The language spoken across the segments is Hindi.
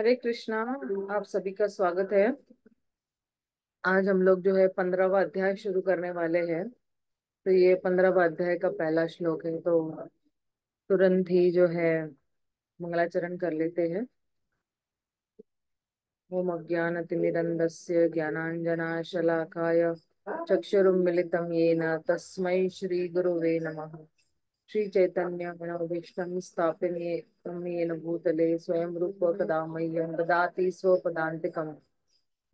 हरे कृष्णा आप सभी का स्वागत है आज हम लोग जो है पंद्रहवा अध्याय शुरू करने वाले हैं तो ये पंद्रहवा अध्याय का पहला श्लोक है तो तुरंत ही जो है मंगलाचरण कर लेते हैं ओम अज्ञान तिमिरंदस्य ज्ञानांजना शलाकाय मिलित ये न तस्मै श्री गुरुवे नमः श्री चैतन्य स्थापने तं येन भूतले स्वयं रूपकदामय्यं ददाति स्वपदान्तिकम्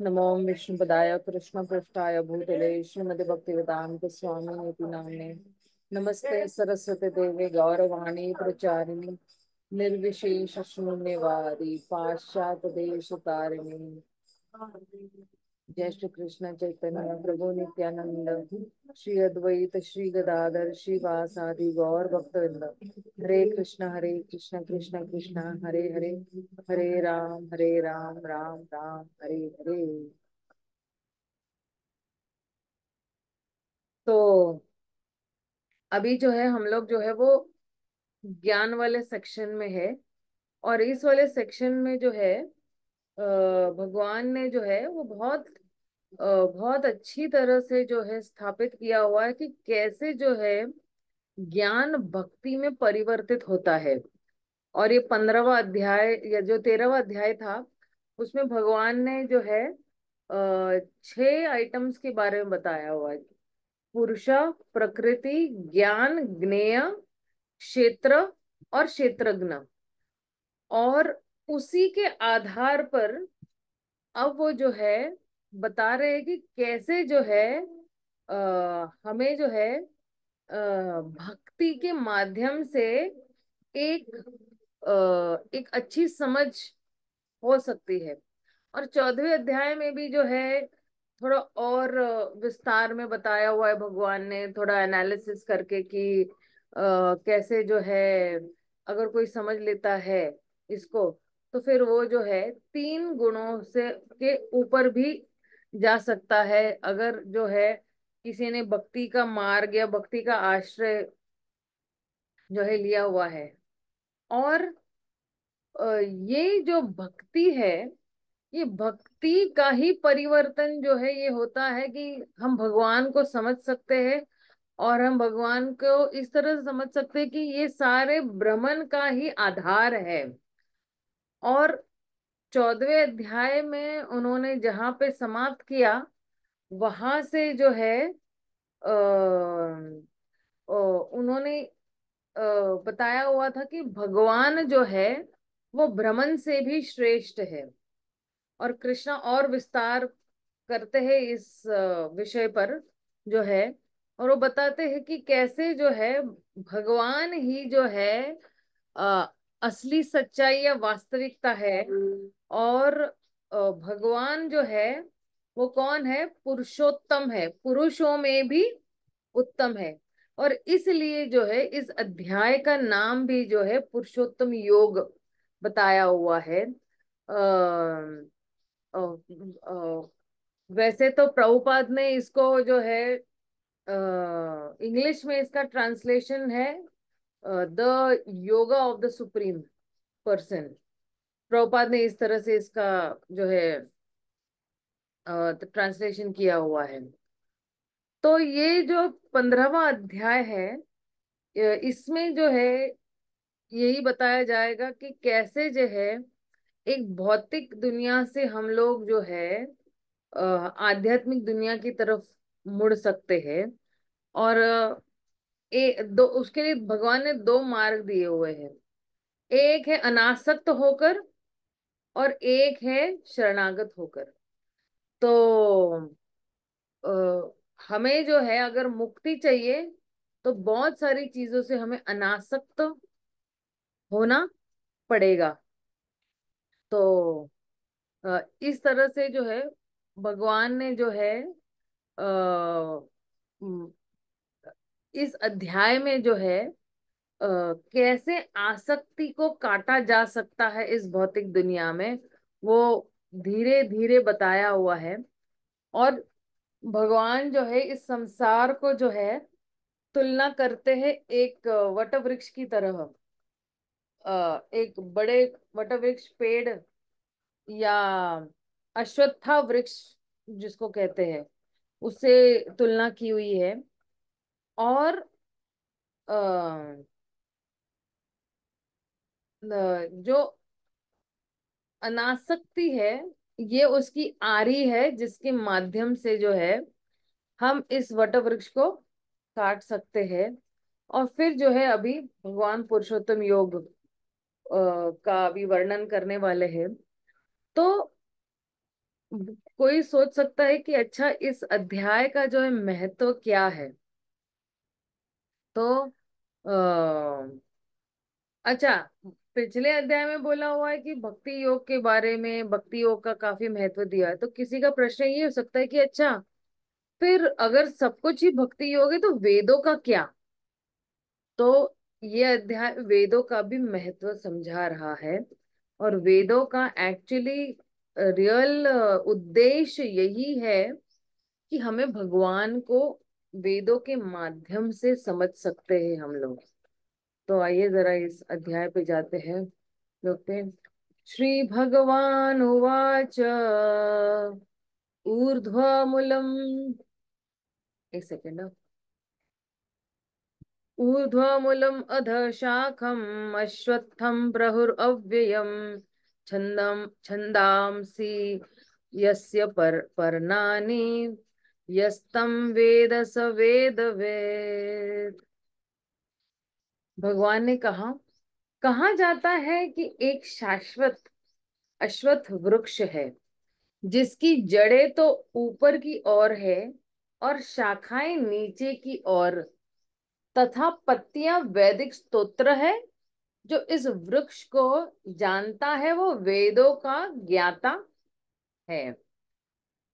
नमो विष्णुपदाय कृष्णपृष्ठाय भूतले श्रीमद श्रीमद्भक्तिवेदान्तस्वामिनेति नाम्ने नमस्ते सरस्वती देवे गौरवाणी प्रचारिणी निर्विशेष शून्यवादी देश तारिणी जय श्री कृष्ण चैतन्य प्रभु नित्यानंद श्री अद्वैत श्री गदाधर वास आदि गौर भक्तवृंद हरे कृष्ण हरे कृष्ण कृष्ण कृष्ण हरे हरे हरे राम हरे राम राम राम हरे हरे तो अभी जो है हम लोग जो है वो ज्ञान वाले सेक्शन में है और इस वाले सेक्शन में जो है भगवान ने जो है वो बहुत बहुत अच्छी तरह से जो है स्थापित किया हुआ है कि कैसे जो है ज्ञान भक्ति में परिवर्तित होता है और ये पंद्रहवा अध्याय या जो तेरहवा अध्याय था उसमें भगवान ने जो है छह आइटम्स के बारे में बताया हुआ है पुरुष प्रकृति ज्ञान ज्ञेय क्षेत्र और क्षेत्रज्ञ और उसी के आधार पर अब वो जो है बता रहे हैं कि कैसे जो है आ, हमें जो है आ, भक्ति के माध्यम से एक आ, एक अच्छी समझ हो सकती है और चौदहवें अध्याय में भी जो है थोड़ा और विस्तार में बताया हुआ है भगवान ने थोड़ा एनालिसिस करके कि आ, कैसे जो है अगर कोई समझ लेता है इसको तो फिर वो जो है तीन गुणों से के ऊपर भी जा सकता है अगर जो है किसी ने भक्ति का मार्ग या भक्ति का आश्रय जो है लिया हुआ है और ये जो भक्ति है ये भक्ति का ही परिवर्तन जो है ये होता है कि हम भगवान को समझ सकते हैं और हम भगवान को इस तरह से समझ सकते हैं कि ये सारे भ्रमण का ही आधार है और चौदवे अध्याय में उन्होंने जहां पे समाप्त किया वहां से जो है आ, उन्होंने आ, बताया हुआ था कि भगवान जो है वो भ्रमण से भी श्रेष्ठ है और कृष्णा और विस्तार करते हैं इस विषय पर जो है और वो बताते हैं कि कैसे जो है भगवान ही जो है असली सच्चाई या वास्तविकता है हम्म। और भगवान जो है वो कौन है पुरुषोत्तम है पुरुषों में भी उत्तम है और इसलिए जो है इस अध्याय का नाम भी जो है पुरुषोत्तम योग बताया हुआ है आ, आ, आ, वैसे तो प्रभुपाद ने इसको जो है इंग्लिश में इसका ट्रांसलेशन है the yoga of the supreme person Prabhupada ने इस तरह से इसका जो है ट्रांसलेशन uh, किया हुआ है तो ये जो पंद्रहवा अध्याय है इसमें जो है यही बताया जाएगा कि कैसे जो है एक भौतिक दुनिया से हम लोग जो है आध्यात्मिक दुनिया की तरफ मुड़ सकते हैं और ए, दो उसके लिए भगवान ने दो मार्ग दिए हुए हैं एक है अनासक्त होकर और एक है शरणागत होकर तो आ, हमें जो है अगर मुक्ति चाहिए तो बहुत सारी चीजों से हमें अनासक्त होना पड़ेगा तो आ, इस तरह से जो है भगवान ने जो है आ, इस अध्याय में जो है आ, कैसे आसक्ति को काटा जा सकता है इस भौतिक दुनिया में वो धीरे धीरे बताया हुआ है और भगवान जो है इस संसार को जो है तुलना करते हैं एक वटवृक्ष की तरह एक बड़े वटवृक्ष पेड़ या अश्वत्था वृक्ष जिसको कहते हैं उससे तुलना की हुई है और आ, जो अनासक्ति है ये उसकी आरी है जिसके माध्यम से जो है हम इस वट वृक्ष को काट सकते हैं और फिर जो है अभी भगवान पुरुषोत्तम योग का भी वर्णन करने वाले हैं तो कोई सोच सकता है कि अच्छा इस अध्याय का जो है महत्व क्या है तो आ, अच्छा पिछले अध्याय में बोला हुआ है कि भक्ति योग के बारे में भक्ति योग का काफी महत्व दिया है तो किसी का प्रश्न ये हो सकता है कि अच्छा फिर अगर सब कुछ ही भक्ति योग है तो वेदों का क्या तो ये अध्याय वेदों का भी महत्व समझा रहा है और वेदों का एक्चुअली रियल उद्देश्य यही है कि हमें भगवान को वेदों के माध्यम से समझ सकते हैं हम लोग तो आइए जरा इस अध्याय पे जाते हैं देखते हैं श्री भगवान उवाच ऊर्ध्वमूलम एक सेकेंड हाँ। ऊर्ध्वमूलम अध शाखम अश्वत्थम प्रहुर प्रहुरव्ययम छंदम छंदांसी यस्य पर पर्णानि यस्तम वेद स वेद वेद भगवान ने कहा कहा जाता है कि एक शाश्वत अश्वत्थ वृक्ष है जिसकी जड़े तो ऊपर की ओर है और शाखाएं नीचे की ओर तथा पत्तियां वैदिक स्तोत्र है जो इस वृक्ष को जानता है वो वेदों का ज्ञाता है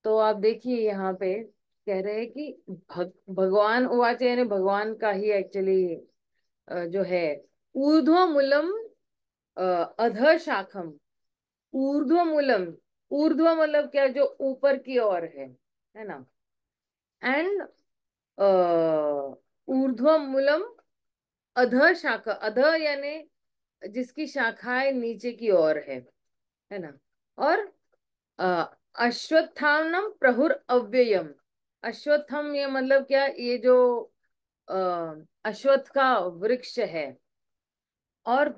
तो आप देखिए यहाँ पे कह रहे हैं कि भग, भगवान उवाच यानी भगवान का ही एक्चुअली जो है मूलम अध शाखम मूलम ऊर्ध्व मतलब क्या जो ऊपर की ओर है है ना एंड मूलम अध शाख अध यानी जिसकी शाखाएं नीचे की ओर है है ना और अश्वत्थानम प्रहुर अव्ययम अश्वत्थम ये मतलब क्या ये जो अश्वत्थ का वृक्ष है और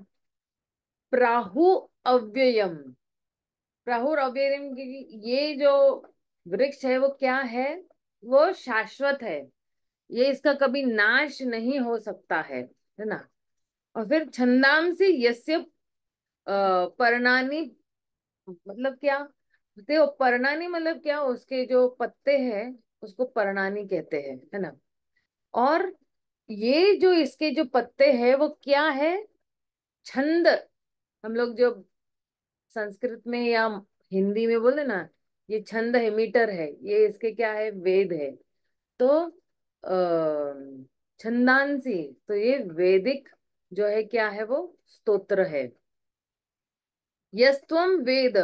प्राहु अव्ययम प्राहुर अव्ययम ये जो वृक्ष है वो क्या है वो शाश्वत है ये इसका कभी नाश नहीं हो सकता है है ना और फिर से यस्य परनानी मतलब क्या देखो तो पर्णानी मतलब क्या उसके जो पत्ते हैं उसको परणानी कहते हैं है ना और ये जो इसके जो पत्ते हैं वो क्या है छंद हम लोग जो संस्कृत में या हिंदी में बोले ना ये छंद है मीटर है ये इसके क्या है वेद है तो अः छंदांसी तो ये वेदिक जो है क्या है वो स्तोत्र है यस्तम वेद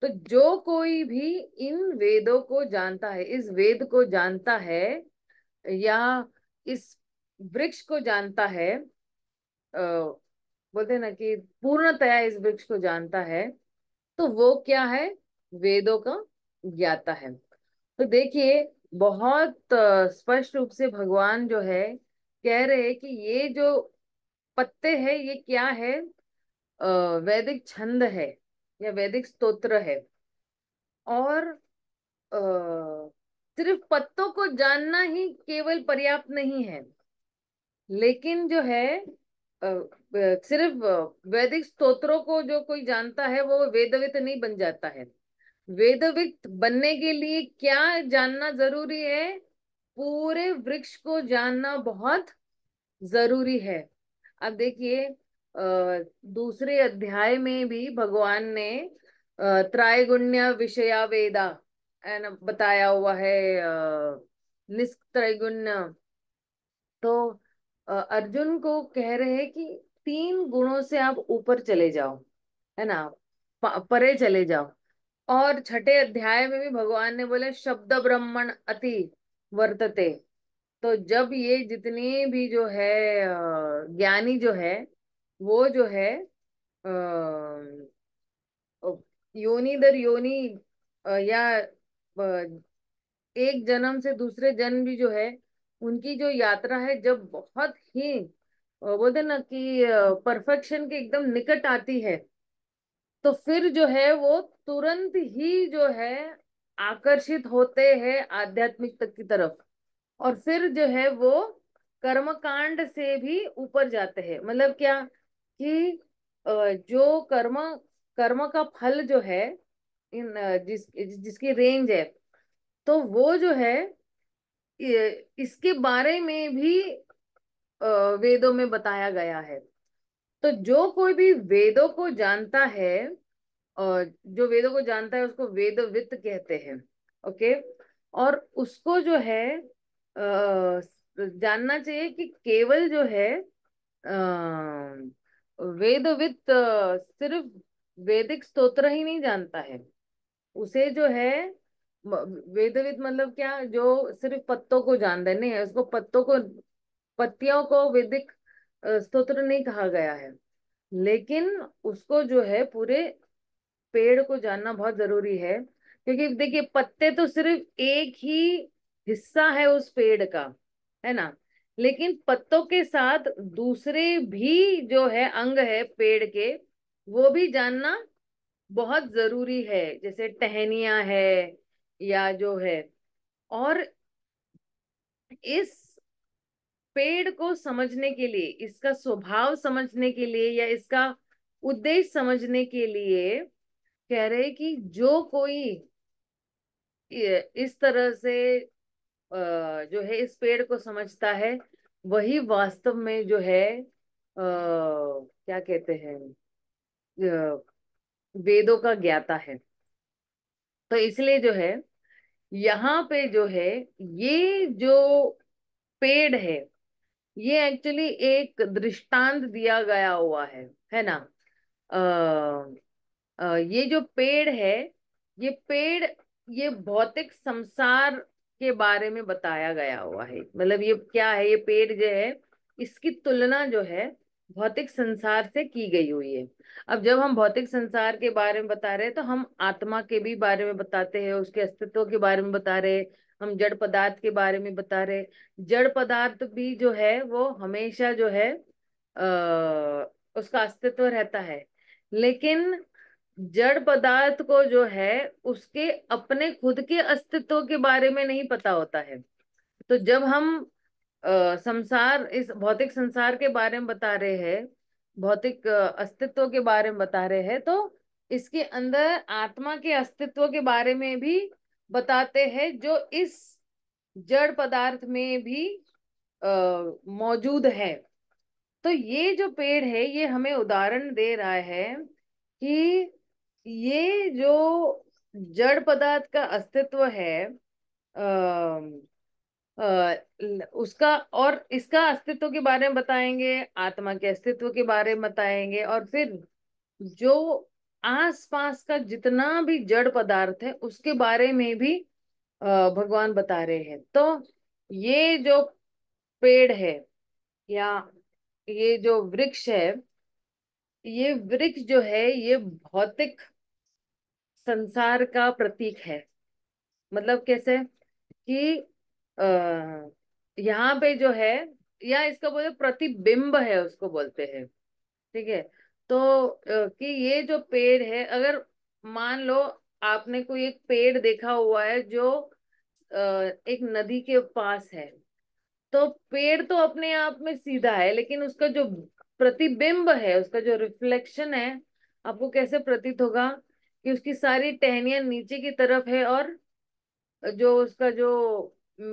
तो जो कोई भी इन वेदों को जानता है इस वेद को जानता है या इस वृक्ष को जानता है आ, बोलते ना कि पूर्णतया इस वृक्ष को जानता है तो वो क्या है वेदों का ज्ञाता है तो देखिए बहुत स्पष्ट रूप से भगवान जो है कह रहे हैं कि ये जो पत्ते है ये क्या है वैदिक छंद है या वैदिक स्तोत्र है और सिर्फ पत्तों को जानना ही केवल पर्याप्त नहीं है लेकिन जो है सिर्फ वैदिक स्तोत्रों को जो कोई जानता है वो वेदवित नहीं बन जाता है वेदवित बनने के लिए क्या जानना जरूरी है पूरे वृक्ष को जानना बहुत जरूरी है अब देखिए दूसरे अध्याय में भी भगवान ने त्रायगुण्य विषया वेदा बताया हुआ है निस्क त्रैगुण्य तो अर्जुन को कह रहे हैं कि तीन गुणों से आप ऊपर चले जाओ है ना परे चले जाओ और छठे अध्याय में भी भगवान ने बोले शब्द ब्रह्मण अति वर्तते तो जब ये जितने भी जो है ज्ञानी जो है वो जो है योनि दर योनी या एक जन्म से दूसरे जन्म भी जो है उनकी जो यात्रा है जब बहुत ही बोलते ना कि परफेक्शन के एकदम निकट आती है तो फिर जो है वो तुरंत ही जो है आकर्षित होते हैं आध्यात्मिक तक की तरफ और फिर जो है वो कर्मकांड से भी ऊपर जाते हैं मतलब क्या कि जो कर्म कर्म का फल जो है इन जिस जिसकी रेंज है तो वो जो है इसके बारे में भी वेदों में बताया गया है तो जो कोई भी वेदों को जानता है और जो वेदों को जानता है उसको वित्त कहते हैं ओके और उसको जो है जानना चाहिए कि केवल जो है वेदवित सिर्फ वेदिक स्तोत्र ही नहीं जानता है उसे जो है वेदविद मतलब क्या जो सिर्फ पत्तों को जानता है नहीं है उसको पत्तों को पत्तियों को वेदिक स्तोत्र नहीं कहा गया है लेकिन उसको जो है पूरे पेड़ को जानना बहुत जरूरी है क्योंकि देखिए पत्ते तो सिर्फ एक ही हिस्सा है उस पेड़ का है ना लेकिन पत्तों के साथ दूसरे भी जो है अंग है पेड़ के वो भी जानना बहुत जरूरी है जैसे टहनिया है या जो है और इस पेड़ को समझने के लिए इसका स्वभाव समझने के लिए या इसका उद्देश्य समझने के लिए कह रहे कि जो कोई इस तरह से जो है इस पेड़ को समझता है वही वास्तव में जो है आ, क्या कहते हैं वेदों का ज्ञाता है तो इसलिए जो है यहाँ पे जो है ये जो पेड़ है ये एक्चुअली एक दृष्टांत दिया गया हुआ है है ना आ, आ, ये जो पेड़ है ये पेड़ ये भौतिक संसार के बारे में बताया गया हुआ है मतलब ये क्या है ये पेड़ जो है इसकी तुलना जो है भौतिक संसार से की गई हुई है अब जब हम भौतिक संसार के बारे में बता रहे हैं तो हम आत्मा के भी बारे में बताते हैं उसके अस्तित्व के बारे में बता रहे हैं हम जड़ पदार्थ के बारे में बता रहे हैं जड़ पदार्थ भी जो है वो हमेशा जो है आ, उसका अस्तित्व रहता है लेकिन जड़ पदार्थ को जो है उसके अपने खुद के अस्तित्व के बारे में नहीं पता होता है तो जब हम आ, संसार इस भौतिक संसार के बारे में बता रहे हैं भौतिक अस्तित्व के बारे में बता रहे हैं तो इसके अंदर आत्मा के अस्तित्व के बारे में भी बताते हैं जो इस जड़ पदार्थ में भी मौजूद है तो ये जो पेड़ है ये हमें उदाहरण दे रहा है कि ये जो जड़ पदार्थ का अस्तित्व है अः उसका और इसका अस्तित्व के बारे में बताएंगे आत्मा के अस्तित्व के बारे में बताएंगे और फिर जो आसपास का जितना भी जड़ पदार्थ है उसके बारे में भी भगवान बता रहे हैं तो ये जो पेड़ है या ये जो वृक्ष है ये वृक्ष जो है ये भौतिक संसार का प्रतीक है मतलब कैसे कि अः यहाँ पे जो है या इसको बोलते प्रतिबिंब है उसको बोलते हैं ठीक है तो कि ये जो पेड़ है अगर मान लो आपने कोई एक पेड़ देखा हुआ है जो एक नदी के पास है तो पेड़ तो अपने आप में सीधा है लेकिन उसका जो प्रतिबिंब है उसका जो रिफ्लेक्शन है आपको कैसे प्रतीत होगा कि उसकी सारी टहनिया नीचे की तरफ है और जो उसका जो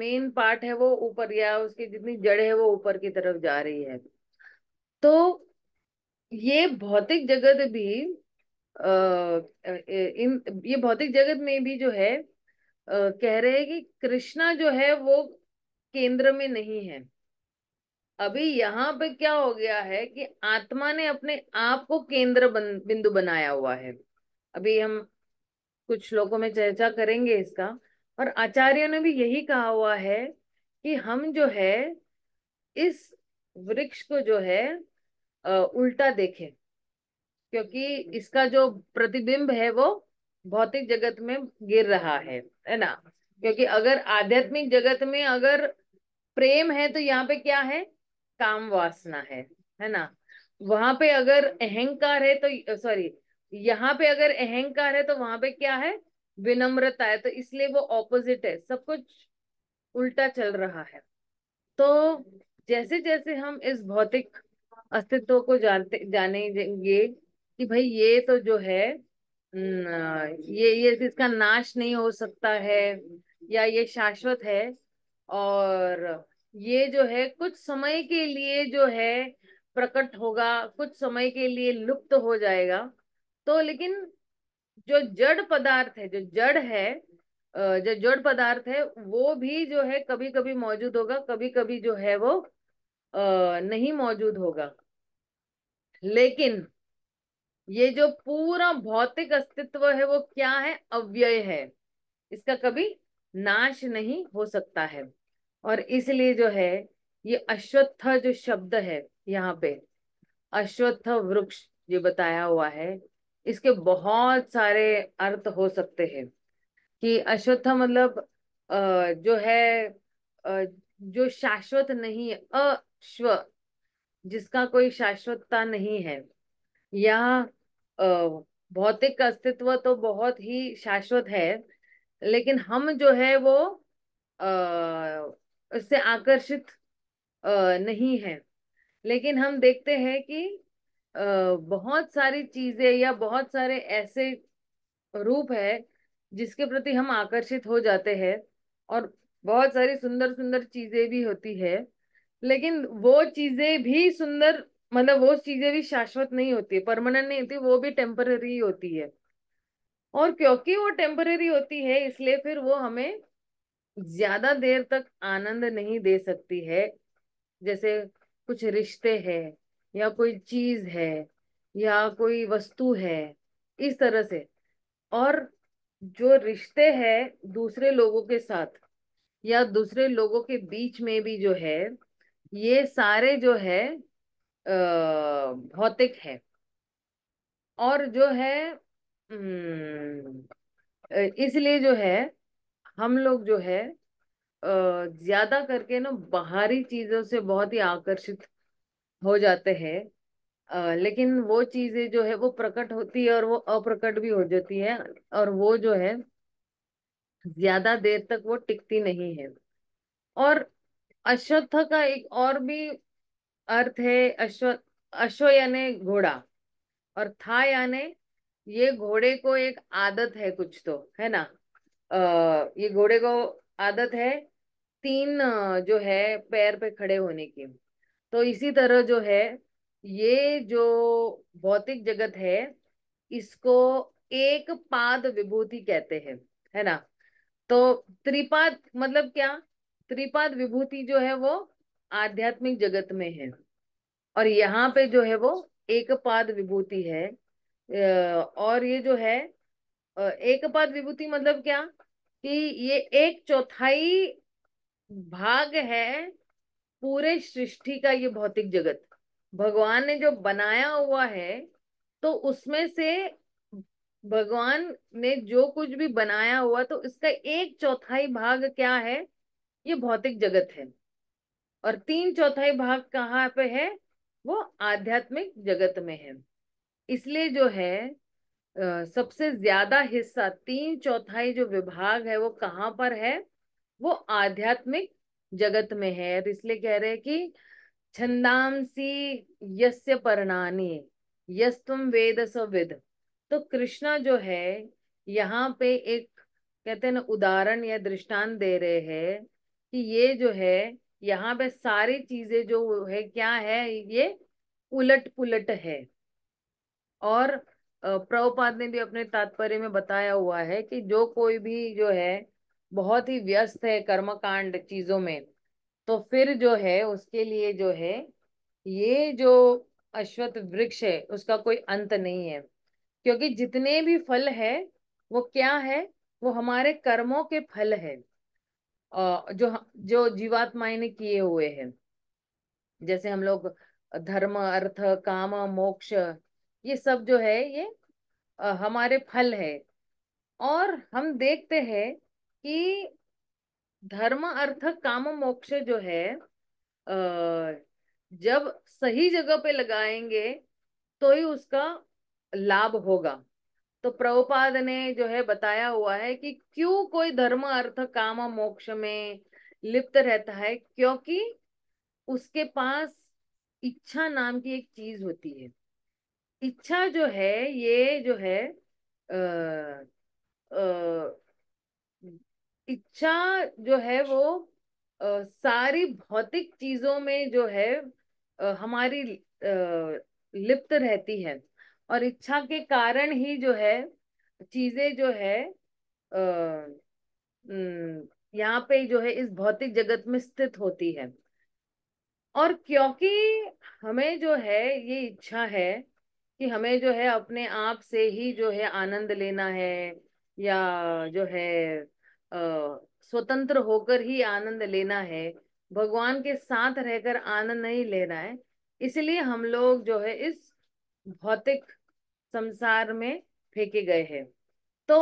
मेन पार्ट है वो ऊपर या उसकी जितनी जड़ है वो ऊपर की तरफ जा रही है तो ये भौतिक जगत भी अः इन ये भौतिक जगत में भी जो है आ, कह रहे हैं कि कृष्णा जो है वो केंद्र में नहीं है अभी यहाँ पे क्या हो गया है कि आत्मा ने अपने आप को केंद्र बन, बिंदु बनाया हुआ है अभी हम कुछ लोगों में चर्चा करेंगे इसका और आचार्य ने भी यही कहा हुआ है कि हम जो है इस वृक्ष को जो है उल्टा देखें क्योंकि इसका जो प्रतिबिंब है वो भौतिक जगत में गिर रहा है है ना क्योंकि अगर आध्यात्मिक जगत में अगर प्रेम है तो यहाँ पे क्या है काम वासना है है ना वहां पे अगर अहंकार है तो सॉरी यहाँ पे अगर अहंकार है तो वहां पे क्या है विनम्रता है तो इसलिए वो ऑपोजिट है सब कुछ उल्टा चल रहा है तो जैसे जैसे हम इस भौतिक अस्तित्व को जानते जानेंगे कि भाई ये तो जो है ये ये इसका नाश नहीं हो सकता है या ये शाश्वत है और ये जो है कुछ समय के लिए जो है प्रकट होगा कुछ समय के लिए लुप्त हो जाएगा तो लेकिन जो जड़ पदार्थ है जो जड़ है जो जड़ पदार्थ है वो भी जो है कभी कभी मौजूद होगा कभी कभी जो है वो नहीं मौजूद होगा लेकिन ये जो पूरा भौतिक अस्तित्व है वो क्या है अव्यय है इसका कभी नाश नहीं हो सकता है और इसलिए जो है ये अश्वत्थ जो शब्द है यहाँ पे अश्वत्थ वृक्ष ये बताया हुआ है इसके बहुत सारे अर्थ हो सकते हैं कि अश्वत्थ मतलब जो है जो शाश्वत नहीं अश्व जिसका कोई शाश्वतता नहीं है यह भौतिक अस्तित्व तो बहुत ही शाश्वत है लेकिन हम जो है वो अः उससे आकर्षित नहीं है लेकिन हम देखते हैं कि बहुत सारी चीजें या बहुत सारे ऐसे रूप है जिसके प्रति हम आकर्षित हो जाते हैं और बहुत सारी सुंदर सुंदर चीजें भी होती है लेकिन वो चीजें भी सुंदर मतलब वो चीजें भी शाश्वत नहीं होती परमानेंट नहीं होती वो भी टेम्पररी होती है और क्योंकि वो टेम्पररी होती है इसलिए फिर वो हमें ज्यादा देर तक आनंद नहीं दे सकती है जैसे कुछ रिश्ते हैं या कोई चीज है या कोई वस्तु है इस तरह से और जो रिश्ते हैं दूसरे लोगों के साथ या दूसरे लोगों के बीच में भी जो है ये सारे जो है भौतिक है और जो है हम्म, इसलिए जो है हम लोग जो है ज्यादा करके ना बाहरी चीजों से बहुत ही आकर्षित हो जाते हैं लेकिन वो चीजें जो है वो प्रकट होती है और वो अप्रकट भी हो जाती है और वो जो है ज्यादा देर तक वो टिकती नहीं है और अश्वत्थ का एक और भी अर्थ है अश्व अश्व यानी घोड़ा और था यानी ये घोड़े को एक आदत है कुछ तो है ना आ, ये घोड़े को आदत है तीन जो है पैर पे खड़े होने की तो इसी तरह जो है ये जो भौतिक जगत है इसको एक पाद विभूति कहते हैं है ना तो त्रिपाद मतलब क्या त्रिपाद विभूति जो है वो आध्यात्मिक जगत में है और यहाँ पे जो है वो एक पाद विभूति है और ये जो है एक पाद विभूति मतलब क्या कि ये एक चौथाई भाग है पूरे सृष्टि का ये भौतिक जगत भगवान ने जो बनाया हुआ है तो उसमें से भगवान ने जो कुछ भी बनाया हुआ तो इसका एक चौथाई भाग क्या है ये भौतिक जगत है और तीन चौथाई भाग कहाँ पे है वो आध्यात्मिक जगत में है इसलिए जो है सबसे ज्यादा हिस्सा तीन चौथाई जो विभाग है वो कहाँ पर है वो आध्यात्मिक जगत में है तो इसलिए कह रहे हैं कि छंदामसी यस्य परणानी यस्तुम वेद विद तो कृष्णा जो है यहाँ पे एक कहते हैं ना उदाहरण या दृष्टांत दे रहे हैं कि ये जो है यहाँ पे सारी चीजें जो है क्या है ये उलट पुलट है और प्रभुपाद ने भी अपने तात्पर्य में बताया हुआ है कि जो कोई भी जो है बहुत ही व्यस्त है कर्मकांड चीजों में तो फिर जो है उसके लिए जो है ये जो अश्वत्थ वृक्ष है उसका कोई अंत नहीं है क्योंकि जितने भी फल है वो क्या है वो हमारे कर्मों के फल है जो जो जीवात्माएं ने किए हुए हैं जैसे हम लोग धर्म अर्थ काम मोक्ष ये सब जो है ये हमारे फल है और हम देखते हैं कि धर्म अर्थ काम मोक्ष जो है जब सही जगह पे लगाएंगे तो ही उसका लाभ होगा तो प्रभुपाद ने जो है बताया हुआ है कि क्यों कोई धर्म अर्थ काम मोक्ष में लिप्त रहता है क्योंकि उसके पास इच्छा नाम की एक चीज होती है इच्छा जो है ये जो है अः इच्छा जो है वो आ, सारी भौतिक चीजों में जो है आ, हमारी आ, लिप्त रहती है और इच्छा के कारण ही जो है चीजें जो है यहाँ पे जो है इस भौतिक जगत में स्थित होती है और क्योंकि हमें जो है ये इच्छा है कि हमें जो है अपने आप से ही जो है आनंद लेना है या जो है स्वतंत्र होकर ही आनंद लेना है भगवान के साथ रहकर आनंद नहीं लेना है इसलिए हम लोग जो है इस भौतिक संसार में फेंके गए हैं तो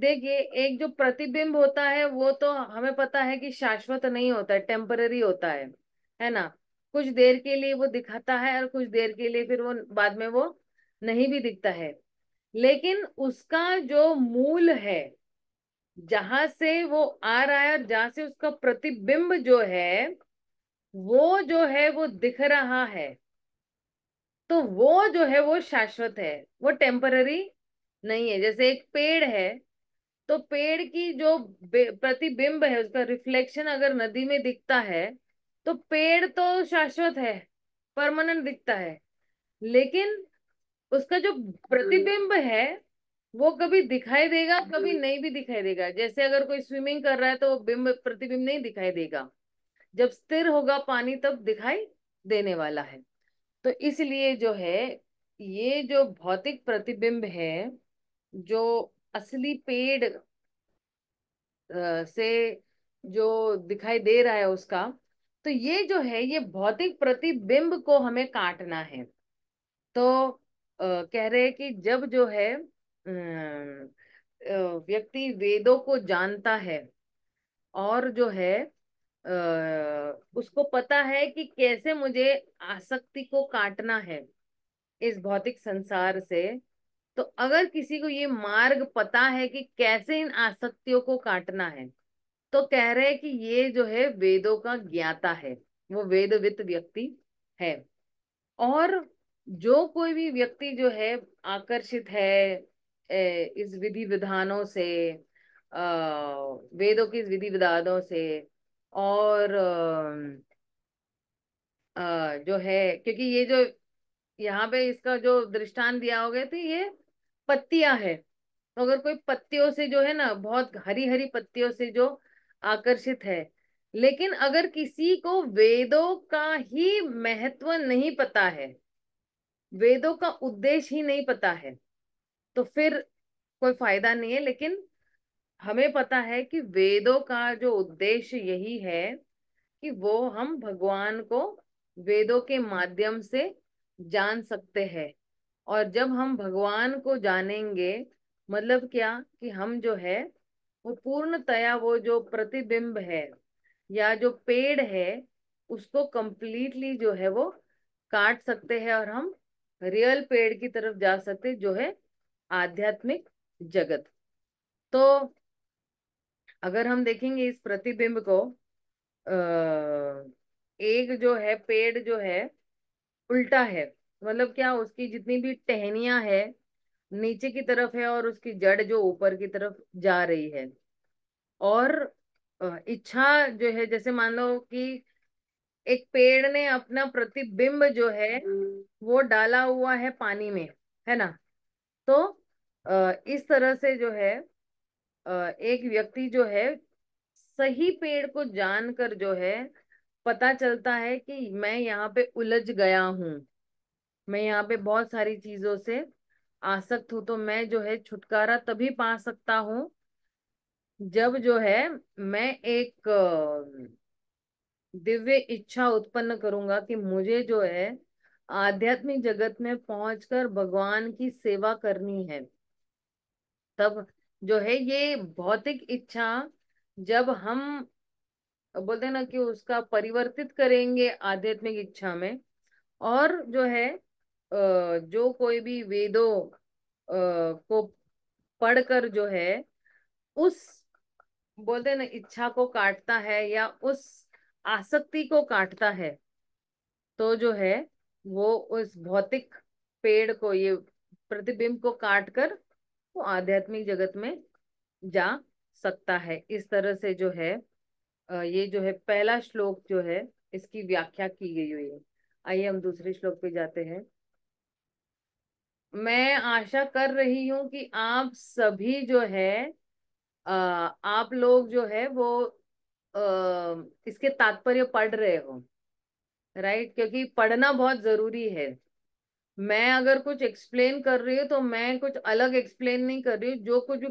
देखिए एक जो प्रतिबिंब होता है वो तो हमें पता है कि शाश्वत नहीं होता है टेम्पररी होता है है ना कुछ देर के लिए वो दिखाता है और कुछ देर के लिए फिर वो बाद में वो नहीं भी दिखता है लेकिन उसका जो मूल है जहां से वो आ रहा है और जहां से उसका प्रतिबिंब जो है वो जो है वो दिख रहा है तो वो जो है वो शाश्वत है वो टेम्पररी नहीं है जैसे एक पेड़ है तो पेड़ की जो प्रतिबिंब है उसका रिफ्लेक्शन अगर नदी में दिखता है तो पेड़ तो शाश्वत है परमानेंट दिखता है लेकिन उसका जो हम्म। प्रतिबिंब है वो कभी दिखाई देगा हाँ, कभी नहीं भी दिखाई देगा जैसे अगर कोई स्विमिंग कर रहा है तो वो बिंब प्रतिबिंब नहीं दिखाई देगा जब स्थिर होगा पानी तब दिखाई देने वाला है तो इसलिए जो है ये जो भौतिक प्रतिबिंब है जो असली पेड़ से जो दिखाई दे रहा है उसका तो ये जो है ये भौतिक प्रतिबिंब को हमें काटना है तो आ, कह रहे हैं कि जब जो है व्यक्ति वेदों को जानता है और जो है उसको पता है कि कैसे मुझे आसक्ति को काटना है इस भौतिक संसार से तो अगर किसी को ये मार्ग पता है कि कैसे इन आसक्तियों को काटना है तो कह रहे हैं कि ये जो है वेदों का ज्ञाता है वो वेदवित व्यक्ति है और जो कोई भी व्यक्ति जो है आकर्षित है इस विधि विधानों से अः वेदों की विधि विधानों से और जो है क्योंकि ये जो यहाँ पे इसका जो दृष्टांत दिया हो गया तो ये पत्तियां है तो अगर कोई पत्तियों से जो है ना बहुत हरी हरी पत्तियों से जो आकर्षित है लेकिन अगर किसी को वेदों का ही महत्व नहीं पता है वेदों का उद्देश्य ही नहीं पता है तो फिर कोई फायदा नहीं है लेकिन हमें पता है कि वेदों का जो उद्देश्य यही है कि वो हम भगवान को वेदों के माध्यम से जान सकते हैं और जब हम भगवान को जानेंगे मतलब क्या कि हम जो है वो पूर्णतया वो जो प्रतिबिंब है या जो पेड़ है उसको कंप्लीटली जो है वो काट सकते हैं और हम रियल पेड़ की तरफ जा सकते जो है आध्यात्मिक जगत तो अगर हम देखेंगे इस प्रतिबिंब को अः एक जो है पेड़ जो है उल्टा है मतलब क्या उसकी जितनी भी टहनिया है नीचे की तरफ है और उसकी जड़ जो ऊपर की तरफ जा रही है और इच्छा जो है जैसे मान लो कि एक पेड़ ने अपना प्रतिबिंब जो है वो डाला हुआ है पानी में है ना तो इस तरह से जो है एक व्यक्ति जो है सही पेड़ को जानकर जो है पता चलता है कि मैं यहाँ पे उलझ गया हूँ मैं यहाँ पे बहुत सारी चीजों से आसक्त हूँ तो मैं जो है छुटकारा तभी पा सकता हूँ जब जो है मैं एक दिव्य इच्छा उत्पन्न करूंगा कि मुझे जो है आध्यात्मिक जगत में पहुंचकर भगवान की सेवा करनी है तब जो है ये भौतिक इच्छा जब हम बोलते हैं ना कि उसका परिवर्तित करेंगे आध्यात्मिक इच्छा में और जो है जो कोई भी वेदों को पढ़कर जो है उस बोलते हैं ना इच्छा को काटता है या उस आसक्ति को काटता है तो जो है वो उस भौतिक पेड़ को ये प्रतिबिंब को काटकर वो आध्यात्मिक जगत में जा सकता है इस तरह से जो है ये जो है पहला श्लोक जो है इसकी व्याख्या की गई हुई है आइए हम दूसरे श्लोक पे जाते हैं मैं आशा कर रही हूं कि आप सभी जो है आप लोग जो है वो इसके तात्पर्य पढ़ रहे हो राइट क्योंकि पढ़ना बहुत जरूरी है मैं अगर कुछ एक्सप्लेन कर रही हूँ तो मैं कुछ अलग एक्सप्लेन नहीं कर रही हूँ जो कुछ भी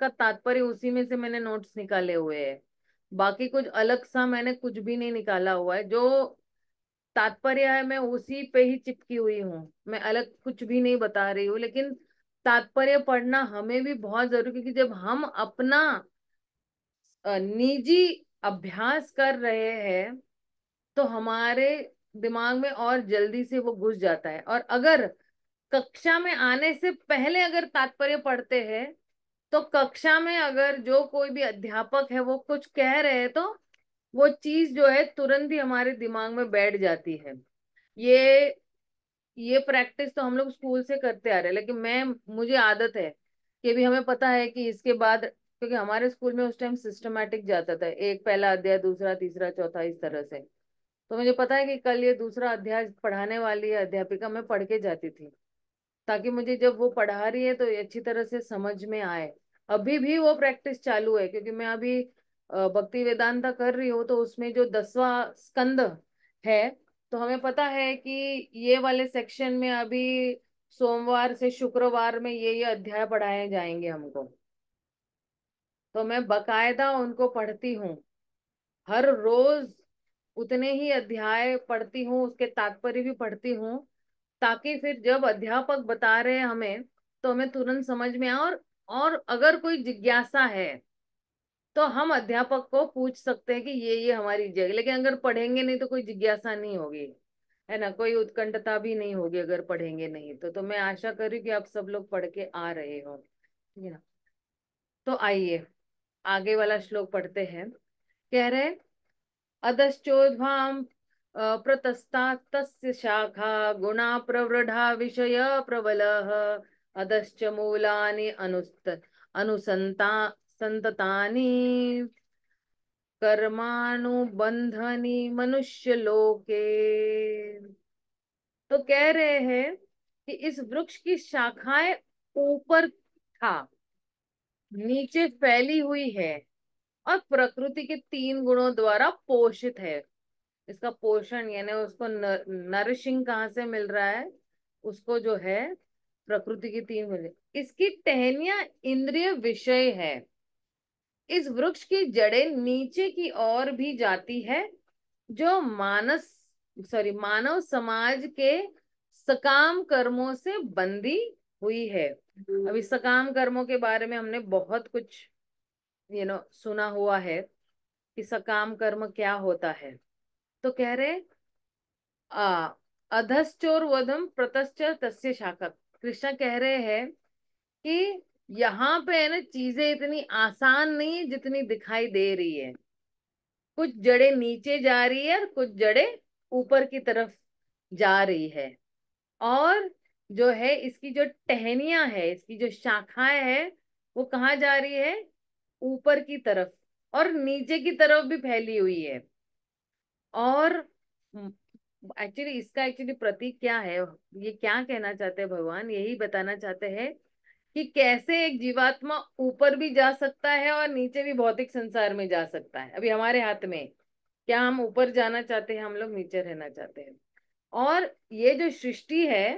का तात्पर्य उसी में से मैंने नोट्स निकाले हुए है बाकी कुछ अलग सा मैंने कुछ भी नहीं निकाला हुआ है जो तात्पर्य है मैं उसी पे ही चिपकी हुई हूँ मैं अलग कुछ भी नहीं बता रही हूँ लेकिन तात्पर्य पढ़ना हमें भी बहुत जरूरी क्योंकि जब हम अपना निजी अभ्यास कर रहे हैं तो हमारे दिमाग में और जल्दी से वो घुस जाता है और अगर कक्षा में आने से पहले अगर तात्पर्य पढ़ते हैं तो कक्षा में अगर जो कोई भी अध्यापक है वो कुछ कह रहे हैं तो वो चीज जो है तुरंत ही हमारे दिमाग में बैठ जाती है ये ये प्रैक्टिस तो हम लोग स्कूल से करते आ रहे हैं लेकिन मैं मुझे आदत है कि भी हमें पता है कि इसके बाद क्योंकि हमारे स्कूल में उस टाइम सिस्टमैटिक जाता था एक पहला अध्याय दूसरा तीसरा चौथा इस तरह से तो मुझे पता है कि कल ये दूसरा अध्याय पढ़ाने वाली अध्यापिका मैं पढ़ के जाती थी ताकि मुझे जब वो पढ़ा रही है तो ये अच्छी तरह से समझ में आए अभी भी वो प्रैक्टिस चालू है क्योंकि मैं अभी भक्ति वेदांता कर रही हूँ तो उसमें जो दसवा स्कंद है तो हमें पता है कि ये वाले सेक्शन में अभी सोमवार से शुक्रवार में ये ये अध्याय पढ़ाए जाएंगे हमको तो मैं बकायदा उनको पढ़ती हूँ हर रोज उतने ही अध्याय पढ़ती हूँ उसके तात्पर्य भी पढ़ती हूँ ताकि फिर जब अध्यापक बता रहे हैं हमें तो हमें तुरंत समझ में आए और और अगर कोई जिज्ञासा है तो हम अध्यापक को पूछ सकते हैं कि ये ये हमारी जगह लेकिन अगर पढ़ेंगे नहीं तो कोई जिज्ञासा नहीं होगी है ना कोई उत्कंठता भी नहीं होगी अगर पढ़ेंगे नहीं तो तो मैं आशा हूँ कि आप सब लोग पढ़ के आ रहे हो ना तो आइए आगे वाला श्लोक पढ़ते हैं कह रहे अधश्चोद्भां तस्य शाखा गुणा प्रवृढा विषय प्रबलः अदश्च मूलानि अनुस्त अनुसन्ता सन्ततानि कर्मानुबंधनी मनुष्य लोके तो कह रहे हैं कि इस वृक्ष की शाखाएं ऊपर था नीचे फैली हुई है और प्रकृति के तीन गुणों द्वारा पोषित है इसका पोषण यानी उसको नरिशिंग कहाँ से मिल रहा है उसको जो है प्रकृति की तीन गुण इसकी टहनिया इंद्रिय विषय है इस वृक्ष की जड़ें नीचे की ओर भी जाती है जो मानस सॉरी मानव समाज के सकाम कर्मों से बंदी हुई है हम्म। अभी सकाम कर्मों के बारे में हमने बहुत कुछ यू नो सुना हुआ है कि सकाम कर्म क्या होता है तो कह रहे अधश्चोर वधम प्रतश्चर तस्य शाखा कृष्णा कह रहे हैं कि यहाँ पे है ना चीजें इतनी आसान नहीं है जितनी दिखाई दे रही है कुछ जड़े नीचे जा रही है और कुछ जड़े ऊपर की तरफ जा रही है और जो है इसकी जो टहनिया है इसकी जो शाखाएं है वो कहाँ जा रही है ऊपर की तरफ और नीचे की तरफ भी फैली हुई है और एक्चुअली इसका एक्चुअली प्रतीक क्या है ये क्या कहना चाहते हैं भगवान यही बताना चाहते हैं कि कैसे एक जीवात्मा ऊपर भी जा सकता है और नीचे भी भौतिक संसार में जा सकता है अभी हमारे हाथ में क्या हम ऊपर जाना चाहते हैं हम लोग नीचे रहना चाहते हैं और ये जो सृष्टि है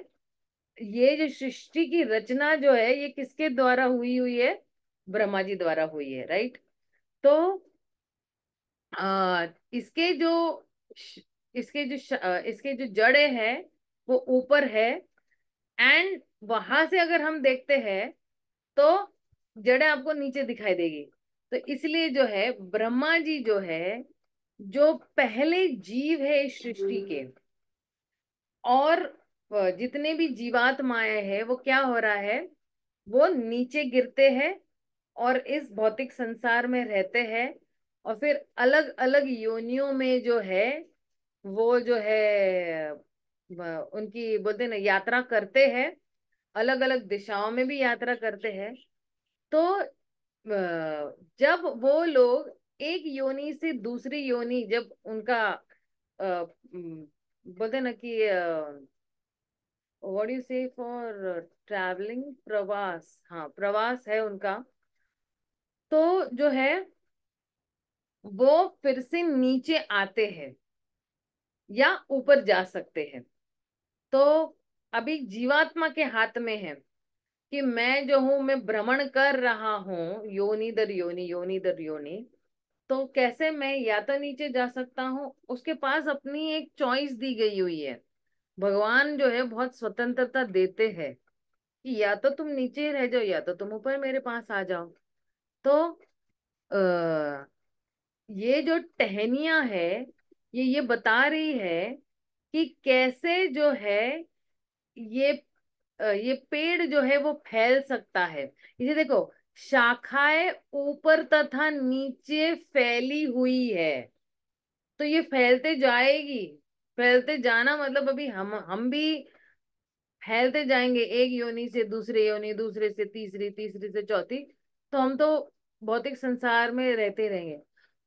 ये जो सृष्टि की रचना जो है ये किसके द्वारा हुई हुई है ब्रह्मा जी द्वारा हुई है राइट तो आ, इसके जो इसके जो इसके जो जड़े हैं वो ऊपर है एंड वहां से अगर हम देखते हैं तो जड़े आपको नीचे दिखाई देगी तो इसलिए जो है ब्रह्मा जी जो है जो पहले जीव है इस सृष्टि के और जितने भी जीवात्माएं है वो क्या हो रहा है वो नीचे गिरते हैं और इस भौतिक संसार में रहते हैं और फिर अलग अलग योनियों में जो है वो जो है उनकी बोलते ना यात्रा करते हैं अलग अलग दिशाओं में भी यात्रा करते हैं तो जब वो लोग एक योनि से दूसरी योनि जब उनका बोलते ना कि what you say for travelling प्रवास हाँ प्रवास है उनका तो जो है वो फिर से नीचे आते हैं या ऊपर जा सकते हैं तो अभी जीवात्मा के हाथ में है कि मैं जो हूं मैं भ्रमण कर रहा हूं योनि दर योनि योनि दर योनि तो कैसे मैं या तो नीचे जा सकता हूँ उसके पास अपनी एक चॉइस दी गई हुई है भगवान जो है बहुत स्वतंत्रता देते हैं कि या तो तुम नीचे रह जाओ या तो तुम ऊपर मेरे पास आ जाओ तो आ, ये जो टहनिया है ये ये बता रही है कि कैसे जो है ये ये पेड़ जो है वो फैल सकता है इसे देखो शाखाएं ऊपर तथा नीचे फैली हुई है तो ये फैलते जाएगी फैलते जाना मतलब अभी हम हम भी फैलते जाएंगे एक योनी से दूसरे योनी दूसरे से तीसरी तीसरी से चौथी तो हम तो भौतिक संसार में रहते रहेंगे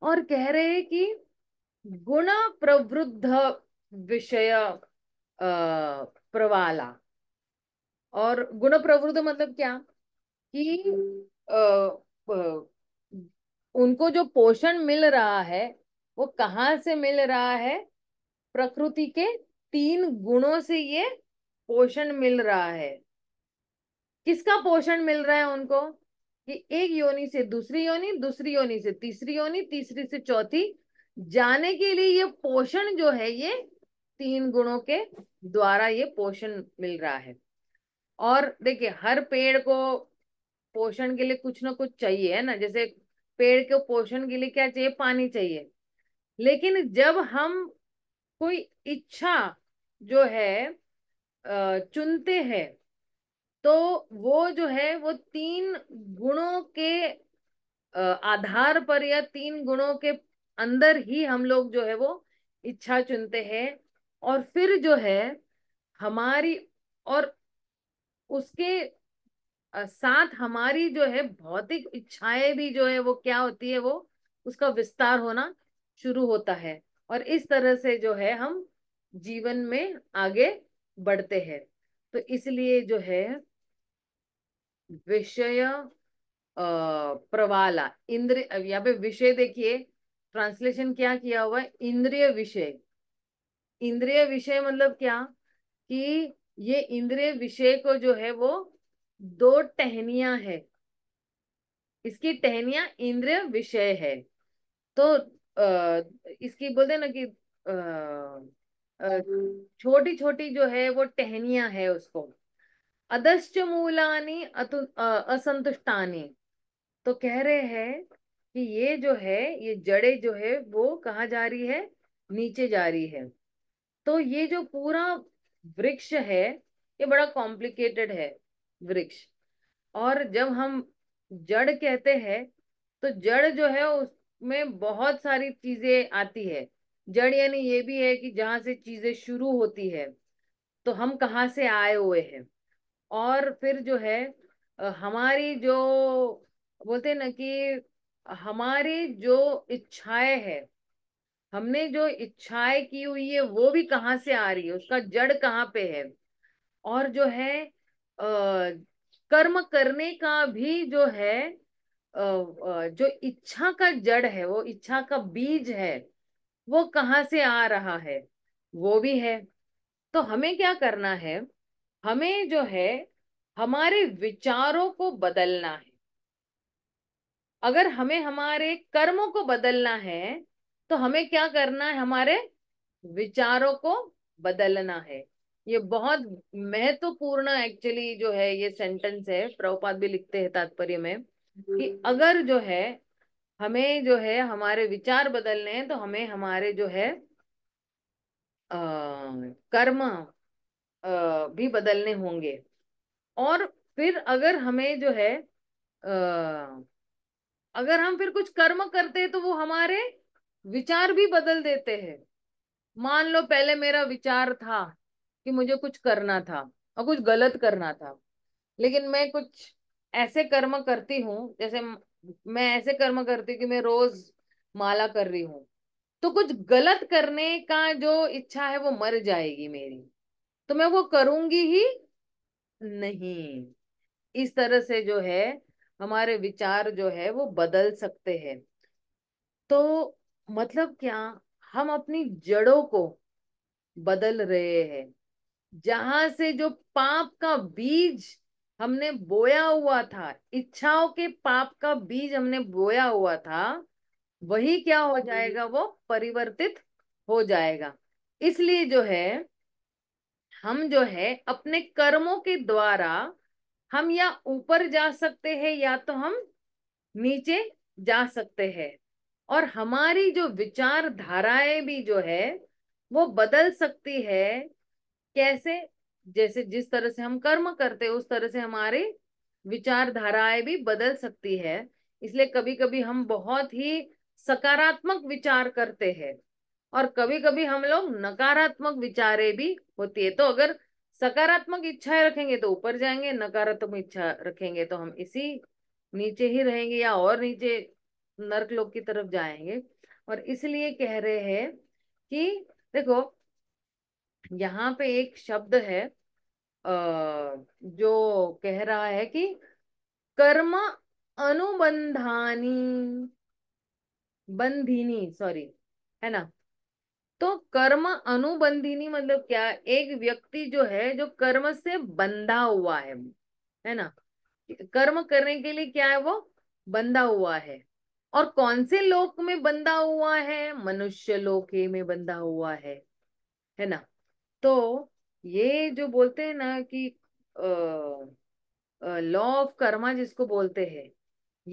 और कह रहे हैं कि गुण प्रवृद्ध विषय प्रवाला और गुण प्रवृद्ध मतलब क्या कि उनको जो पोषण मिल रहा है वो कहाँ से मिल रहा है प्रकृति के तीन गुणों से ये पोषण मिल रहा है किसका पोषण मिल रहा है उनको कि एक योनि से दूसरी योनि दूसरी योनि से तीसरी योनि तीसरी से चौथी जाने के लिए ये पोषण जो है ये तीन गुणों के द्वारा ये पोषण मिल रहा है और देखिए हर पेड़ को पोषण के लिए कुछ ना कुछ चाहिए है ना जैसे पेड़ के पोषण के लिए क्या चाहिए पानी चाहिए लेकिन जब हम कोई इच्छा जो है चुनते हैं तो वो जो है वो तीन गुणों के आधार पर या तीन गुणों के अंदर ही हम लोग जो है वो इच्छा चुनते हैं और फिर जो है हमारी और उसके साथ हमारी जो है भौतिक इच्छाएं भी जो है वो क्या होती है वो उसका विस्तार होना शुरू होता है और इस तरह से जो है हम जीवन में आगे बढ़ते हैं तो इसलिए जो है विषय प्रवाला इंद्र यहाँ पे विषय देखिए ट्रांसलेशन क्या किया हुआ है इंद्रिय विषय इंद्रिय विषय मतलब क्या कि ये इंद्रिय विषय को जो है वो दो टहनिया है इसकी टहनिया इंद्रिय विषय है तो अः इसकी बोलते ना कि अः छोटी छोटी जो है वो टहनिया है उसको अदश्च मूलानी अतु असंतुष्टानी तो कह रहे हैं कि ये जो है ये जड़े जो है वो कहा जा रही है नीचे जा रही है तो ये जो पूरा वृक्ष है ये बड़ा कॉम्प्लिकेटेड है वृक्ष और जब हम जड़ कहते हैं तो जड़ जो है उसमें बहुत सारी चीजें आती है जड़ यानी ये भी है कि जहां से चीजें शुरू होती है तो हम कहाँ से आए हुए हैं और फिर जो है हमारी जो बोलते हैं ना कि हमारी जो इच्छाएं है हमने जो इच्छाएं की हुई है वो भी कहाँ से आ रही है उसका जड़ कहाँ पे है और जो है अः कर्म करने का भी जो है जो इच्छा का जड़ है वो इच्छा का बीज है वो कहाँ से आ रहा है वो भी है तो हमें क्या करना है हमें जो है हमारे विचारों को बदलना है अगर हमें हमारे कर्मों को बदलना है तो हमें क्या करना है हमारे विचारों को बदलना है ये बहुत महत्वपूर्ण एक्चुअली जो है ये सेंटेंस है प्रभुपाद भी लिखते हैं तात्पर्य में कि हम्म। अगर जो है हमें जो है हमारे विचार बदलने हैं तो हमें हमारे जो है आ, कर्म भी बदलने होंगे और फिर अगर हमें जो है अगर हम फिर कुछ कर्म करते हैं तो वो हमारे विचार भी बदल देते हैं मान लो पहले मेरा विचार था कि मुझे कुछ करना था और कुछ गलत करना था लेकिन मैं कुछ ऐसे कर्म करती हूँ जैसे मैं ऐसे कर्म करती कि मैं रोज माला कर रही हूँ तो कुछ गलत करने का जो इच्छा है वो मर जाएगी मेरी तो मैं वो करूंगी ही नहीं इस तरह से जो है हमारे विचार जो है वो बदल सकते हैं तो मतलब क्या हम अपनी जड़ों को बदल रहे हैं जहां से जो पाप का बीज हमने बोया हुआ था इच्छाओं के पाप का बीज हमने बोया हुआ था वही क्या हो जाएगा वो परिवर्तित हो जाएगा इसलिए जो है हम जो है अपने कर्मों के द्वारा हम या ऊपर जा सकते हैं या तो हम नीचे जा सकते हैं और हमारी जो विचारधाराएं भी जो है वो बदल सकती है कैसे जैसे जिस तरह से हम कर्म करते हैं उस तरह से हमारी विचारधाराएं भी बदल सकती है इसलिए कभी कभी हम बहुत ही सकारात्मक विचार करते हैं और कभी कभी हम लोग नकारात्मक विचारे भी होती है तो अगर सकारात्मक इच्छाएं रखेंगे तो ऊपर जाएंगे नकारात्मक इच्छा रखेंगे तो हम इसी नीचे ही रहेंगे या और नीचे नरक लोग की तरफ जाएंगे और इसलिए कह रहे हैं कि देखो यहाँ पे एक शब्द है जो कह रहा है कि कर्म अनुबंधानी बंधिनी सॉरी है ना तो कर्म अनुबंधिनी मतलब क्या एक व्यक्ति जो है जो कर्म से बंधा हुआ है है ना कर्म करने के लिए क्या है वो बंधा हुआ है और कौन से लोक में बंधा हुआ है मनुष्य लोक में बंधा हुआ है है ना तो ये जो बोलते हैं ना कि लॉ ऑफ कर्मा जिसको बोलते हैं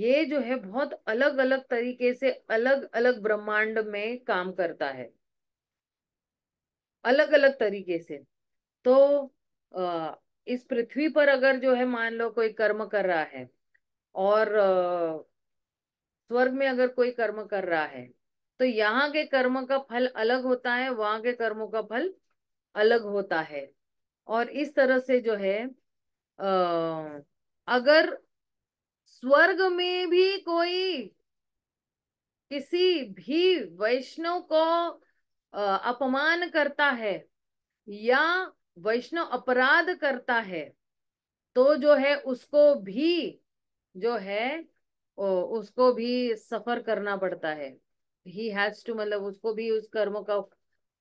ये जो है बहुत अलग अलग तरीके से अलग अलग ब्रह्मांड में काम करता है अलग अलग तरीके से तो इस पृथ्वी पर अगर जो है मान लो कोई कर्म कर रहा है और स्वर्ग में अगर कोई कर्म कर रहा है तो यहाँ के कर्म का फल अलग होता है वहां के कर्मों का फल अलग होता है और इस तरह से जो है आ, अगर स्वर्ग में भी कोई किसी भी वैष्णव को अपमान करता है या वैष्णव अपराध करता है तो जो है उसको भी जो है उसको भी सफर करना पड़ता है ही हैज टू मतलब उसको भी उस कर्म का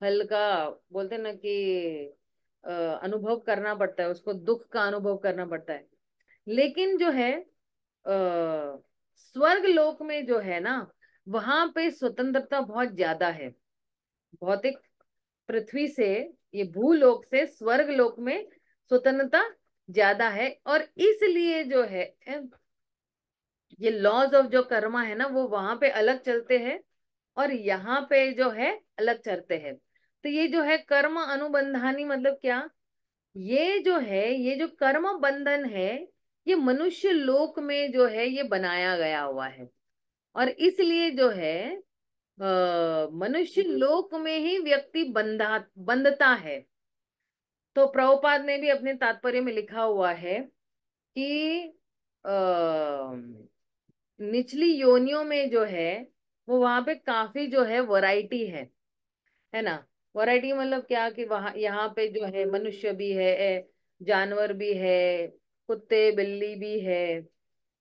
फल का बोलते ना कि अनुभव करना पड़ता है उसको दुख का अनुभव करना पड़ता है लेकिन जो है स्वर्ग लोक में जो है ना वहां पे स्वतंत्रता बहुत ज्यादा है भौतिक पृथ्वी से ये भूलोक से स्वर्ग लोक में स्वतंत्रता ज्यादा है और इसलिए जो है ये लॉज ऑफ जो कर्मा है ना वो वहां पे अलग चलते हैं और यहाँ पे जो है अलग चलते हैं तो ये जो है कर्म अनुबंधानी मतलब क्या ये जो है ये जो कर्म बंधन है ये मनुष्य लोक में जो है ये बनाया गया हुआ है और इसलिए जो है मनुष्य हम्म। लोक में ही व्यक्ति बंधा बंधता है तो प्रभुपाद ने भी अपने तात्पर्य में लिखा हुआ है कि आ, निचली योनियों में जो है वो वहां पे काफी जो है वैरायटी है है ना वैरायटी मतलब क्या कि वहां यहाँ पे जो है मनुष्य भी है जानवर भी है कुत्ते बिल्ली भी है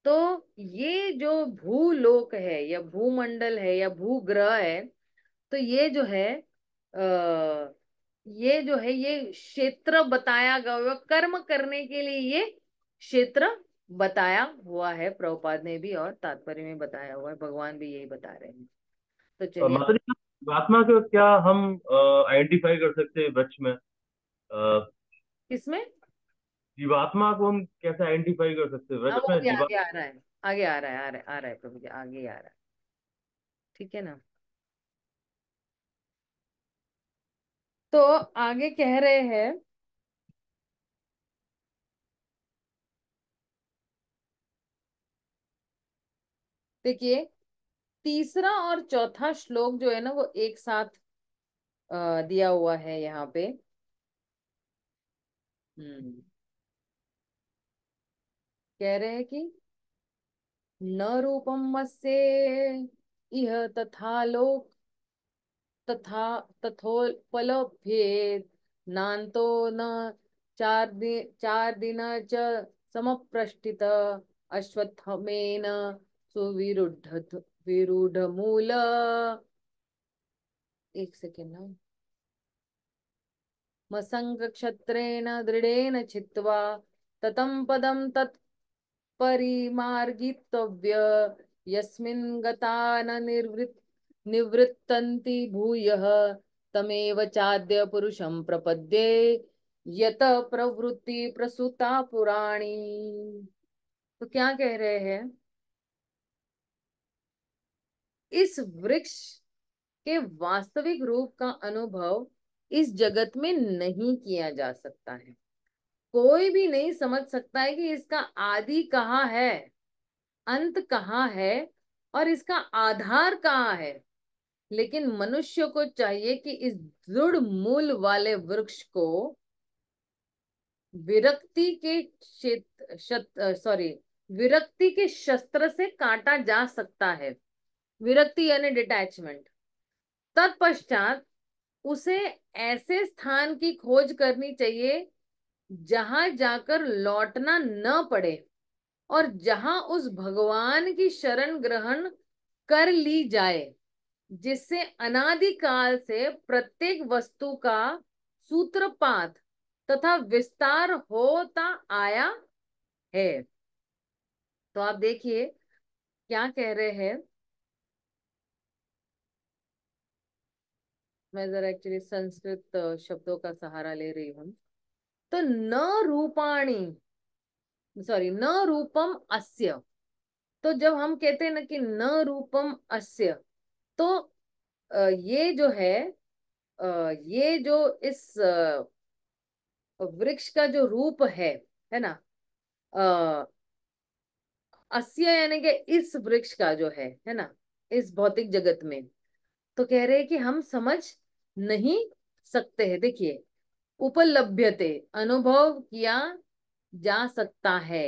तो ये जो भूलोक है या भूमंडल है या भूग्रह है तो ये जो है आ, ये जो है ये क्षेत्र बताया गया हुआ कर्म करने के लिए ये क्षेत्र बताया हुआ है प्रभुपाद ने भी और तात्पर्य में बताया हुआ है भगवान भी यही बता रहे हैं तो चलिए आत्मा को क्या हम आइडेंटिफाई कर सकते हैं वृक्ष में किसमें जीवात्मा को हम कैसे आइडेंटिफाई कर सकते हैं आगे, आ रहा है आगे आ रहा है आ रहा है आ रहा है प्रभु जी आगे आ रहा है ठीक है ना तो आगे कह रहे हैं देखिए तीसरा और चौथा श्लोक जो है ना वो एक साथ दिया हुआ है यहाँ पे हम्म कह रहे हैं कि न रूपम मत्से इह तथा लोक तथा तथोपलभ्येत नान्तो न चार दिन चार दिन च समप्रष्टित अश्वत्थमेन सुविरुद्ध विरूढ़ मूल एक सेकेंड ना हाँ। मसंग क्षत्रेण दृढ़ेन छित्वा ततम पदम तत् परिमार्गितव्य यस्मिन् न निर्वृत् निवृत्तन्ति भूयः तमेव चाद्य पुरुषं प्रपद्ये यत प्रवृत्ति प्रसूता पुराणी तो क्या कह रहे हैं इस वृक्ष के वास्तविक रूप का अनुभव इस जगत में नहीं किया जा सकता है कोई भी नहीं समझ सकता है कि इसका आदि कहाँ है अंत कहाँ है और इसका आधार कहाँ है लेकिन मनुष्य को चाहिए कि इस दृढ़ मूल वाले वृक्ष को विरक्ति के क्षेत्र सॉरी विरक्ति के शस्त्र से काटा जा सकता है विरक्ति यानी डिटैचमेंट तत्पश्चात उसे ऐसे स्थान की खोज करनी चाहिए जहां जाकर लौटना न पड़े और जहां उस भगवान की शरण ग्रहण कर ली जाए जिससे अनादिकाल से प्रत्येक वस्तु का सूत्रपात तथा विस्तार होता आया है तो आप देखिए क्या कह रहे हैं मैं जरा एक्चुअली संस्कृत शब्दों का सहारा ले रही हूं तो न रूपाणी सॉरी न रूपम अस्य तो जब हम कहते हैं ना कि न रूपम अस्य तो ये जो है ये जो इस वृक्ष का जो रूप है है ना अस्य यानी कि इस वृक्ष का जो है है ना इस भौतिक जगत में तो कह रहे हैं कि हम समझ नहीं सकते हैं देखिए उपलभ्यते अनुभव किया जा सकता है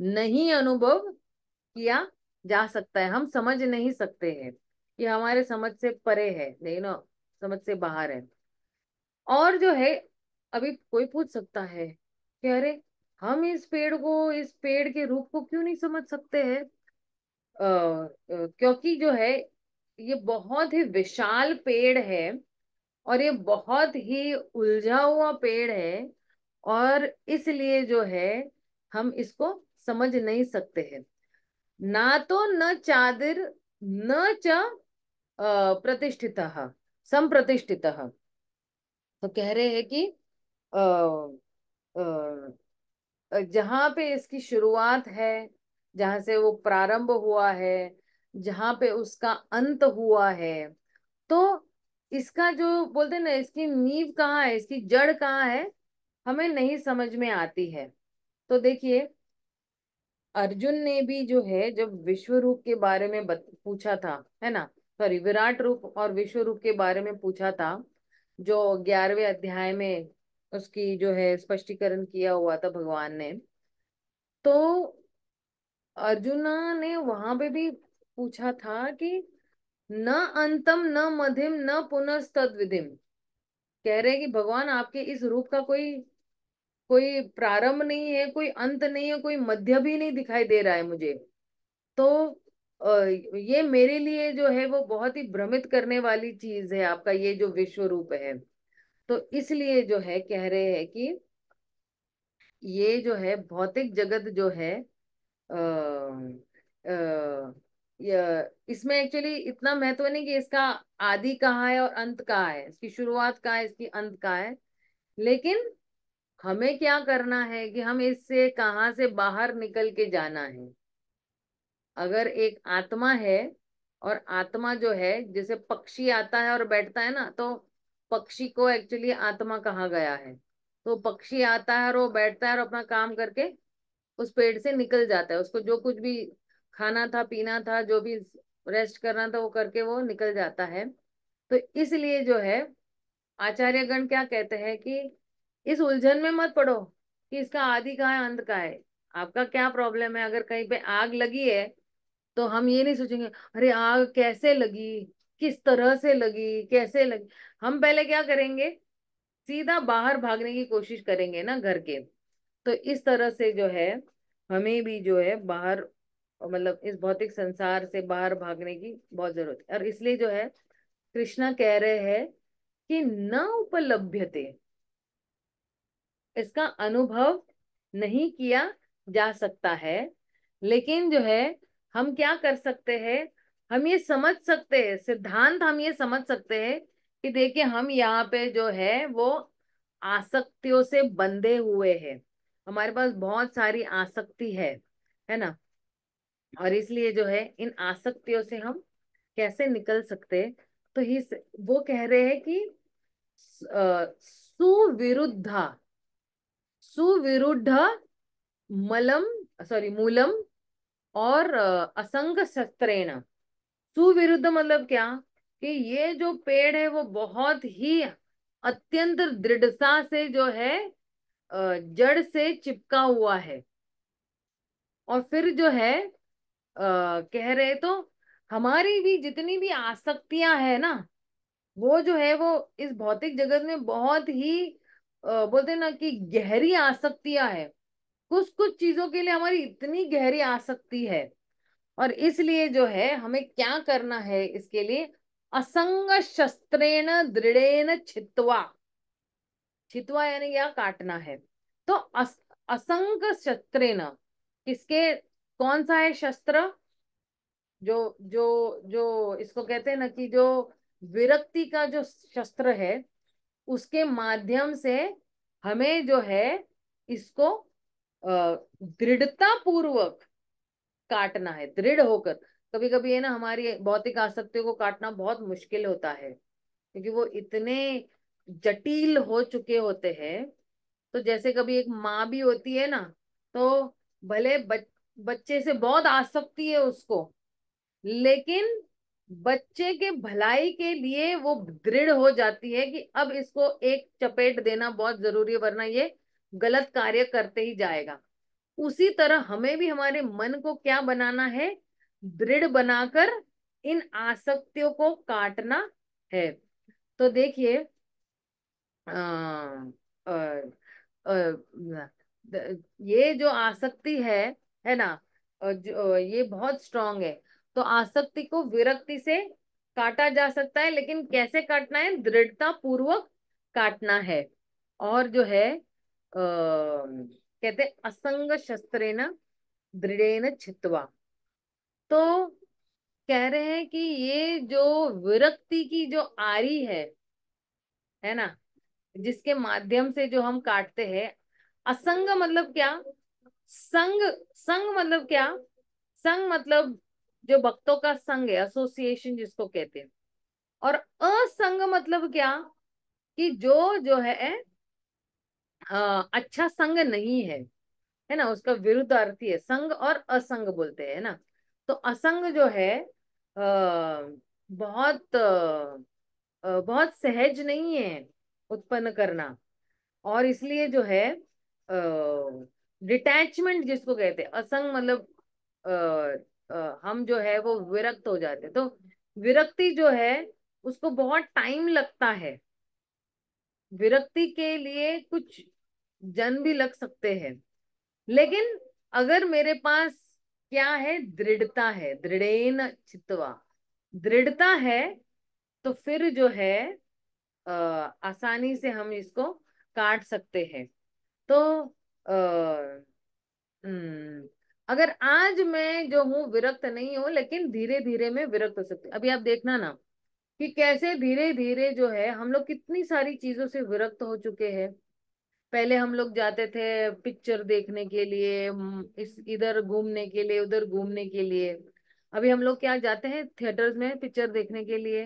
नहीं अनुभव किया जा सकता है हम समझ नहीं सकते हैं ये हमारे समझ से परे है नहीं ना समझ से बाहर है और जो है अभी कोई पूछ सकता है कि अरे हम इस पेड़ को इस पेड़ के रूप को क्यों नहीं समझ सकते हैं क्योंकि जो है ये बहुत ही विशाल पेड़ है और ये बहुत ही उलझा हुआ पेड़ है और इसलिए जो है हम इसको समझ नहीं सकते हैं ना तो न चादर न च प्रतिष्ठित संप्रतिष्ठित तो कह रहे हैं कि जहां पे इसकी शुरुआत है जहां से वो प्रारंभ हुआ है जहां पे उसका अंत हुआ है तो इसका जो बोलते हैं ना इसकी नींव कहाँ है इसकी जड़ कहाँ है हमें नहीं समझ में आती है तो देखिए अर्जुन ने भी जो है जब विश्व रूप के बारे में बत, पूछा था है ना सॉरी विराट रूप और विश्व रूप के बारे में पूछा था जो ग्यारहवें अध्याय में उसकी जो है स्पष्टीकरण किया हुआ था भगवान ने तो अर्जुना ने वहां पे भी पूछा था कि न अंतम न मध्यम न पुनर्स्तद विधिम कह रहे हैं कि भगवान आपके इस रूप का कोई कोई प्रारंभ नहीं है कोई अंत नहीं है कोई मध्य भी नहीं दिखाई दे रहा है मुझे तो ये मेरे लिए जो है वो बहुत ही भ्रमित करने वाली चीज है आपका ये जो विश्व रूप है तो इसलिए जो है कह रहे हैं कि ये जो है भौतिक जगत जो है अः इसमें एक्चुअली इतना महत्व नहीं कि इसका आदि कहा है और अंत कहा है इसकी शुरुआत कहा है इसकी अंत कहा है लेकिन हमें क्या करना है कि हम इससे कहा से बाहर निकल के जाना है अगर एक आत्मा है और आत्मा जो है जैसे पक्षी आता है और बैठता है ना तो पक्षी को एक्चुअली आत्मा कहा गया है तो पक्षी आता है और वो बैठता है और अपना काम करके उस पेड़ से निकल जाता है उसको जो कुछ भी खाना था पीना था जो भी रेस्ट करना था वो करके वो निकल जाता है तो इसलिए जो है आचार्यगण क्या कहते हैं कि इस उलझन में मत पड़ो कि इसका आदि का है अंत का है आपका क्या प्रॉब्लम है अगर कहीं पे आग लगी है तो हम ये नहीं सोचेंगे अरे आग कैसे लगी किस तरह से लगी कैसे लगी हम पहले क्या करेंगे सीधा बाहर भागने की कोशिश करेंगे ना घर के तो इस तरह से जो है हमें भी जो है बाहर और मतलब इस भौतिक संसार से बाहर भागने की बहुत जरूरत है और इसलिए जो है कृष्णा कह रहे हैं कि न उपलब्ध इसका अनुभव नहीं किया जा सकता है लेकिन जो है हम क्या कर सकते हैं हम ये समझ सकते हैं सिद्धांत हम ये समझ सकते हैं कि देखिए हम यहाँ पे जो है वो आसक्तियों से बंधे हुए हैं हमारे पास बहुत सारी आसक्ति है है ना और इसलिए जो है इन आसक्तियों से हम कैसे निकल सकते तो इस वो कह रहे हैं कि सुविरुद्धा सुविरुद्ध मलम सॉरी मूलम और असंग शस्त्रेण सुविरुद्ध मतलब क्या कि ये जो पेड़ है वो बहुत ही अत्यंत दृढ़ता से जो है जड़ से चिपका हुआ है और फिर जो है कह रहे तो हमारी भी जितनी भी आसक्तियां है ना वो जो है वो इस भौतिक जगत में बहुत ही आ, बोलते ना कि गहरी आसक्तियां है कुछ कुछ चीजों के लिए हमारी इतनी गहरी आसक्ति है और इसलिए जो है हमें क्या करना है इसके लिए असंग शस्त्रेण दृढ़ेन छित्वा छित्वा यानी यह काटना है तो अस, असंग शस्त्रेण किसके कौन सा है शस्त्र जो जो जो इसको कहते हैं ना कि जो विरक्ति का जो शस्त्र है उसके माध्यम से हमें जो है इसको दृढ़ता पूर्वक काटना है दृढ़ होकर कभी कभी ये ना हमारी भौतिक आसक्तियों को काटना बहुत मुश्किल होता है क्योंकि वो इतने जटिल हो चुके होते हैं तो जैसे कभी एक माँ भी होती है ना तो भले बच बच्चे से बहुत आसक्ति है उसको लेकिन बच्चे के भलाई के लिए वो दृढ़ हो जाती है कि अब इसको एक चपेट देना बहुत जरूरी है वरना ये गलत कार्य करते ही जाएगा उसी तरह हमें भी हमारे मन को क्या बनाना है दृढ़ बनाकर इन आसक्तियों को काटना है तो देखिए ये जो आसक्ति है है ना जो ये बहुत स्ट्रांग है तो आसक्ति को विरक्ति से काटा जा सकता है लेकिन कैसे काटना है दृढ़ता पूर्वक काटना है और जो है आ, कहते असंग शस्त्र न दृढ़ छित्वा तो कह रहे हैं कि ये जो विरक्ति की जो आरी है है ना जिसके माध्यम से जो हम काटते हैं असंग मतलब क्या संग संग मतलब क्या संग मतलब जो भक्तों का संग है एसोसिएशन जिसको कहते हैं और असंग मतलब क्या कि जो जो है आ, अच्छा संग नहीं है है ना उसका विरुद्ध अर्थी है संग और असंग बोलते हैं ना तो असंग जो है आ, बहुत आ, बहुत सहज नहीं है उत्पन्न करना और इसलिए जो है आ, डिटैचमेंट जिसको कहते हैं असंग मतलब हम जो है वो विरक्त हो जाते तो विरक्ति जो है उसको बहुत टाइम लगता है विरक्ति के लिए कुछ जन भी लग सकते हैं लेकिन अगर मेरे पास क्या है दृढ़ता है दृढ़ेन चित्तवा दृढ़ता है तो फिर जो है आ, आसानी से हम इसको काट सकते हैं तो हम्म, अगर आज मैं जो हूँ विरक्त नहीं हूँ लेकिन धीरे धीरे मैं विरक्त हो सकती अभी आप देखना ना कि कैसे धीरे धीरे जो है हम लोग कितनी सारी चीजों से विरक्त हो चुके हैं पहले हम लोग जाते थे पिक्चर देखने के लिए इस इधर घूमने के लिए उधर घूमने के लिए अभी हम लोग क्या जाते हैं थिएटर्स में पिक्चर देखने के लिए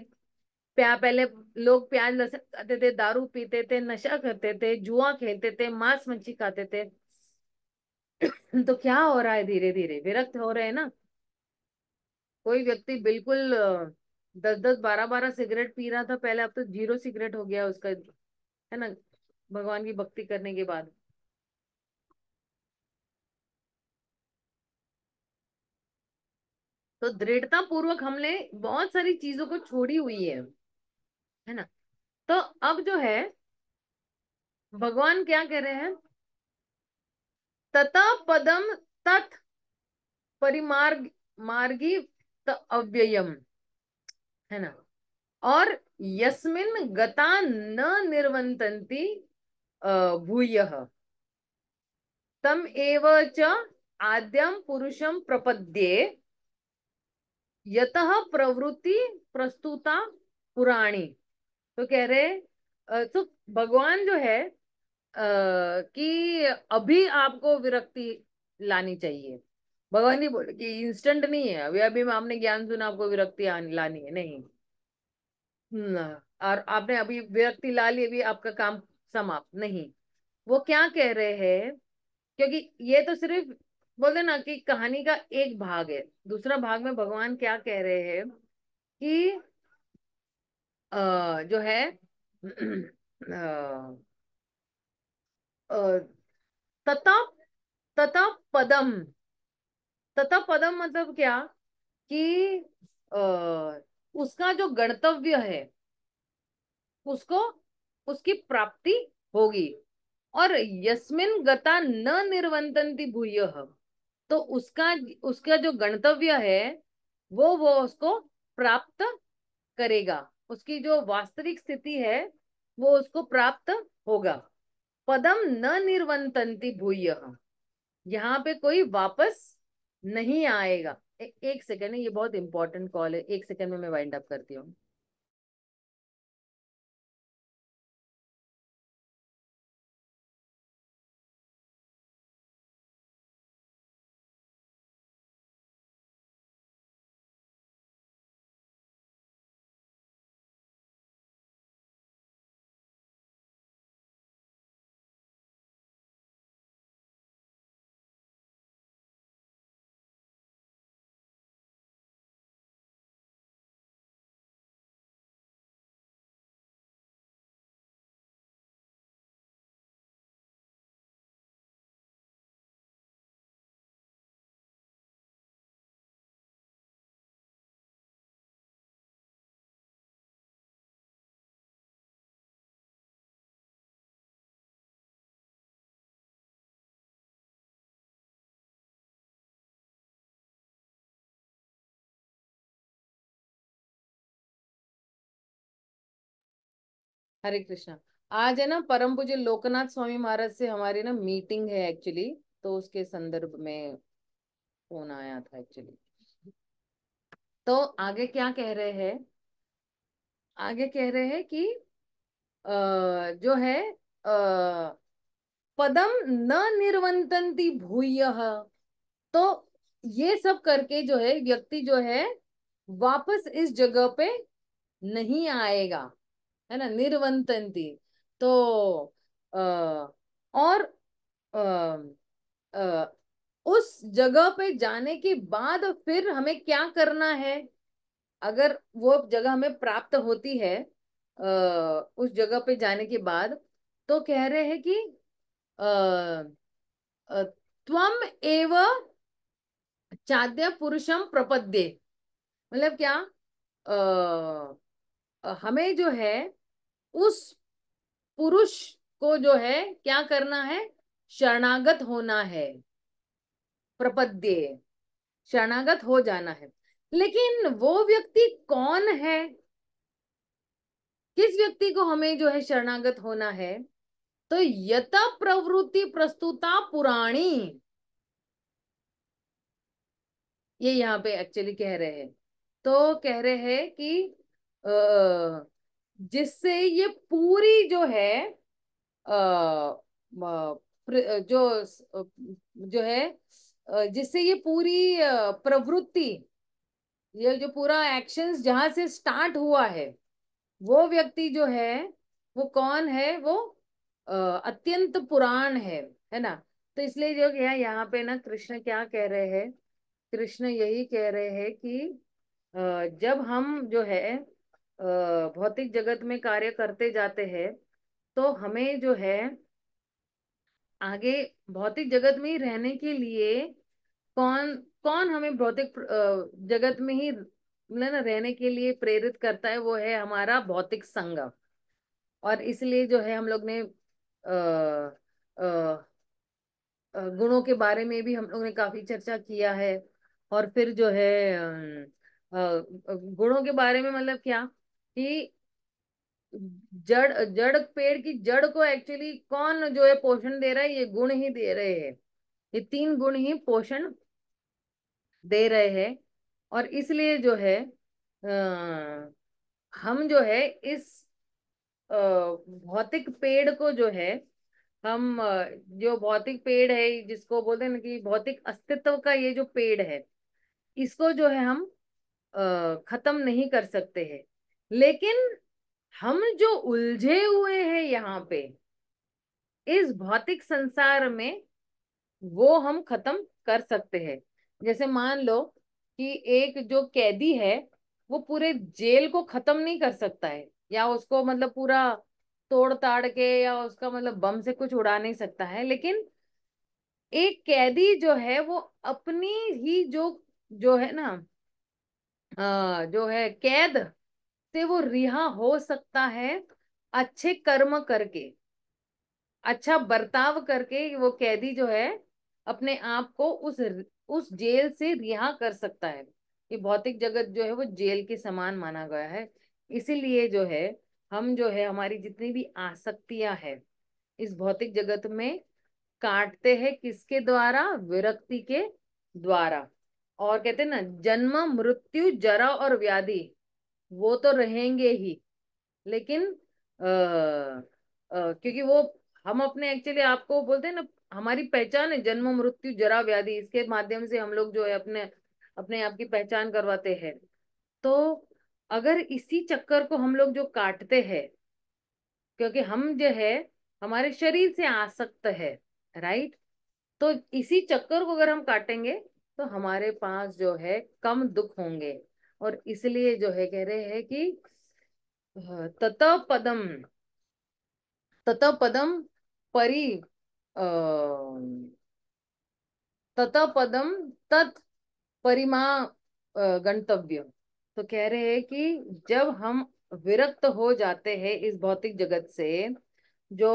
प्या पहले लोग प्याज लहसुन खाते थे दारू पीते थे नशा करते थे जुआ खेलते थे मांस मच्छी खाते थे तो क्या हो रहा है धीरे धीरे विरक्त हो रहे हैं ना कोई व्यक्ति बिल्कुल दस दस बारह बारह सिगरेट पी रहा था पहले अब तो जीरो सिगरेट हो गया उसका है ना भगवान की भक्ति करने के बाद तो दृढ़ता पूर्वक हमने बहुत सारी चीजों को छोड़ी हुई है है ना तो अब जो है हम्म। भगवान क्या कह रहे हैं तथा पदम तथ परिमार्ग मार्गी अव्ययम है ना और यस्मिन गता न निर्वंतंती भूय तम एव च आद्यम पुरुषम प्रपद्ये यतः प्रवृत्ति प्रस्तुता पुराणी तो कह रहे तो भगवान जो है कि अभी आपको विरक्ति लानी चाहिए भगवान नहीं बोले कि इंस्टेंट नहीं है अभी अभी आपने ज्ञान सुना आपको विरक्ति लानी है नहीं और आपने अभी विरक्ति ला ली अभी आपका काम समाप्त नहीं वो क्या कह रहे हैं क्योंकि ये तो सिर्फ बोलते ना कि कहानी का एक भाग है दूसरा भाग में भगवान क्या कह रहे हैं कि जो है तथा तथा पदम तथा पदम मतलब क्या कि उसका जो गणतव्य है उसको उसकी प्राप्ति होगी और यस्मिन गता न निर्वंतंती भूय तो उसका उसका जो गणतव्य है वो वो उसको प्राप्त करेगा उसकी जो वास्तविक स्थिति है वो उसको प्राप्त होगा पदम न निर्वंतंती भूय यहाँ पे कोई वापस नहीं आएगा ए, एक सेकेंड ये बहुत इंपॉर्टेंट कॉल है एक सेकेंड में मैं वाइंड अप करती हूँ हरे कृष्णा आज है ना परम पूज्य लोकनाथ स्वामी महाराज से हमारी ना मीटिंग है एक्चुअली तो उसके संदर्भ में फोन आया था एक्चुअली तो आगे क्या कह रहे हैं आगे कह रहे हैं कि आ, जो है आ, पदम न निर्वंतंती भूय तो ये सब करके जो है व्यक्ति जो है वापस इस जगह पे नहीं आएगा है ना निर्वंतंती तो आ, और आ, आ, उस जगह पे जाने के बाद फिर हमें क्या करना है अगर वो जगह हमें प्राप्त होती है आ, उस जगह पे जाने के बाद तो कह रहे हैं कि त्वम एव चाद्य पुरुषम प्रपद्य मतलब क्या आ, हमें जो है उस पुरुष को जो है क्या करना है शरणागत होना है प्रपद्य शरणागत हो जाना है लेकिन वो व्यक्ति कौन है किस व्यक्ति को हमें जो है शरणागत होना है तो यत प्रवृत्ति प्रस्तुता पुराणी ये यहाँ पे एक्चुअली कह रहे हैं तो कह रहे हैं कि अः जिससे ये पूरी जो है जो जो है जिससे ये पूरी प्रवृत्ति ये जो पूरा एक्शंस जहां से स्टार्ट हुआ है वो व्यक्ति जो है वो कौन है वो अत्यंत पुराण है है ना तो इसलिए जो क्या यहाँ पे ना कृष्ण क्या कह रहे हैं कृष्ण यही कह रहे हैं कि जब हम जो है भौतिक जगत में कार्य करते जाते हैं तो हमें जो है आगे भौतिक जगत में ही रहने के लिए कौन कौन हमें भौतिक जगत में ही ना रहने के लिए प्रेरित करता है वो है हमारा भौतिक संग और इसलिए जो है हम लोग ने आ, आ, गुणों के बारे में भी हम लोग ने काफी चर्चा किया है और फिर जो है गुणों के बारे में मतलब क्या कि जड़ जड़ पेड़ की जड़ को एक्चुअली कौन जो है पोषण दे रहा है ये गुण ही दे रहे हैं ये तीन गुण ही पोषण दे रहे हैं और इसलिए जो है आ, हम जो है इस भौतिक पेड़ को जो है हम जो भौतिक पेड़ है जिसको बोलते हैं ना कि भौतिक अस्तित्व का ये जो पेड़ है इसको जो है हम खत्म नहीं कर सकते हैं लेकिन हम जो उलझे हुए हैं यहाँ पे इस भौतिक संसार में वो हम खत्म कर सकते हैं जैसे मान लो कि एक जो कैदी है वो पूरे जेल को खत्म नहीं कर सकता है या उसको मतलब पूरा तोड़ ताड़ के या उसका मतलब बम से कुछ उड़ा नहीं सकता है लेकिन एक कैदी जो है वो अपनी ही जो जो है ना आ, जो है कैद से वो रिहा हो सकता है अच्छे कर्म करके अच्छा बर्ताव करके वो कैदी जो है अपने आप को उस उस जेल से रिहा कर सकता है ये भौतिक जगत जो है वो जेल के समान माना गया है इसीलिए जो है हम जो है हमारी जितनी भी आसक्तियां है इस भौतिक जगत में काटते हैं किसके द्वारा विरक्ति के द्वारा और कहते हैं ना जन्म मृत्यु जरा और व्याधि वो तो रहेंगे ही लेकिन आ, आ, क्योंकि वो हम अपने एक्चुअली आपको बोलते हैं ना हमारी पहचान है जन्म मृत्यु जरा व्याधि इसके माध्यम से हम लोग जो है अपने अपने आप की पहचान करवाते हैं तो अगर इसी चक्कर को हम लोग जो काटते हैं क्योंकि हम जो है हमारे शरीर से आसक्त है राइट तो इसी चक्कर को अगर हम काटेंगे तो हमारे पास जो है कम दुख होंगे और इसलिए जो है कह रहे हैं कि हाँ, तत पदम तत पदम परि तत पदम तत् परिमा गंतव्य तो कह रहे हैं कि जब हम विरक्त हो जाते हैं इस भौतिक जगत से जो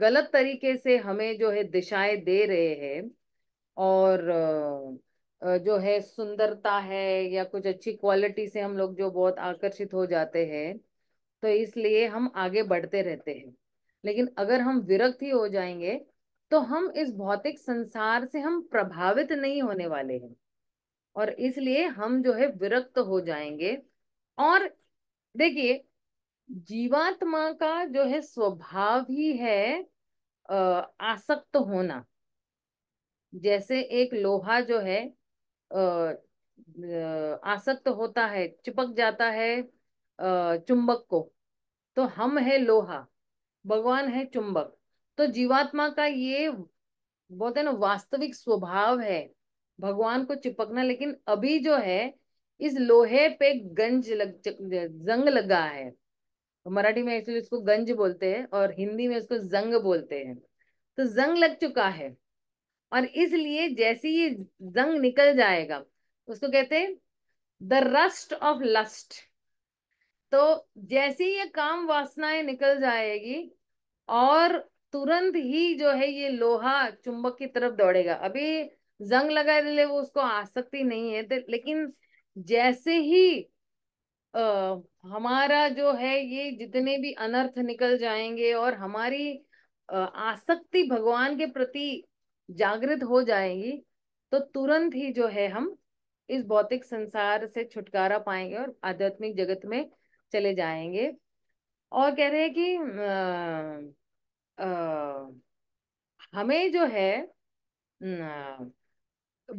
गलत तरीके से हमें जो है दिशाएं दे रहे हैं और जो है सुंदरता है या कुछ अच्छी क्वालिटी से हम लोग जो बहुत आकर्षित हो जाते हैं तो इसलिए हम आगे बढ़ते रहते हैं लेकिन अगर हम विरक्त ही हो जाएंगे तो हम इस भौतिक संसार से हम प्रभावित नहीं होने वाले हैं और इसलिए हम जो है विरक्त हो जाएंगे और देखिए जीवात्मा का जो है स्वभाव ही है आसक्त होना जैसे एक लोहा जो है आसक्त होता है चिपक जाता है चुंबक को तो हम है लोहा भगवान है चुंबक तो जीवात्मा का ये बहुत है ना वास्तविक स्वभाव है भगवान को चिपकना लेकिन अभी जो है इस लोहे पे गंज लग जंग लगा है मराठी में इसको गंज बोलते हैं और हिंदी में इसको जंग बोलते हैं तो जंग लग चुका है और इसलिए जैसे ये जंग निकल जाएगा उसको कहते हैं द रस्ट ऑफ लस्ट तो जैसे ये काम वासनाएं निकल जाएगी और तुरंत ही जो है ये लोहा चुंबक की तरफ दौड़ेगा अभी जंग लगा ले वो उसको आसक्ति नहीं है तो लेकिन जैसे ही आ, हमारा जो है ये जितने भी अनर्थ निकल जाएंगे और हमारी आसक्ति भगवान के प्रति जागृत हो जाएंगी तो तुरंत ही जो है हम इस भौतिक संसार से छुटकारा पाएंगे और आध्यात्मिक जगत में चले जाएंगे और कह रहे हैं कि आ, आ, हमें जो है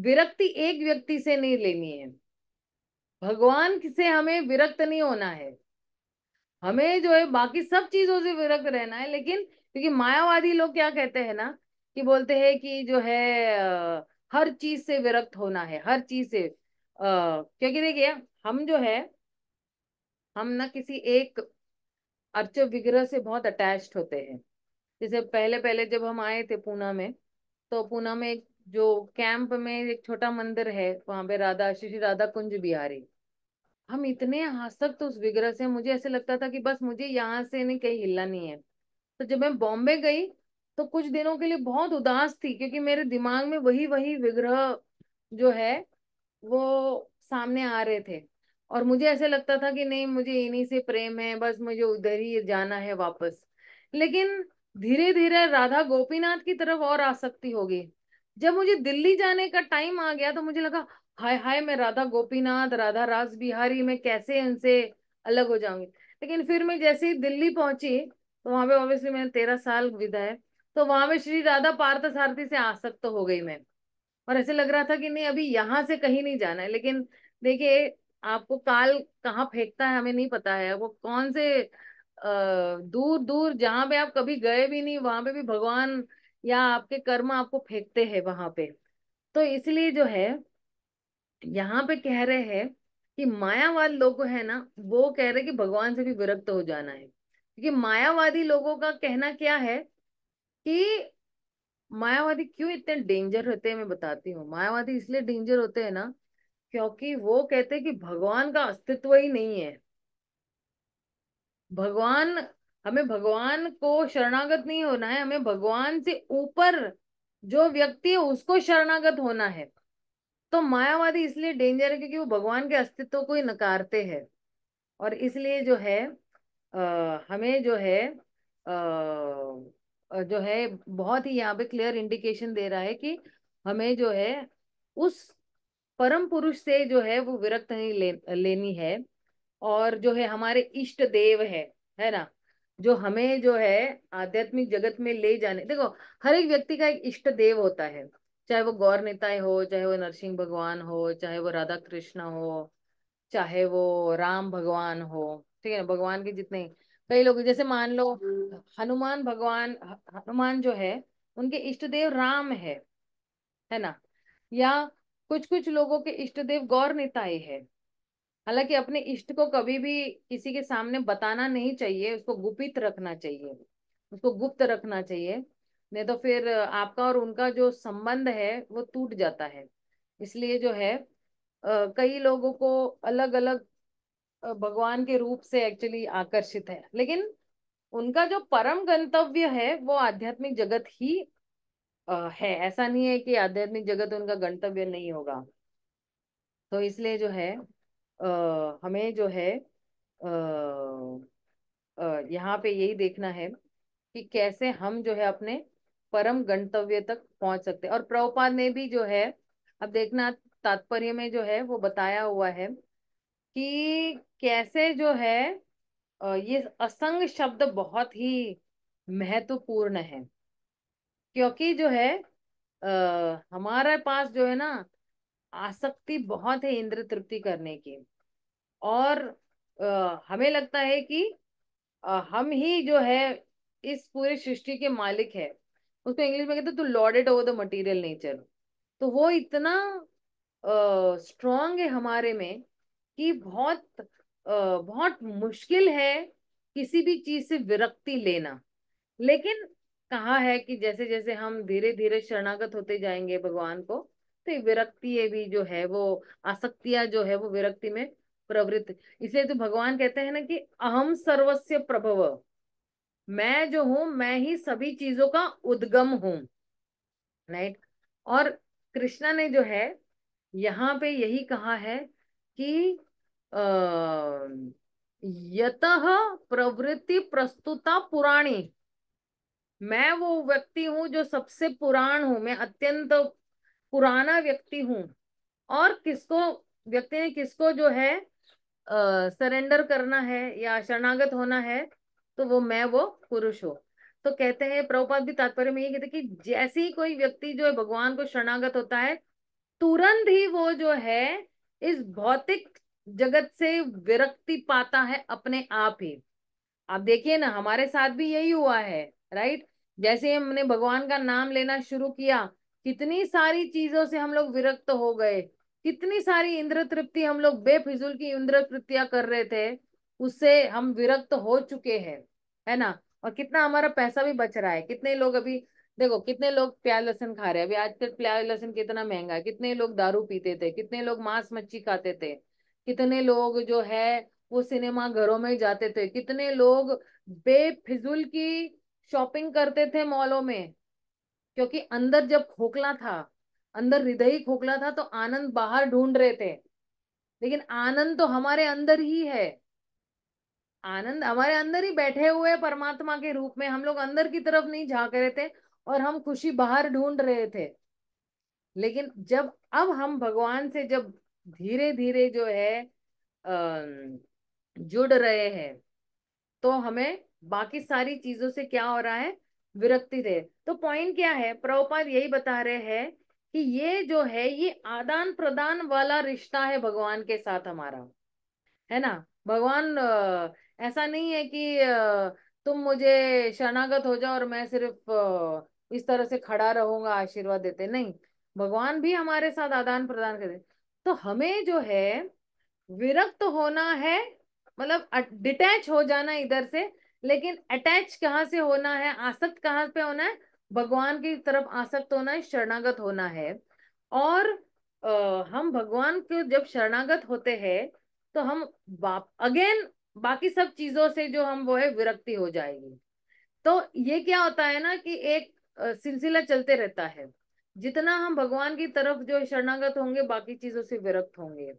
विरक्ति एक व्यक्ति से नहीं लेनी है भगवान से हमें विरक्त नहीं होना है हमें जो है बाकी सब चीजों से विरक्त रहना है लेकिन क्योंकि मायावादी लोग क्या कहते हैं ना कि बोलते हैं कि जो है हर चीज से विरक्त होना है हर चीज से Uh, क्योंकि देखिए हम जो है हम ना किसी एक अर्च विग्रह से बहुत अटैच्ड होते हैं जैसे पहले पहले जब हम आए थे पूना में तो पूना में एक जो कैंप में एक छोटा मंदिर है वहां पे राधा श्री राधा कुंज बिहारी हम इतने आसक्त उस विग्रह से मुझे ऐसे लगता था कि बस मुझे यहाँ से नहीं कहीं हिलना नहीं है तो जब मैं बॉम्बे गई तो कुछ दिनों के लिए बहुत उदास थी क्योंकि मेरे दिमाग में वही वही विग्रह जो है वो सामने आ रहे थे और मुझे ऐसे लगता था कि नहीं मुझे इन्हीं से प्रेम है बस मुझे उधर ही जाना है वापस लेकिन धीरे धीरे राधा गोपीनाथ की तरफ और आसक्ति होगी जब मुझे दिल्ली जाने का टाइम आ गया तो मुझे लगा हाय हाय मैं राधा गोपीनाथ राधा राज बिहारी मैं कैसे इनसे अलग हो जाऊंगी लेकिन फिर मैं जैसे ही दिल्ली पहुंची तो वहां पे ऑब्वियसली मैंने तेरह साल विदा है तो वहां में श्री राधा पार्थ सारथी से आसक्त हो गई मैं और ऐसे लग रहा था कि नहीं अभी यहाँ से कहीं नहीं जाना है लेकिन देखिए आपको काल कहाँ फेंकता है हमें नहीं पता है वो कौन से दूर दूर जहां पे आप कभी गए भी नहीं वहां पे भी भगवान या आपके कर्म आपको फेंकते हैं वहां पे तो इसलिए जो है यहाँ पे कह रहे हैं कि मायावाद लोग है ना वो कह रहे कि भगवान से भी विरक्त हो जाना है क्योंकि मायावादी लोगों का कहना क्या है कि मायावादी क्यों इतने डेंजर होते हैं मैं बताती हूँ मायावादी इसलिए डेंजर होते हैं ना क्योंकि वो कहते हैं कि भगवान का अस्तित्व ही नहीं है भगवान हमें भगवान को शरणागत नहीं होना है हमें भगवान से ऊपर जो व्यक्ति है उसको शरणागत होना है तो मायावादी इसलिए डेंजर है क्योंकि वो भगवान के अस्तित्व को ही नकारते हैं और इसलिए जो है आ, हमें जो है आ, जो है बहुत ही यहाँ पे क्लियर इंडिकेशन दे रहा है कि हमें जो है उस परम पुरुष से जो है वो विरक्त नहीं ले, लेनी है और जो है हमारे इष्ट देव है है ना जो हमें जो है आध्यात्मिक जगत में ले जाने देखो हर एक व्यक्ति का एक इष्ट देव होता है चाहे वो गौर नेता हो चाहे वो नरसिंह भगवान हो चाहे वो राधा कृष्ण हो चाहे वो राम भगवान हो ठीक है ना भगवान के जितने कई लोग जैसे मान लो हम्म। हनुमान भगवान हनुमान जो है उनके इष्ट देव राम है है ना या कुछ कुछ लोगों के इष्ट देव गौर निताई है हालांकि अपने इष्ट को कभी भी किसी के सामने बताना नहीं चाहिए उसको गुपित रखना चाहिए उसको गुप्त रखना चाहिए नहीं तो फिर आपका और उनका जो संबंध है वो टूट जाता है इसलिए जो है कई लोगों को अलग अलग भगवान के रूप से एक्चुअली आकर्षित है लेकिन उनका जो परम गंतव्य है वो आध्यात्मिक जगत ही है ऐसा नहीं है कि आध्यात्मिक जगत उनका गंतव्य नहीं होगा तो इसलिए जो है आ, हमें जो है यहाँ पे यही देखना है कि कैसे हम जो है अपने परम गंतव्य तक पहुंच सकते और प्रभुपाद ने भी जो है अब देखना तात्पर्य में जो है वो बताया हुआ है कि कैसे जो है ये असंग शब्द बहुत ही महत्वपूर्ण है क्योंकि जो है अः हमारे पास जो है ना आसक्ति बहुत है इंद्र तृप्ति करने की और आ, हमें लगता है कि आ, हम ही जो है इस पूरे सृष्टि के मालिक है उसको इंग्लिश में कहते तो lorded over the material nature तो वो इतना स्ट्रांग है हमारे में कि बहुत बहुत मुश्किल है किसी भी चीज से विरक्ति लेना लेकिन कहा है कि जैसे जैसे हम धीरे धीरे शरणागत होते जाएंगे भगवान को तो विरक्ति भी जो है वो आसक्तियां जो है वो विरक्ति में प्रवृत्त इसलिए तो भगवान कहते हैं ना कि अहम सर्वस्य प्रभव मैं जो हूं मैं ही सभी चीजों का उद्गम हूं राइट और कृष्णा ने जो है यहाँ पे यही कहा है कि यत प्रवृत्ति प्रस्तुता पुराणी मैं वो व्यक्ति हूँ जो सबसे पुराण हूँ मैं अत्यंत पुराना व्यक्ति हूँ और किसको व्यक्ति ने किसको जो है सरेंडर करना है या शरणागत होना है तो वो मैं वो पुरुष हो तो कहते हैं प्रभुपाद भी तात्पर्य में ये कहते कि जैसे ही कोई व्यक्ति जो है भगवान को शरणागत होता है तुरंत ही वो जो है इस भौतिक जगत से विरक्ति पाता है अपने आप ही आप देखिए ना हमारे साथ भी यही हुआ है राइट जैसे हमने भगवान का नाम लेना शुरू किया कितनी सारी चीजों से हम लोग विरक्त हो गए कितनी सारी इंद्र तृप्ति हम लोग बेफिजूल की इंद्र तृप्तियां कर रहे थे उससे हम विरक्त हो चुके हैं है ना और कितना हमारा पैसा भी बच रहा है कितने लोग अभी देखो कितने लोग प्याज लहसन खा रहे हैं अभी आजकल प्याज लहसन कितना महंगा है कितने लोग दारू पीते थे कितने लोग मांस मच्छी खाते थे कितने लोग जो है वो सिनेमा घरों में जाते थे कितने लोग बेफिजुल की शॉपिंग करते थे मॉलों में क्योंकि अंदर जब खोखला था अंदर हृदय खोखला था तो आनंद बाहर ढूंढ रहे थे लेकिन आनंद तो हमारे अंदर ही है आनंद हमारे अंदर ही बैठे हुए परमात्मा के रूप में हम लोग अंदर की तरफ नहीं झांक रहे थे और हम खुशी बाहर ढूंढ रहे थे लेकिन जब अब हम भगवान से जब धीरे धीरे जो है जुड़ रहे हैं तो हमें बाकी सारी चीजों से क्या हो रहा है विरक्ति रहे तो पॉइंट क्या है प्रभुपाद यही बता रहे हैं कि ये जो है ये आदान प्रदान वाला रिश्ता है भगवान के साथ हमारा है ना भगवान ऐसा नहीं है कि तुम मुझे शरणागत हो जाओ और मैं सिर्फ इस तरह से खड़ा रहूंगा आशीर्वाद देते नहीं भगवान भी हमारे साथ आदान प्रदान करते तो हमें जो है विरक्त होना है मतलब डिटैच हो जाना इधर से लेकिन अटैच कहाँ से होना है आसक्त कहाँ पे होना है भगवान की तरफ आसक्त होना है शरणागत होना है और आ, हम भगवान को जब शरणागत होते हैं तो हम बाप अगेन बाकी सब चीजों से जो हम वो है विरक्ति हो जाएगी तो ये क्या होता है ना कि एक सिलसिला चलते रहता है जितना हम भगवान की तरफ जो शरणागत होंगे बाकी चीजों से विरक्त होंगे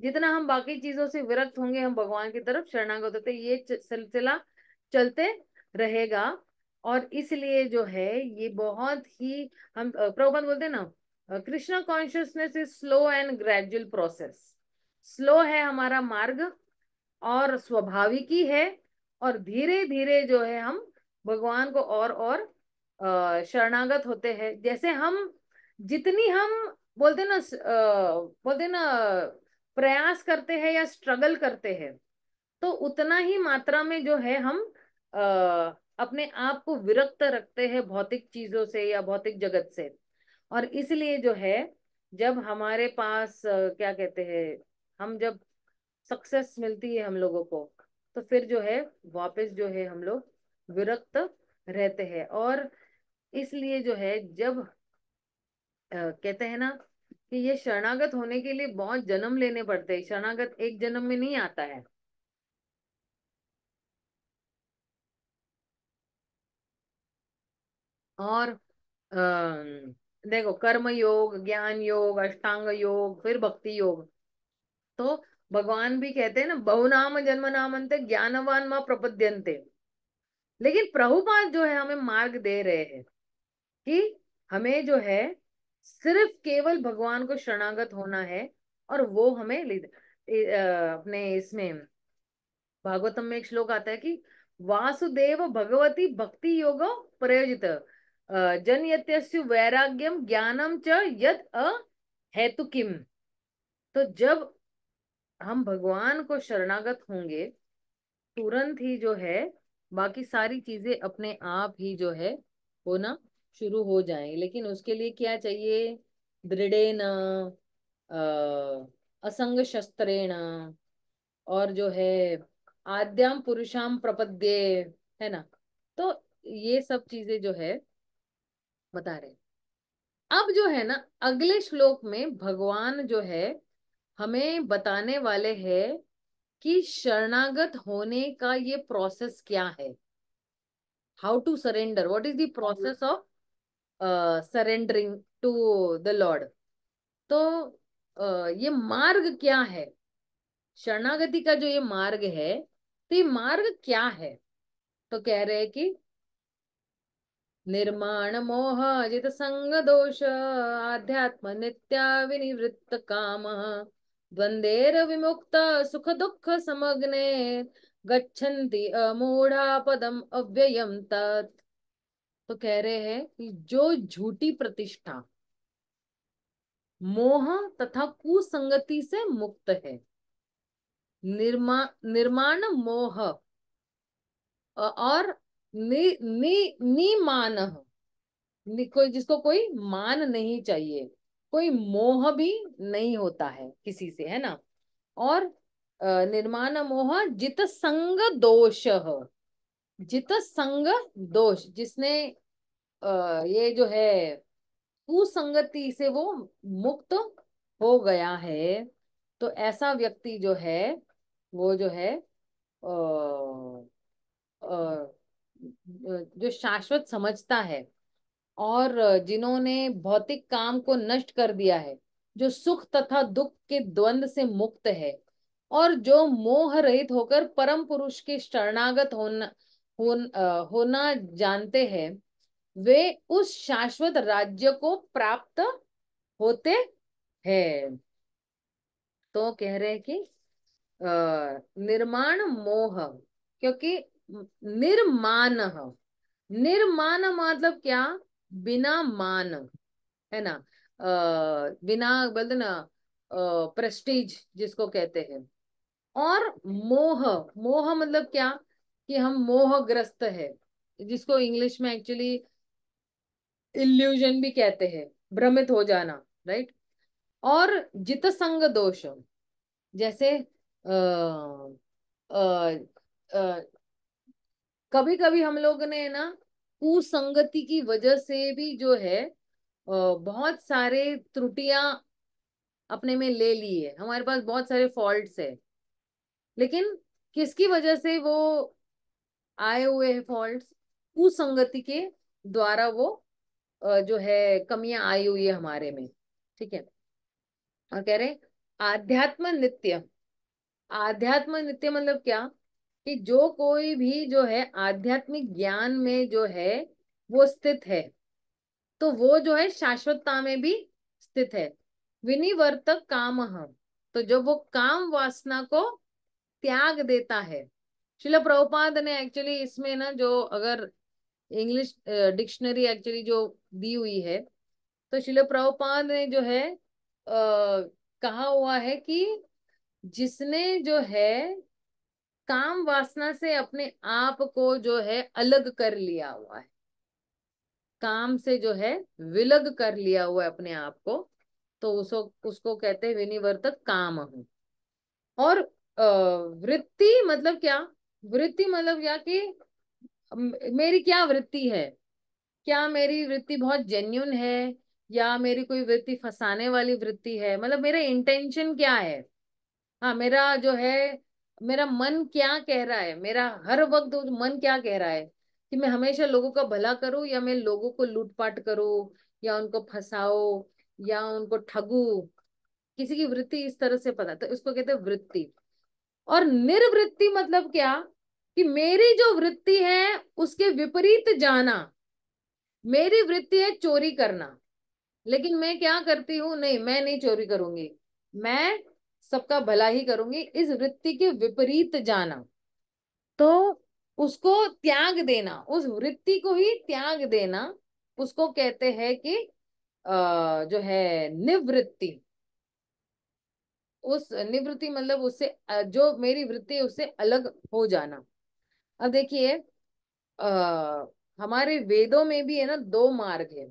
जितना हम बाकी चीजों से विरक्त होंगे हम भगवान की तरफ शरणागत होते ये सिलसिला चलते रहेगा और इसलिए जो है ये बहुत ही हम प्रभुपद बोलते हैं ना Krishna consciousness is slow and gradual process slow है हमारा मार्ग और स्वाभाविक ही है और धीरे धीरे जो है हम भगवान को और और शरणागत होते हैं जैसे हम जितनी हम बोलते ना बोलते ना प्रयास करते हैं या स्ट्रगल करते हैं तो उतना ही मात्रा में जो है हम अपने आप को विरक्त रखते हैं भौतिक चीजों से या भौतिक जगत से और इसलिए जो है जब हमारे पास क्या कहते हैं हम जब सक्सेस मिलती है हम लोगों को तो फिर जो है वापस जो है हम लोग विरक्त रहते हैं और इसलिए जो है जब आ, कहते हैं ना कि ये शरणागत होने के लिए बहुत जन्म लेने पड़ते हैं शरणागत एक जन्म में नहीं आता है और आ, देखो कर्म योग ज्ञान योग अष्टांग योग फिर भक्ति योग तो भगवान भी कहते हैं ना बहुनाम जन्म नाम अंत ज्ञानवान माँ प्रपद्यंते लेकिन प्रभुपाद जो है हमें मार्ग दे रहे हैं कि हमें जो है सिर्फ केवल भगवान को शरणागत होना है और वो हमें अपने इसमें भागवतम में एक श्लोक आता है कि वासुदेव भगवती भक्ति योग प्रयोजित जन यत्यस्यु वैराग्यम ज्ञानम च यत अ हेतु किम तो जब हम भगवान को शरणागत होंगे तुरंत ही जो है बाकी सारी चीजें अपने आप ही जो है होना शुरू हो जाए लेकिन उसके लिए क्या चाहिए दृढ़ न असंग शस्त्रेण और जो है आद्याम पुरुषाम प्रपद्य है ना तो ये सब चीजें जो है बता रहे अब जो है ना अगले श्लोक में भगवान जो है हमें बताने वाले हैं कि शरणागत होने का ये प्रोसेस क्या है how to surrender what is the process of surrendering to the lord तो uh, ये मार्ग क्या है शरणागति का जो ये मार्ग है तो ये मार्ग क्या है तो कह रहे हैं कि निर्माण मोह जित संग दोष आध्यात्म नित्या विनिवृत्त काम द्वंदेर विमुक्त सुख दुख समग्ने गच्छन्ति अमूढ़ा पदम अव्ययम तत् तो कह रहे हैं कि जो झूठी प्रतिष्ठा मोह तथा कुसंगति से मुक्त है निर्मा निर्माण मोह और नि, नि, निमान नि कोई जिसको कोई मान नहीं चाहिए कोई मोह भी नहीं होता है किसी से है ना और निर्माण मोह जित संग दोष जित संग दोष जिसने ये जो है कुसंगति से वो मुक्त हो गया है तो ऐसा व्यक्ति जो है वो जो है आ, आ, जो शाश्वत समझता है और जिन्होंने भौतिक काम को नष्ट कर दिया है जो सुख तथा दुख के द्वंद से मुक्त है और जो मोह रहित होकर परम पुरुष के शरणागत होना होन, होना जानते हैं वे उस शाश्वत राज्य को प्राप्त होते हैं तो कह रहे हैं कि निर्माण मोह क्योंकि निर्माण निर्माण मतलब क्या बिना मान है ना आ, बिना बोलते ना प्रेस्टीज जिसको कहते हैं और मोह मोह मतलब क्या कि हम मोहग्रस्त है जिसको इंग्लिश में एक्चुअली इल्यूजन भी कहते हैं भ्रमित हो जाना राइट और जित संग दोष जैसे आ, आ, आ, कभी कभी हम लोग ने ना कुसंगति की वजह से भी जो है बहुत सारे त्रुटियां अपने में ले ली है हमारे पास बहुत सारे फॉल्ट्स है लेकिन किसकी वजह से वो आए हुए हैं फॉल्ट्स कुसंगति के द्वारा वो जो है कमियां आई हुई है हमारे में ठीक है और कह रहे आध्यात्म नित्य आध्यात्म नित्य मतलब क्या कि जो कोई भी जो है आध्यात्मिक ज्ञान में जो है वो स्थित है तो वो जो है शाश्वतता में भी स्थित है विनिवर्तक काम तो जब वो काम वासना को त्याग देता है शिल प्रभुपाद ने एक्चुअली इसमें ना जो अगर इंग्लिश डिक्शनरी एक्चुअली जो दी हुई है तो शिल प्रभुपाद ने जो है आ, कहा हुआ है कि जिसने जो है काम वासना से अपने आप को जो है अलग कर लिया हुआ है काम से जो है विलग कर लिया हुआ है अपने आप को तो उसको उसको कहते हैं विनिवर्तक काम हूं और वृत्ति मतलब क्या वृत्ति मतलब क्या कि मेरी क्या वृत्ति है क्या मेरी वृत्ति बहुत जेन्यून है या मेरी कोई वृत्ति फंसाने वाली वृत्ति है मतलब मेरा इंटेंशन क्या है हाँ मेरा जो है मेरा मन क्या कह रहा है मेरा हर वक्त मन क्या कह रहा है कि मैं हमेशा लोगों का भला करूं या मैं लोगों को लूटपाट करूं या उनको फंसाओ या उनको ठगू किसी की वृत्ति इस तरह से पता तो इसको कहते हैं वृत्ति और निर्वृत्ति मतलब क्या कि मेरी जो वृत्ति है उसके विपरीत जाना मेरी वृत्ति है चोरी करना लेकिन मैं क्या करती हूँ नहीं मैं नहीं चोरी करूंगी मैं सबका भला ही करूंगी इस वृत्ति के विपरीत जाना तो उसको त्याग देना उस वृत्ति को ही त्याग देना उसको कहते हैं कि जो है निवृत्ति उस निवृत्ति मतलब उससे जो मेरी वृत्ति है उससे अलग हो जाना अब देखिए हमारे वेदों में भी है ना दो मार्ग है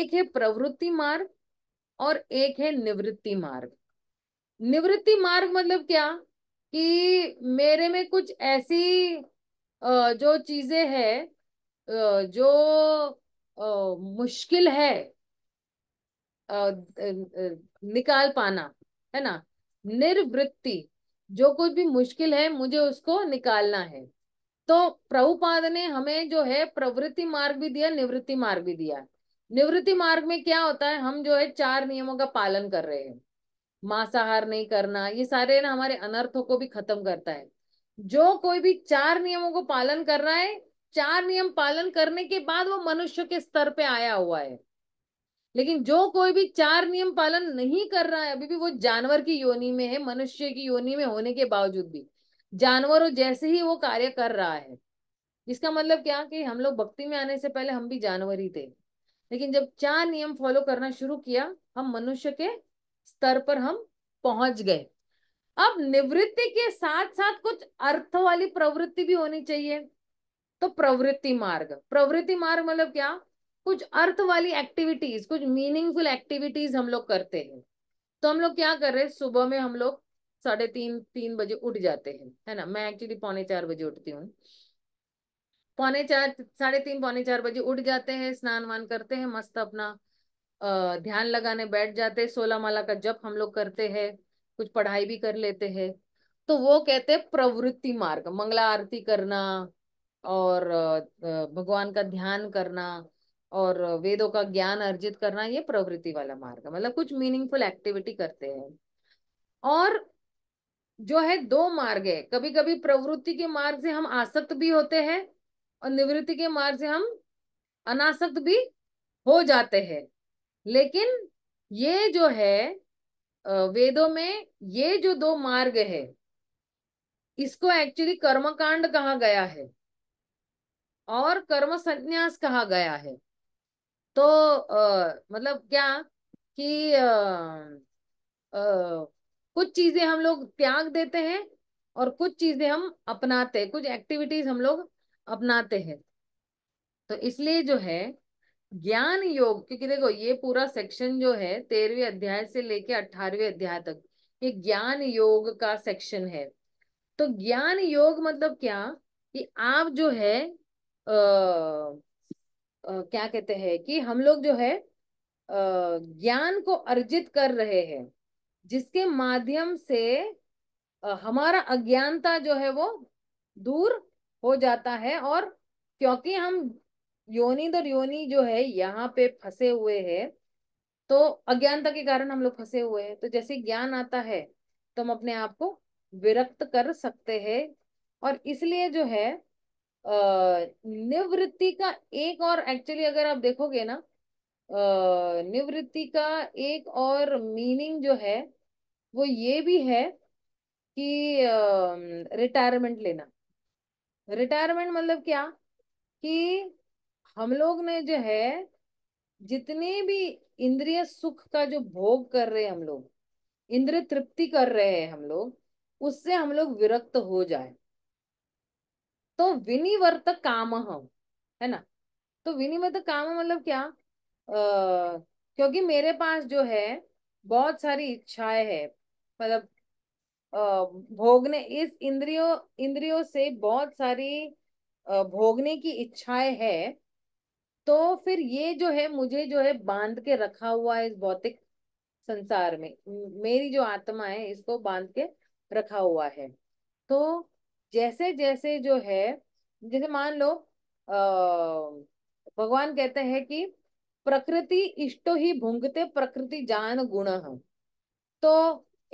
एक है प्रवृत्ति मार्ग और एक है निवृत्ति मार्ग निवृत्ति मार्ग मतलब क्या कि मेरे में कुछ ऐसी जो चीजें है जो मुश्किल है निकाल पाना है ना निर्वृत्ति जो कुछ भी मुश्किल है मुझे उसको निकालना है तो प्रभुपाद ने हमें जो है प्रवृत्ति मार्ग भी दिया निवृत्ति मार्ग भी दिया निवृत्ति मार्ग में क्या होता है हम जो है चार नियमों का पालन कर रहे हैं मांसाहार नहीं करना ये सारे ना हमारे अनर्थों को भी खत्म करता है जो कोई भी चार नियमों को पालन कर रहा है चार नियम पालन करने के बाद वो मनुष्य के स्तर पे आया हुआ है लेकिन जो कोई भी चार नियम पालन नहीं कर रहा है अभी भी वो जानवर की योनि में है मनुष्य की योनि में होने के बावजूद भी जानवरों जैसे ही वो कार्य कर रहा है इसका मतलब क्या कि हम लोग भक्ति में आने से पहले हम भी जानवर ही थे लेकिन जब चार नियम फॉलो करना शुरू किया हम मनुष्य के स्तर पर हम पहुंच गए अब निवृत्ति के साथ साथ कुछ अर्थ वाली प्रवृत्ति भी होनी चाहिए तो प्रवृत्ति मार्ग प्रवृत्ति मार्ग मतलब क्या कुछ अर्थ वाली एक्टिविटीज कुछ मीनिंगफुल एक्टिविटीज हम लोग करते हैं तो हम लोग क्या कर रहे हैं सुबह में हम लोग साढ़े तीन तीन बजे उठ जाते हैं है ना मैं एक्चुअली पौने चार बजे उठती हूँ पौने चार साढ़े तीन पौने चार बजे उठ जाते हैं स्नान वान करते हैं मस्त अपना ध्यान लगाने बैठ जाते सोलह माला का जप हम लोग करते हैं कुछ पढ़ाई भी कर लेते हैं तो वो कहते हैं प्रवृत्ति मार्ग मंगला आरती करना और भगवान का ध्यान करना और वेदों का ज्ञान अर्जित करना ये प्रवृत्ति वाला मार्ग मतलब कुछ मीनिंगफुल एक्टिविटी करते हैं और जो है दो मार्ग है कभी कभी प्रवृत्ति के मार्ग से हम आसक्त भी होते हैं और निवृत्ति के मार्ग से हम अनासक्त भी हो जाते हैं लेकिन ये जो है वेदों में ये जो दो मार्ग है इसको एक्चुअली कर्मकांड कहा गया है और कर्म संन्यास कहा गया है तो आ, मतलब क्या कि आ, आ, कुछ चीजें हम लोग त्याग देते हैं और कुछ चीजें हम अपनाते हैं कुछ एक्टिविटीज हम लोग अपनाते हैं तो इसलिए जो है ज्ञान योग क्योंकि देखो ये पूरा सेक्शन जो है तेरहवें अध्याय से लेके अठारहवें अध्याय तक ये ज्ञान योग का सेक्शन है तो ज्ञान योग मतलब क्या कि आप जो है अः क्या कहते हैं कि हम लोग जो है ज्ञान को अर्जित कर रहे हैं जिसके माध्यम से आ, हमारा अज्ञानता जो है वो दूर हो जाता है और क्योंकि हम योनि दर योनि जो है यहाँ पे फंसे हुए है तो अज्ञानता के कारण हम लोग फंसे हुए हैं तो जैसे ज्ञान आता है तो हम अपने आप को विरक्त कर सकते हैं और इसलिए जो है निवृत्ति का एक और एक्चुअली अगर आप देखोगे ना निवृत्ति का एक और मीनिंग जो है वो ये भी है कि रिटायरमेंट लेना रिटायरमेंट मतलब क्या कि हम लोग ने जो है जितने भी इंद्रिय सुख का जो भोग कर रहे हैं हम लोग इंद्र तृप्ति कर रहे हैं हम लोग उससे हम लोग विरक्त हो जाए तो विनिवर्त काम हम है ना तो विनिवर्त काम मतलब क्या आ, क्योंकि मेरे पास जो है बहुत सारी इच्छाएं है मतलब भोगने इस इंद्रियों इंद्रियों से बहुत सारी भोगने की इच्छाएं है तो फिर ये जो है मुझे जो है बांध के रखा हुआ है इस भौतिक संसार में मेरी जो आत्मा है इसको बांध के रखा हुआ है तो जैसे जैसे जो है जैसे मान लो भगवान कहते हैं कि प्रकृति इष्टो ही भूंगते प्रकृति जान गुण तो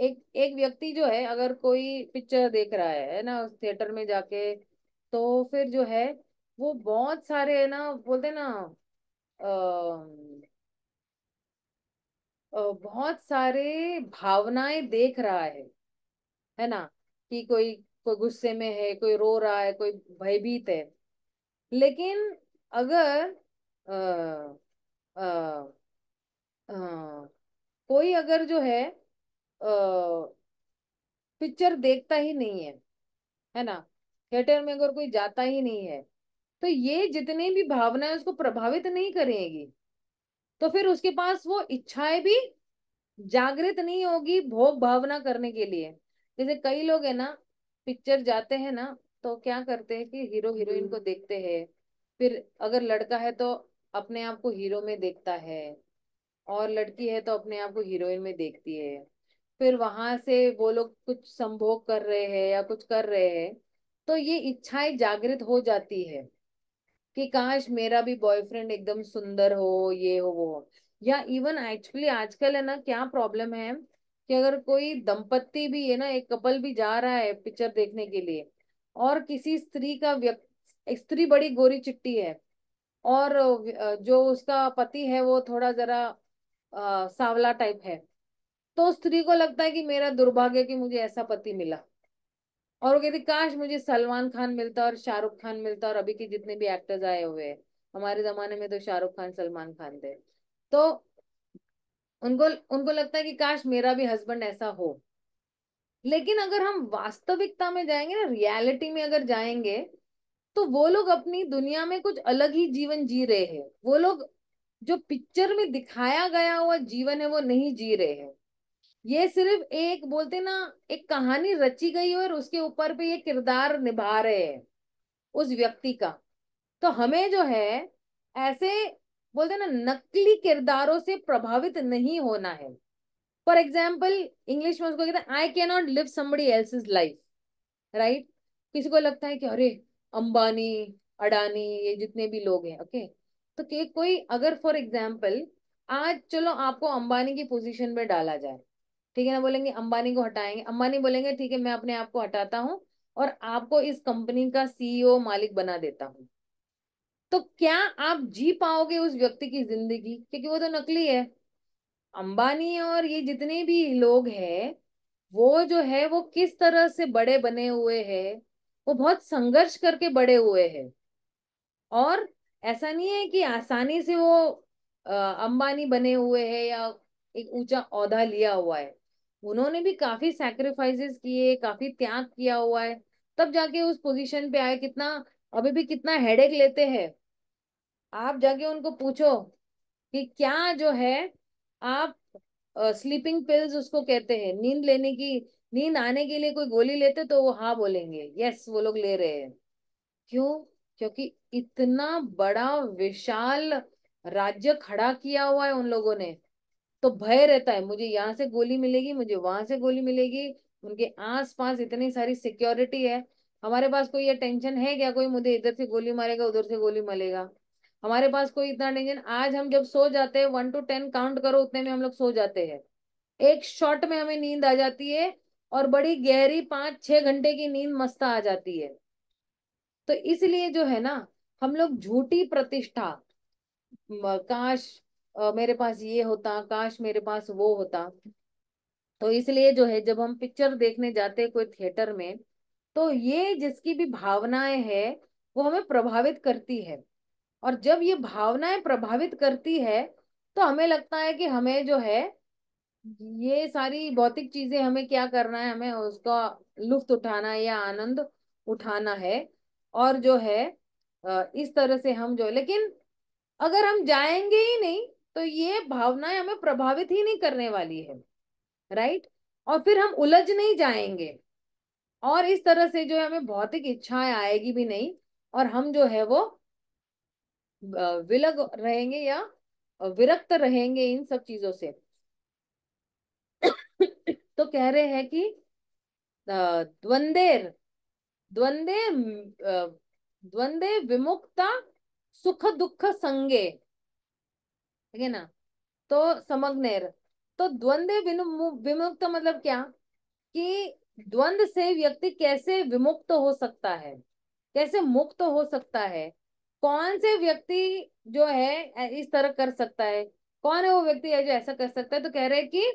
एक एक व्यक्ति जो है अगर कोई पिक्चर देख रहा है ना थिएटर में जाके तो फिर जो है वो बहुत सारे है ना बोलते ना आ, बहुत सारे भावनाएं देख रहा है है ना कि कोई कोई गुस्से में है कोई रो रहा है कोई भयभीत है लेकिन अगर आ, आ, आ, कोई अगर जो है पिक्चर देखता ही नहीं है है ना थिएटर में अगर कोई जाता ही नहीं है तो ये जितने भी भावनाएं उसको प्रभावित नहीं करेगी तो फिर उसके पास वो इच्छाएं भी जागृत नहीं होगी भोग भावना करने के लिए जैसे कई लोग है ना पिक्चर जाते हैं ना तो क्या करते हैं कि हीरो हीरोइन को हम्म। देखते हैं फिर अगर लड़का है तो अपने आप को हीरो में देखता है और लड़की है तो अपने आप को हीरोइन में देखती है फिर वहां से वो लोग कुछ संभोग कर रहे हैं या कुछ कर रहे हैं तो ये इच्छाएं जागृत हो जाती है कि काश मेरा भी बॉयफ्रेंड एकदम सुंदर हो ये हो वो हो या इवन एक्चुअली आजकल है ना क्या प्रॉब्लम है कि अगर कोई दंपत्ति भी है ना एक कपल भी जा रहा है पिक्चर देखने के लिए और किसी स्त्री का व्यक्ति स्त्री बड़ी गोरी चिट्टी है और जो उसका पति है वो थोड़ा जरा सावला टाइप है तो स्त्री को लगता है कि मेरा दुर्भाग्य कि मुझे ऐसा पति मिला और वो कहती काश मुझे सलमान खान मिलता और शाहरुख खान मिलता और अभी के जितने भी एक्टर्स आए हुए हैं हमारे जमाने में तो शाहरुख खान सलमान खान थे तो उनको उनको लगता है कि काश मेरा भी हस्बैंड ऐसा हो लेकिन अगर हम वास्तविकता में जाएंगे ना रियलिटी में अगर जाएंगे तो वो लोग अपनी दुनिया में कुछ अलग ही जीवन जी रहे हैं वो लोग जो पिक्चर में दिखाया गया हुआ जीवन है वो नहीं जी रहे हैं ये सिर्फ एक बोलते ना एक कहानी रची गई और उसके ऊपर पे ये किरदार निभा रहे हैं उस व्यक्ति का तो हमें जो है ऐसे बोलते ना नकली किरदारों से प्रभावित नहीं होना है फॉर एग्जाम्पल इंग्लिश में उसको कहते हैं I can not live somebody else life right किसी को लगता है कि अरे अंबानी अडानी ये जितने भी लोग हैं ओके okay? तो कोई अगर फॉर एग्जाम्पल आज चलो आपको अंबानी की पोजीशन में डाला जाए ठीक है ना बोलेंगे अंबानी को हटाएंगे अंबानी बोलेंगे ठीक है मैं अपने आप को हटाता हूँ और आपको इस कंपनी का सीईओ e मालिक बना देता हूँ तो क्या आप जी पाओगे उस व्यक्ति की जिंदगी क्योंकि वो तो नकली है अंबानी और ये जितने भी लोग हैं वो जो है वो किस तरह से बड़े बने हुए हैं वो बहुत संघर्ष करके बड़े हुए हैं और ऐसा नहीं है कि आसानी से वो अंबानी बने हुए है या एक ऊंचा औहदा लिया हुआ है उन्होंने भी काफी सैक्रिफाइसेस किए काफी त्याग किया हुआ है तब जाके उस पोजीशन पे आए कितना अभी भी कितना हेडेक लेते हैं आप जाके उनको पूछो कि क्या जो है आप स्लीपिंग पिल्स उसको कहते हैं नींद लेने की नींद आने के लिए कोई गोली लेते तो वो हाँ बोलेंगे यस वो लोग ले रहे हैं क्यों क्योंकि इतना बड़ा विशाल राज्य खड़ा किया हुआ है उन लोगों ने तो भय रहता है मुझे यहाँ से गोली मिलेगी मुझे वहां से गोली मिलेगी उनके आस पास इतनी सारी सिक्योरिटी है हमारे पास कोई ये टेंशन है क्या कोई मुझे इधर से गोली मारेगा उधर से गोली मिलेगा हमारे पास कोई इतना टेंशन आज हम जब सो जाते हैं वन टू टेन काउंट करो उतने में हम लोग सो जाते हैं एक शॉट में हमें नींद आ जाती है और बड़ी गहरी पांच छह घंटे की नींद मस्ता आ जाती है तो इसलिए जो है ना हम लोग झूठी प्रतिष्ठा काश मेरे पास ये होता काश मेरे पास वो होता तो इसलिए जो है जब हम पिक्चर देखने जाते हैं कोई थिएटर में तो ये जिसकी भी भावनाएं है वो हमें प्रभावित करती है और जब ये भावनाएं प्रभावित करती है तो हमें लगता है कि हमें जो है ये सारी भौतिक चीजें हमें क्या करना है हमें उसका लुफ्त उठाना है या आनंद उठाना है और जो है इस तरह से हम जो लेकिन अगर हम जाएंगे ही नहीं तो ये भावनाएं हमें प्रभावित ही नहीं करने वाली है राइट और फिर हम उलझ नहीं जाएंगे और इस तरह से जो है हमें भौतिक इच्छाएं आएगी भी नहीं और हम जो है वो विलग रहेंगे या विरक्त रहेंगे इन सब चीजों से तो कह रहे हैं कि द्वंदेर द्वंदे द्वंदे विमुक्ता सुख दुख संगे ठीक है ना तो समग्न तो द्वंद्व विमुक्त मतलब क्या कि द्वंद से व्यक्ति कैसे विमुक्त हो सकता है कैसे मुक्त हो सकता है कौन से व्यक्ति जो है इस तरह कर सकता है कौन है वो व्यक्ति है जो ऐसा कर सकता है तो कह रहे कि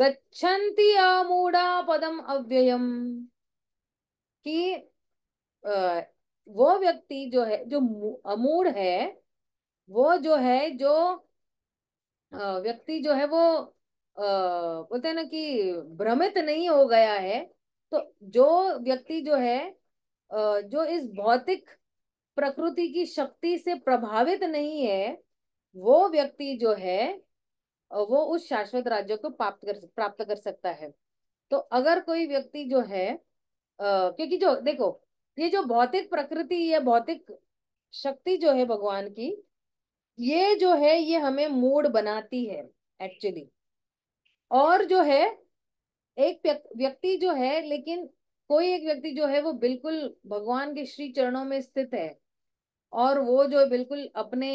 गच्छन्ति अमूढ़ा पदम अव्ययम कि वो व्यक्ति जो है जो अमूढ़ है वो जो है जो व्यक्ति जो है वो बोलते हैं ना कि भ्रमित नहीं हो गया है तो जो व्यक्ति जो है जो इस भौतिक प्रकृति की शक्ति से प्रभावित नहीं है वो व्यक्ति जो है वो उस शाश्वत राज्य को प्राप्त कर प्राप्त कर सकता है तो अगर कोई व्यक्ति जो है क्योंकि जो देखो ये जो भौतिक प्रकृति या भौतिक शक्ति जो है भगवान की ये जो है ये हमें मूड बनाती है एक्चुअली और जो है एक व्यक्ति जो है लेकिन कोई एक व्यक्ति जो है वो बिल्कुल भगवान के श्री चरणों में स्थित है और वो जो बिल्कुल अपने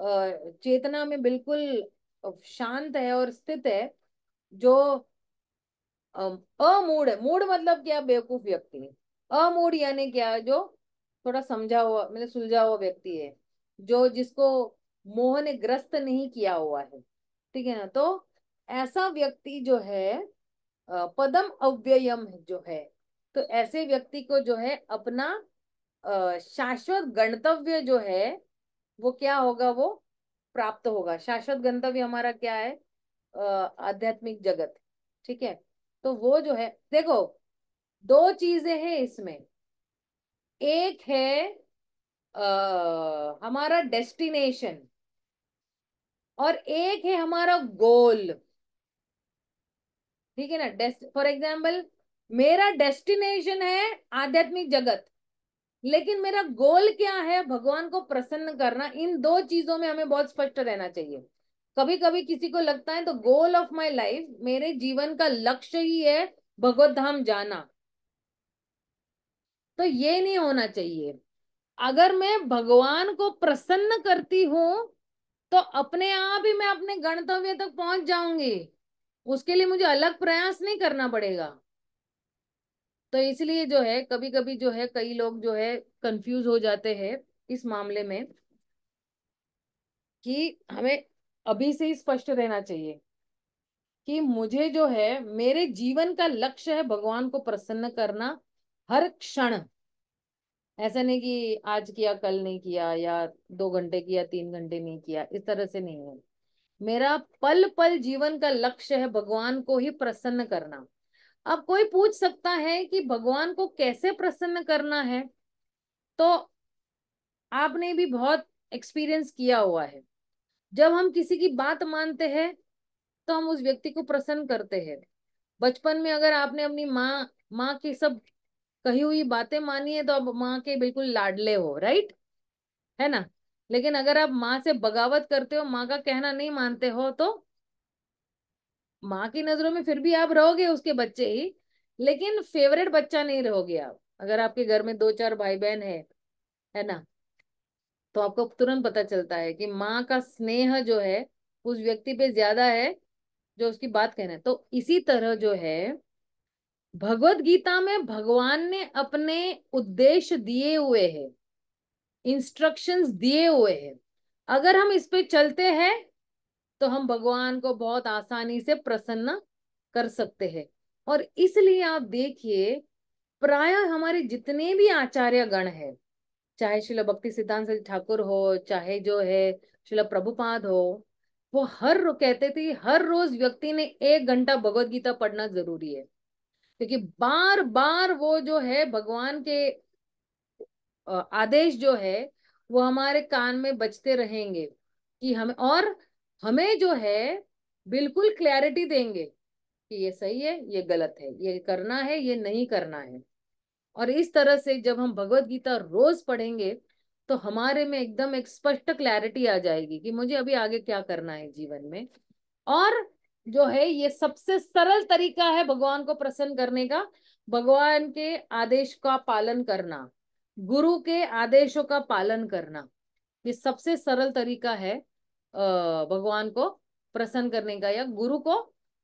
चेतना में बिल्कुल शांत है और स्थित है जो अमूड है मूड मतलब क्या बेवकूफ व्यक्ति अमूड यानी क्या जो थोड़ा समझा हुआ मतलब सुलझा हुआ व्यक्ति है जो जिसको मोह ने ग्रस्त नहीं किया हुआ है ठीक है ना तो ऐसा व्यक्ति जो है पदम अव्ययम जो है तो ऐसे व्यक्ति को जो है अपना शाश्वत गंतव्य जो है वो क्या होगा वो प्राप्त होगा शाश्वत गंतव्य हमारा क्या है आध्यात्मिक जगत ठीक है तो वो जो है देखो दो चीजें हैं इसमें एक है आ, हमारा डेस्टिनेशन और एक है हमारा गोल ठीक है ना फॉर एग्जाम्पल मेरा डेस्टिनेशन है आध्यात्मिक जगत लेकिन मेरा गोल क्या है भगवान को प्रसन्न करना इन दो चीजों में हमें बहुत स्पष्ट रहना चाहिए कभी कभी किसी को लगता है तो गोल ऑफ माय लाइफ मेरे जीवन का लक्ष्य ही है भगवत धाम जाना तो ये नहीं होना चाहिए अगर मैं भगवान को प्रसन्न करती हूँ तो अपने आप ही मैं अपने गंतव्य तक पहुंच जाऊंगी उसके लिए मुझे अलग प्रयास नहीं करना पड़ेगा तो इसलिए जो है कभी कभी जो है कई लोग जो है कंफ्यूज हो जाते हैं इस मामले में कि हमें अभी से ही स्पष्ट रहना चाहिए कि मुझे जो है मेरे जीवन का लक्ष्य है भगवान को प्रसन्न करना हर क्षण ऐसा नहीं कि आज किया कल नहीं किया या दो घंटे किया तीन घंटे नहीं किया इस तरह से नहीं है मेरा पल पल जीवन का लक्ष्य है भगवान को ही प्रसन्न करना अब कोई पूछ सकता है कि भगवान को कैसे प्रसन्न करना है तो आपने भी बहुत एक्सपीरियंस किया हुआ है जब हम किसी की बात मानते हैं तो हम उस व्यक्ति को प्रसन्न करते हैं बचपन में अगर आपने अपनी माँ माँ की सब कही हुई बातें मानिए तो आप माँ के बिल्कुल लाडले हो राइट है ना लेकिन अगर आप माँ से बगावत करते हो माँ का कहना नहीं मानते हो तो माँ की नजरों में फिर भी आप रहोगे उसके बच्चे ही लेकिन फेवरेट बच्चा नहीं रहोगे आप अगर आपके घर में दो चार भाई बहन है है ना तो आपको तुरंत पता चलता है कि माँ का स्नेह जो है उस व्यक्ति पे ज्यादा है जो उसकी बात कहना है तो इसी तरह जो है भगवत गीता में भगवान ने अपने उद्देश्य दिए हुए हैं इंस्ट्रक्शंस दिए हुए हैं अगर हम इस पे चलते हैं तो हम भगवान को बहुत आसानी से प्रसन्न कर सकते हैं और इसलिए आप देखिए प्राय हमारे जितने भी आचार्य गण है चाहे शिल भक्ति सिद्धांत ठाकुर हो चाहे जो है शिल प्रभुपाद हो वो हर कहते थे हर रोज व्यक्ति ने एक घंटा भगवत गीता पढ़ना जरूरी है क्योंकि बार बार वो जो है भगवान के आदेश जो है वो हमारे कान में बचते रहेंगे कि हम और हमें जो है बिल्कुल क्लैरिटी देंगे कि ये सही है ये गलत है ये करना है ये नहीं करना है और इस तरह से जब हम भगवत गीता रोज पढ़ेंगे तो हमारे में एकदम एक स्पष्ट क्लैरिटी आ जाएगी कि मुझे अभी आगे क्या करना है जीवन में और जो है ये सबसे सरल तरीका है भगवान को प्रसन्न करने का भगवान के आदेश का पालन करना गुरु के आदेशों का पालन करना ये सबसे सरल तरीका है भगवान को प्रसन्न करने का या गुरु को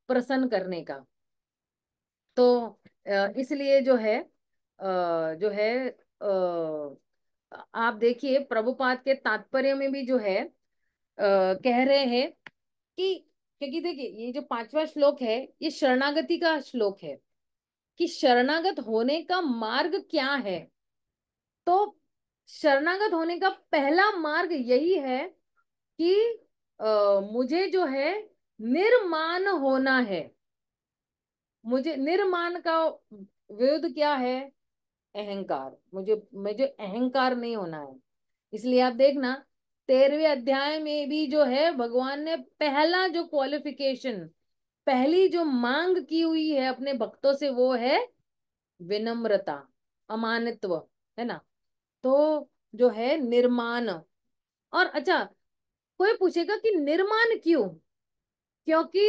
प्रसन्न करने का तो इसलिए जो है जो है आप देखिए प्रभुपाद के तात्पर्य में भी जो है कह रहे हैं कि क्योंकि देखिए ये जो पांचवा श्लोक है ये शरणागति का श्लोक है कि शरणागत होने का मार्ग क्या है तो शरणागत होने का पहला मार्ग यही है कि आ, मुझे जो है निर्माण होना है मुझे निर्माण का विरुद्ध क्या है अहंकार मुझे मुझे अहंकार नहीं होना है इसलिए आप देखना तेरहवें अध्याय में भी जो है भगवान ने पहला जो क्वालिफिकेशन पहली जो मांग की हुई है अपने भक्तों से वो है विनम्रता अमानित्व है ना तो जो है निर्माण और अच्छा कोई पूछेगा कि निर्माण क्यों क्योंकि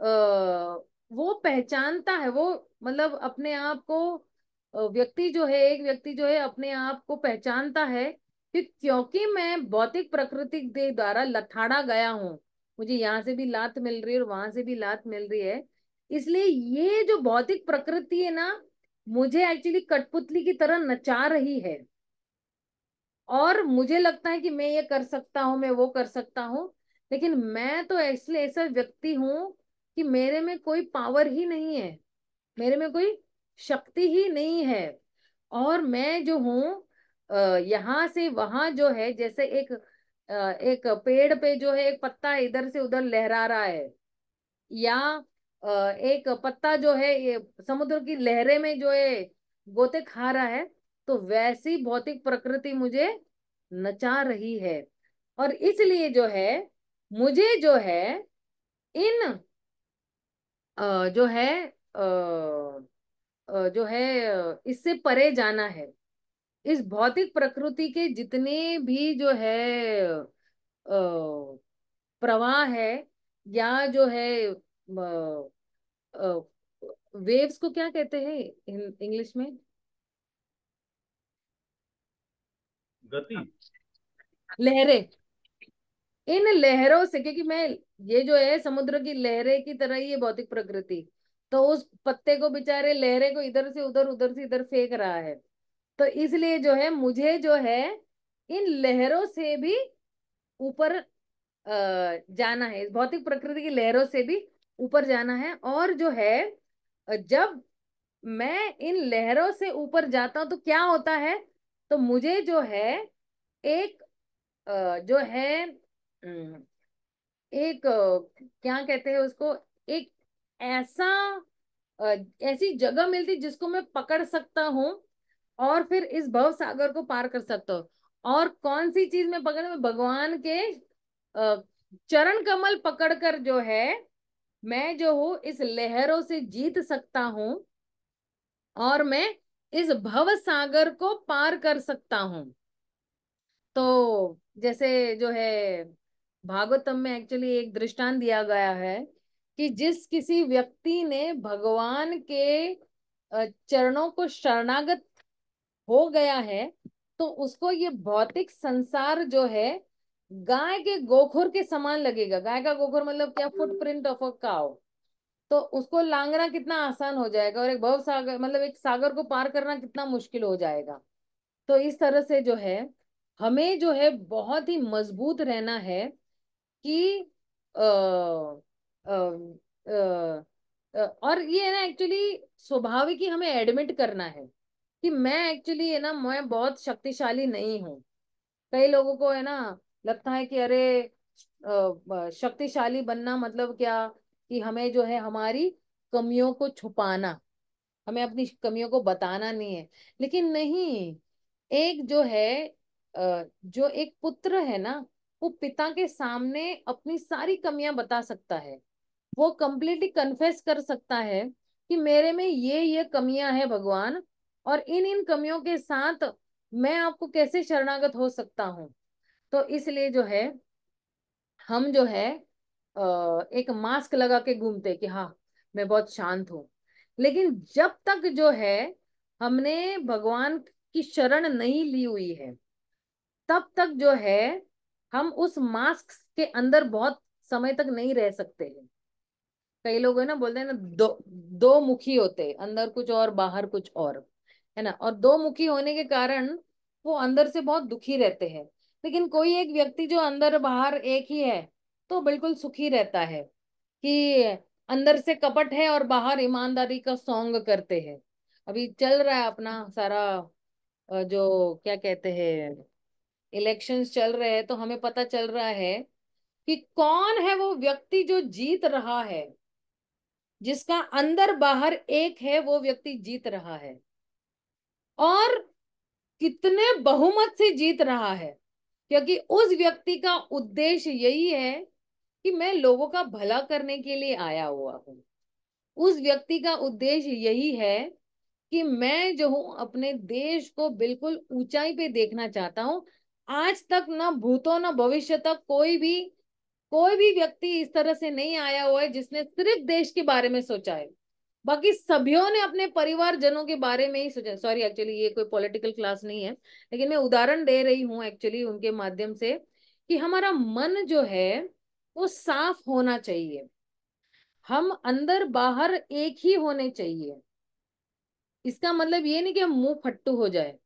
आ, वो पहचानता है वो मतलब अपने आप को व्यक्ति जो है एक व्यक्ति जो है अपने आप को पहचानता है कि क्योंकि मैं भौतिक प्रकृति के द्वारा लथाड़ा गया हूँ मुझे यहाँ से भी लात मिल रही है और वहां से भी लात मिल रही है इसलिए ये जो भौतिक प्रकृति है ना मुझे एक्चुअली कठपुतली की तरह नचा रही है और मुझे लगता है कि मैं ये कर सकता हूँ मैं वो कर सकता हूँ लेकिन मैं तो इसलिए ऐसा व्यक्ति हूँ कि मेरे में कोई पावर ही नहीं है मेरे में कोई शक्ति ही नहीं है और मैं जो हूँ यहाँ से वहां जो है जैसे एक एक पेड़ पे जो है एक पत्ता इधर से उधर लहरा रहा है या एक पत्ता जो है ये समुद्र की लहरें में जो है गोते खा रहा है तो वैसी भौतिक प्रकृति मुझे नचा रही है और इसलिए जो है मुझे जो है इन जो है जो है इससे परे जाना है इस भौतिक प्रकृति के जितने भी जो है प्रवाह है या जो है वेव्स को क्या कहते हैं इंग्लिश में गति लहरें इन लहरों से क्योंकि मैं ये जो है समुद्र की लहरें की तरह ये भौतिक प्रकृति तो उस पत्ते को बेचारे लहरे को इधर से उधर उधर से इधर फेंक रहा है तो इसलिए जो है मुझे जो है इन लहरों से भी ऊपर जाना है भौतिक प्रकृति की लहरों से भी ऊपर जाना है और जो है जब मैं इन लहरों से ऊपर जाता हूँ तो क्या होता है तो मुझे जो है एक जो है एक क्या कहते हैं उसको एक ऐसा ऐसी जगह मिलती जिसको मैं पकड़ सकता हूँ और फिर इस भव सागर को पार कर सकते हो और कौन सी चीज में पकड़ में भगवान के चरण कमल पकड़कर जो है मैं जो हूँ इस लहरों से जीत सकता हूं और मैं इस भव सागर को पार कर सकता हूं तो जैसे जो है भागवतम में एक्चुअली एक दृष्टांत दिया गया है कि जिस किसी व्यक्ति ने भगवान के चरणों को शरणागत हो गया है तो उसको ये भौतिक संसार जो है गाय के गोखुर के समान लगेगा गाय का गोखुर मतलब क्या फुटप्रिंट ऑफ अ काउ तो उसको लांगना कितना आसान हो जाएगा और एक भव सागर मतलब एक सागर को पार करना कितना मुश्किल हो जाएगा तो इस तरह से जो है हमें जो है बहुत ही मजबूत रहना है कि आ, आ, आ, और ये है ना एक्चुअली स्वभाविक ही हमें एडमिट करना है कि मैं एक्चुअली है ना मैं बहुत शक्तिशाली नहीं हूँ कई लोगों को है ना लगता है कि अरे शक्तिशाली बनना मतलब क्या कि हमें जो है हमारी कमियों को छुपाना हमें अपनी कमियों को बताना नहीं है लेकिन नहीं एक जो है जो एक पुत्र है ना वो पिता के सामने अपनी सारी कमियां बता सकता है वो कंप्लीटली कन्फेस कर सकता है कि मेरे में ये ये कमियां है भगवान और इन इन कमियों के साथ मैं आपको कैसे शरणागत हो सकता हूं तो इसलिए जो है हम जो है एक मास्क लगा के घूमते कि हाँ मैं बहुत शांत हूं लेकिन जब तक जो है हमने भगवान की शरण नहीं ली हुई है तब तक जो है हम उस मास्क के अंदर बहुत समय तक नहीं रह सकते हैं कई लोग है ना बोलते हैं ना दो दो मुखी होते अंदर कुछ और बाहर कुछ और है ना और दो मुखी होने के कारण वो अंदर से बहुत दुखी रहते हैं लेकिन कोई एक व्यक्ति जो अंदर बाहर एक ही है तो बिल्कुल सुखी रहता है कि अंदर से कपट है और बाहर ईमानदारी का सॉन्ग करते हैं अभी चल रहा है अपना सारा जो क्या कहते हैं इलेक्शंस चल रहे हैं तो हमें पता चल रहा है कि कौन है वो व्यक्ति जो जीत रहा है जिसका अंदर बाहर एक है वो व्यक्ति जीत रहा है और कितने बहुमत से जीत रहा है क्योंकि उस व्यक्ति का उद्देश्य यही है कि मैं लोगों का भला करने के लिए आया हुआ हूँ उस व्यक्ति का उद्देश्य यही है कि मैं जो हूँ अपने देश को बिल्कुल ऊंचाई पे देखना चाहता हूँ आज तक ना भूतों ना भविष्य तक कोई भी कोई भी व्यक्ति इस तरह से नहीं आया हुआ है जिसने सिर्फ देश के बारे में सोचा है बाकी सभ्यों ने अपने परिवार जनों के बारे में ही सोचा सॉरी एक्चुअली ये कोई पॉलिटिकल क्लास नहीं है लेकिन मैं उदाहरण दे रही हूँ एक्चुअली उनके माध्यम से कि हमारा मन जो है वो साफ होना चाहिए हम अंदर बाहर एक ही होने चाहिए इसका मतलब ये नहीं कि हम मुंह फट्टू हो जाए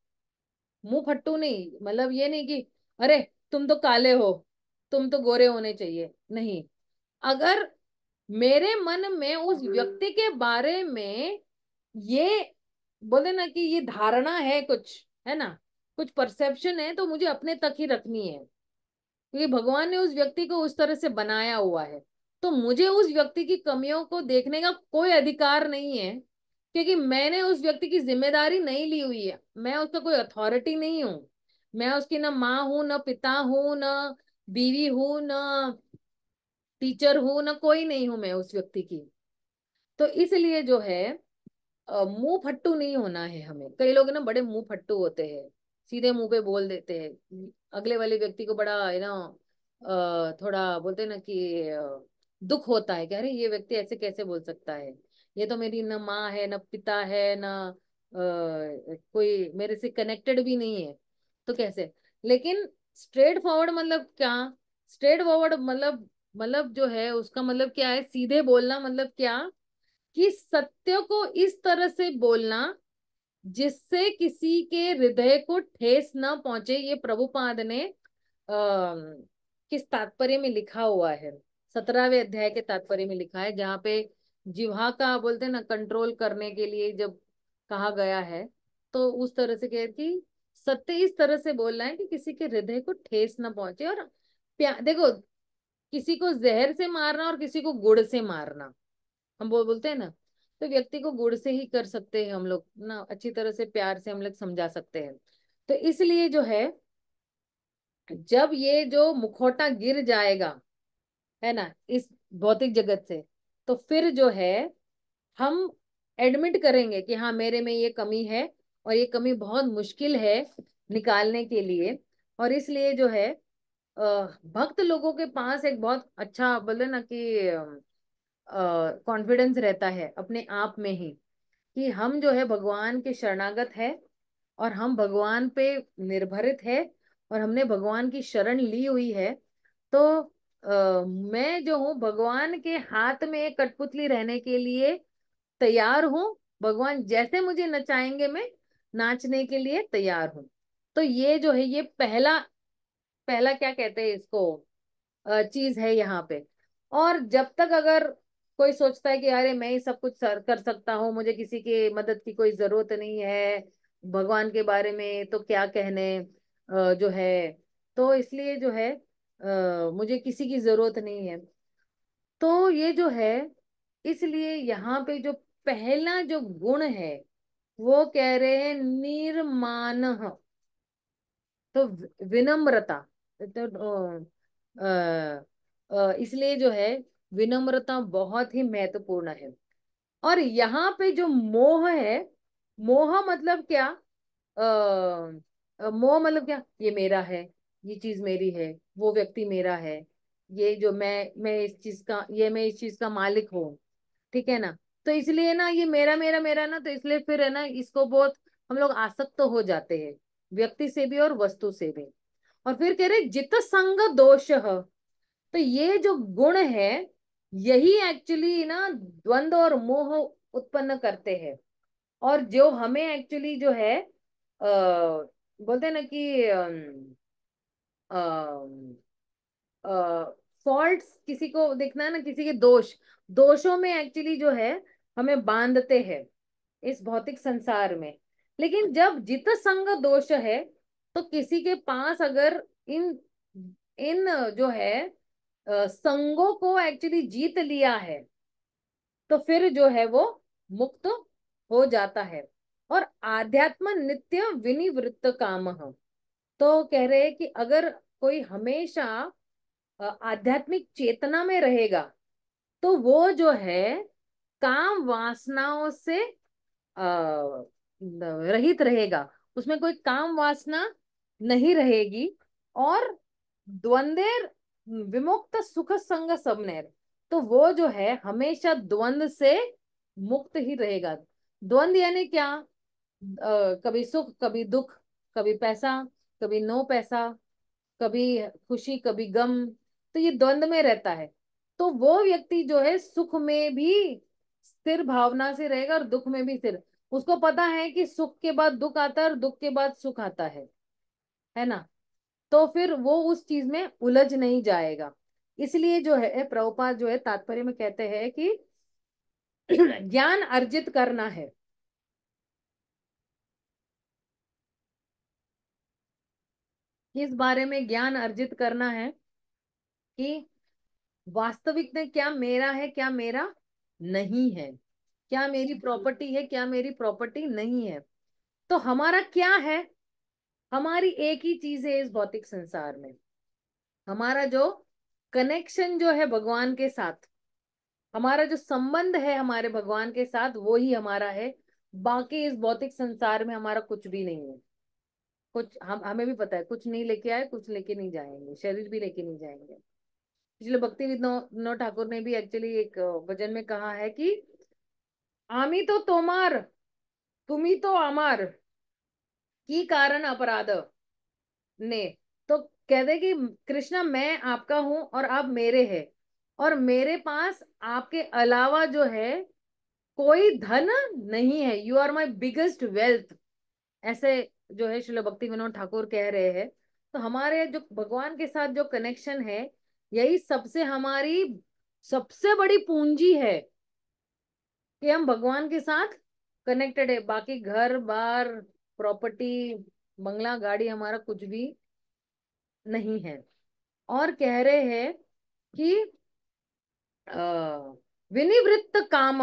मुंह फट्टू नहीं मतलब ये नहीं कि अरे तुम तो काले हो तुम तो गोरे होने चाहिए नहीं अगर मेरे मन में उस हम्म। व्यक्ति के बारे में ये बोले ना कि ये धारणा है कुछ है ना कुछ परसेप्शन है तो मुझे अपने तक ही रखनी है क्योंकि भगवान ने उस व्यक्ति को उस तरह से बनाया हुआ है तो मुझे उस व्यक्ति की कमियों को देखने का कोई अधिकार नहीं है क्योंकि मैंने उस व्यक्ति की जिम्मेदारी नहीं ली हुई है मैं उसका कोई अथॉरिटी नहीं हूँ मैं उसकी ना माँ हूँ ना पिता हूँ ना बीवी हूँ ना टीचर हूं ना कोई नहीं हूं मैं उस व्यक्ति की तो इसलिए जो है मुंह फट्टू नहीं होना है हमें कई लोग ना बड़े मुंह फट्टू होते हैं सीधे मुंह पे बोल देते हैं अगले वाले व्यक्ति को बड़ा है ना थोड़ा बोलते ना कि दुख होता है कि अरे ये व्यक्ति ऐसे कैसे बोल सकता है ये तो मेरी ना माँ है ना पिता है ना आ, कोई मेरे से कनेक्टेड भी नहीं है तो कैसे लेकिन स्ट्रेट फॉरवर्ड मतलब क्या स्ट्रेट फॉरवर्ड मतलब मतलब जो है उसका मतलब क्या है सीधे बोलना मतलब क्या कि सत्य को इस तरह से बोलना जिससे किसी के हृदय को ठेस ना पहुंचे ये प्रभुपाद ने अः किस तात्पर्य में लिखा हुआ है सत्रहवे अध्याय के तात्पर्य में लिखा है जहाँ पे जिहा का बोलते हैं ना कंट्रोल करने के लिए जब कहा गया है तो उस तरह से कह कि सत्य इस तरह से बोलना है कि किसी के हृदय को ठेस ना पहुंचे और प्या देखो किसी को जहर से मारना और किसी को गुड़ से मारना हम बोल बोलते हैं ना तो व्यक्ति को गुड़ से ही कर सकते हैं हम लोग ना अच्छी तरह से प्यार से हम लोग समझा सकते हैं तो इसलिए जो है जब ये जो मुखौटा गिर जाएगा है ना इस भौतिक जगत से तो फिर जो है हम एडमिट करेंगे कि हाँ मेरे में ये कमी है और ये कमी बहुत मुश्किल है निकालने के लिए और इसलिए जो है भक्त लोगों के पास एक बहुत अच्छा बोले ना कि कॉन्फिडेंस रहता है अपने आप में ही कि हम जो है भगवान के शरणागत है और हम भगवान पे निर्भरित है और हमने भगवान की शरण ली हुई है तो Uh, मैं जो हूँ भगवान के हाथ में कठपुतली रहने के लिए तैयार हूँ भगवान जैसे मुझे नचाएंगे मैं नाचने के लिए तैयार हूँ तो ये जो है ये पहला पहला क्या कहते हैं इसको चीज है यहाँ पे और जब तक अगर कोई सोचता है कि अरे मैं ही सब कुछ कर सकता हूँ मुझे किसी की मदद की कोई जरूरत नहीं है भगवान के बारे में तो क्या कहने जो है तो इसलिए जो है मुझे किसी की जरूरत नहीं है तो ये जो है इसलिए यहाँ पे जो पहला जो गुण है वो कह रहे हैं निर्माण तो विनम्रता तो इसलिए जो है विनम्रता बहुत ही महत्वपूर्ण है और यहाँ पे जो मोह है मोह मतलब क्या मोह मतलब क्या ये मेरा है ये चीज मेरी है वो व्यक्ति मेरा है ये जो मैं मैं इस चीज का ये मैं इस चीज का मालिक हूँ ठीक है ना तो इसलिए ना ये मेरा मेरा मेरा ना तो इसलिए फिर है ना इसको बहुत हम लोग आसक्त तो हो जाते हैं व्यक्ति से भी और वस्तु से भी और फिर कह रहे जित संग दोष तो ये जो गुण है यही एक्चुअली ना द्वंद और मोह उत्पन्न करते हैं और जो हमें एक्चुअली जो है आ, बोलते ना कि फॉल्ट किसी को देखना है ना किसी के दोष दोषों में एक्चुअली जो है हमें बांधते हैं इस भौतिक संसार में लेकिन जब जित संग दोष है तो किसी के पास अगर इन इन जो है संगों को एक्चुअली जीत लिया है तो फिर जो है वो मुक्त हो जाता है और आध्यात्म नित्य विनिवृत्त काम तो कह रहे हैं कि अगर कोई हमेशा आध्यात्मिक चेतना में रहेगा तो वो जो है काम वासनाओं से रहित रहेगा उसमें कोई काम वासना नहीं रहेगी और द्वंदेर विमुक्त सुख संग सबनेर तो वो जो है हमेशा द्वंद से मुक्त ही रहेगा द्वंद यानी क्या आ, कभी सुख कभी दुख कभी पैसा कभी नो पैसा कभी खुशी कभी गम तो ये द्वंद में रहता है तो वो व्यक्ति जो है सुख में भी स्थिर भावना से रहेगा और दुख में भी स्थिर उसको पता है कि सुख के बाद दुख आता है और दुख के बाद सुख आता है है ना तो फिर वो उस चीज में उलझ नहीं जाएगा इसलिए जो है प्रभुपाद जो है तात्पर्य में कहते हैं कि ज्ञान अर्जित करना है इस बारे में ज्ञान अर्जित करना है कि वास्तविक में क्या मेरा है क्या मेरा नहीं है क्या मेरी प्रॉपर्टी है क्या मेरी प्रॉपर्टी नहीं है तो हमारा क्या है हमारी एक ही चीज है इस भौतिक संसार में हमारा जो कनेक्शन जो है भगवान के साथ हमारा जो संबंध है हमारे भगवान के साथ वो ही हमारा है बाकी इस भौतिक संसार में हमारा कुछ भी नहीं है कुछ हम हमें भी पता है कुछ नहीं लेके आए कुछ लेके नहीं जाएंगे शरीर भी लेके नहीं जाएंगे पिछले भक्ति विनोद ठाकुर ने भी एक्चुअली एक भजन में कहा है कि आमी तो तोमार তুমি तो आमार की कारण अपराध ने तो कहते कि कृष्णा मैं आपका हूं और आप मेरे हैं और मेरे पास आपके अलावा जो है कोई धन नहीं है you are my biggest wealth ऐसे जो है शिल भक्ति विनोद ठाकुर कह रहे हैं तो हमारे जो भगवान के साथ जो कनेक्शन है यही सबसे हमारी सबसे बड़ी पूंजी है कि हम भगवान के साथ कनेक्टेड है बाकी घर बार प्रॉपर्टी बंगला गाड़ी हमारा कुछ भी नहीं है और कह रहे हैं कि विनिवृत्त काम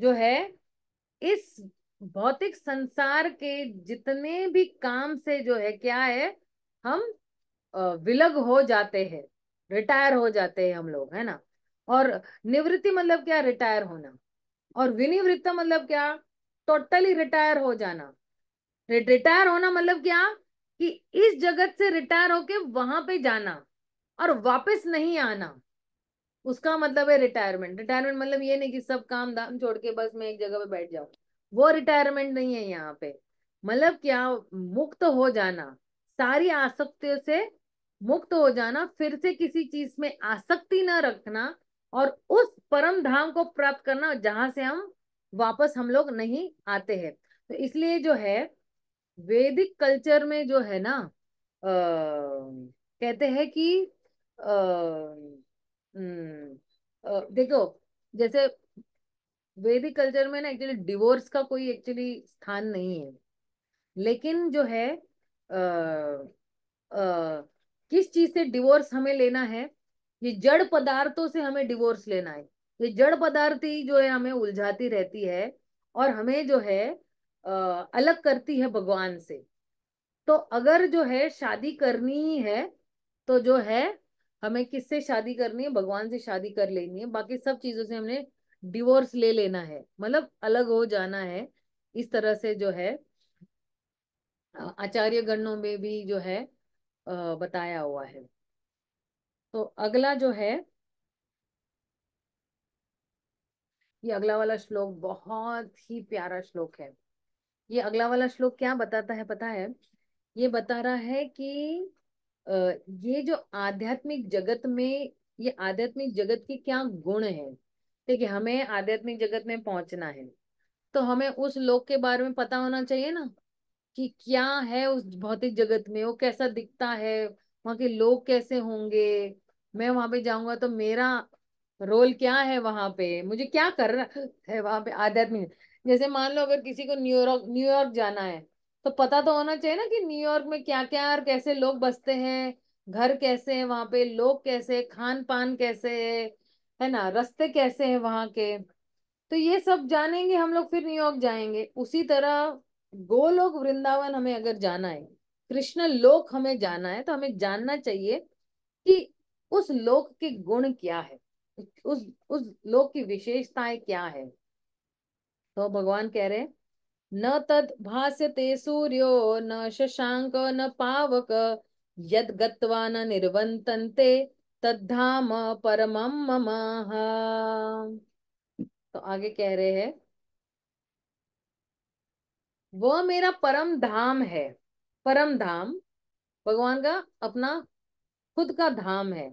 जो है इस भौतिक संसार के जितने भी काम से जो है क्या है हम विलग हो जाते हैं रिटायर हो जाते हैं हम लोग है ना और निवृत्ति मतलब क्या रिटायर होना और विनिवृत्त मतलब क्या टोटली रिटायर हो जाना रिटायर होना मतलब क्या कि इस जगत से रिटायर होके वहां पे जाना और वापस नहीं आना उसका मतलब है रिटायरमेंट रिटायरमेंट मतलब ये नहीं कि सब काम धाम छोड़ के बस मैं एक जगह पे बैठ जाऊं वो रिटायरमेंट नहीं है यहाँ पे मतलब क्या मुक्त हो जाना सारी आसक्तियों से मुक्त हो जाना फिर से किसी चीज में आसक्ति न रखना और उस परम धाम को प्राप्त करना जहां से हम वापस हम लोग नहीं आते हैं तो इसलिए जो है वैदिक कल्चर में जो है ना आ, कहते हैं कि आ, हम्म, देखो जैसे वैदिक कल्चर में ना एक्चुअली डिवोर्स का कोई एक्चुअली स्थान नहीं है लेकिन जो है आ, आ, किस चीज से डिवोर्स हमें लेना है ये जड़ पदार्थों से हमें डिवोर्स लेना है ये जड़ पदार्थ ही जो है हमें उलझाती रहती है और हमें जो है अलग करती है भगवान से तो अगर जो है शादी करनी ही है तो जो है हमें किससे शादी करनी है भगवान से शादी कर लेनी है बाकी सब चीजों से हमने डिवोर्स ले लेना है मतलब अलग हो जाना है इस तरह से जो है आचार्य गणों में भी जो है बताया हुआ है तो अगला जो है ये अगला वाला श्लोक बहुत ही प्यारा श्लोक है ये अगला वाला श्लोक क्या बताता है पता है ये बता रहा है कि ये जो आध्यात्मिक जगत में ये आध्यात्मिक जगत के क्या गुण है ठीक है हमें आध्यात्मिक जगत में पहुंचना है तो हमें उस लोक के बारे में पता होना चाहिए ना कि क्या है उस भौतिक जगत में वो कैसा दिखता है वहाँ के लोग कैसे होंगे मैं वहां पे जाऊंगा तो मेरा रोल क्या है वहां पे मुझे क्या करना है वहां पे आध्यात्मिक जैसे मान लो अगर किसी को न्यूयॉर्क न्यूयॉर्क जाना है तो पता तो होना चाहिए ना कि न्यूयॉर्क में क्या क्या और कैसे लोग बसते हैं घर कैसे है वहां पे लोग कैसे खान पान कैसे है है ना रस्ते कैसे हैं वहां के तो ये सब जानेंगे हम लोग फिर न्यूयॉर्क जाएंगे उसी तरह गोलोक वृंदावन हमें अगर जाना है कृष्ण लोक हमें जाना है तो हमें जानना चाहिए कि उस लोक के गुण क्या है उस उस लोक की विशेषताएं क्या है तो भगवान कह रहे न तद भाष्यते सूर्यो न शशांक न पावक यद गत्वा न निर्वंतन्ते तद्धाम परमम तो आगे कह रहे हैं वह मेरा परम धाम है परम धाम भगवान का अपना खुद का धाम है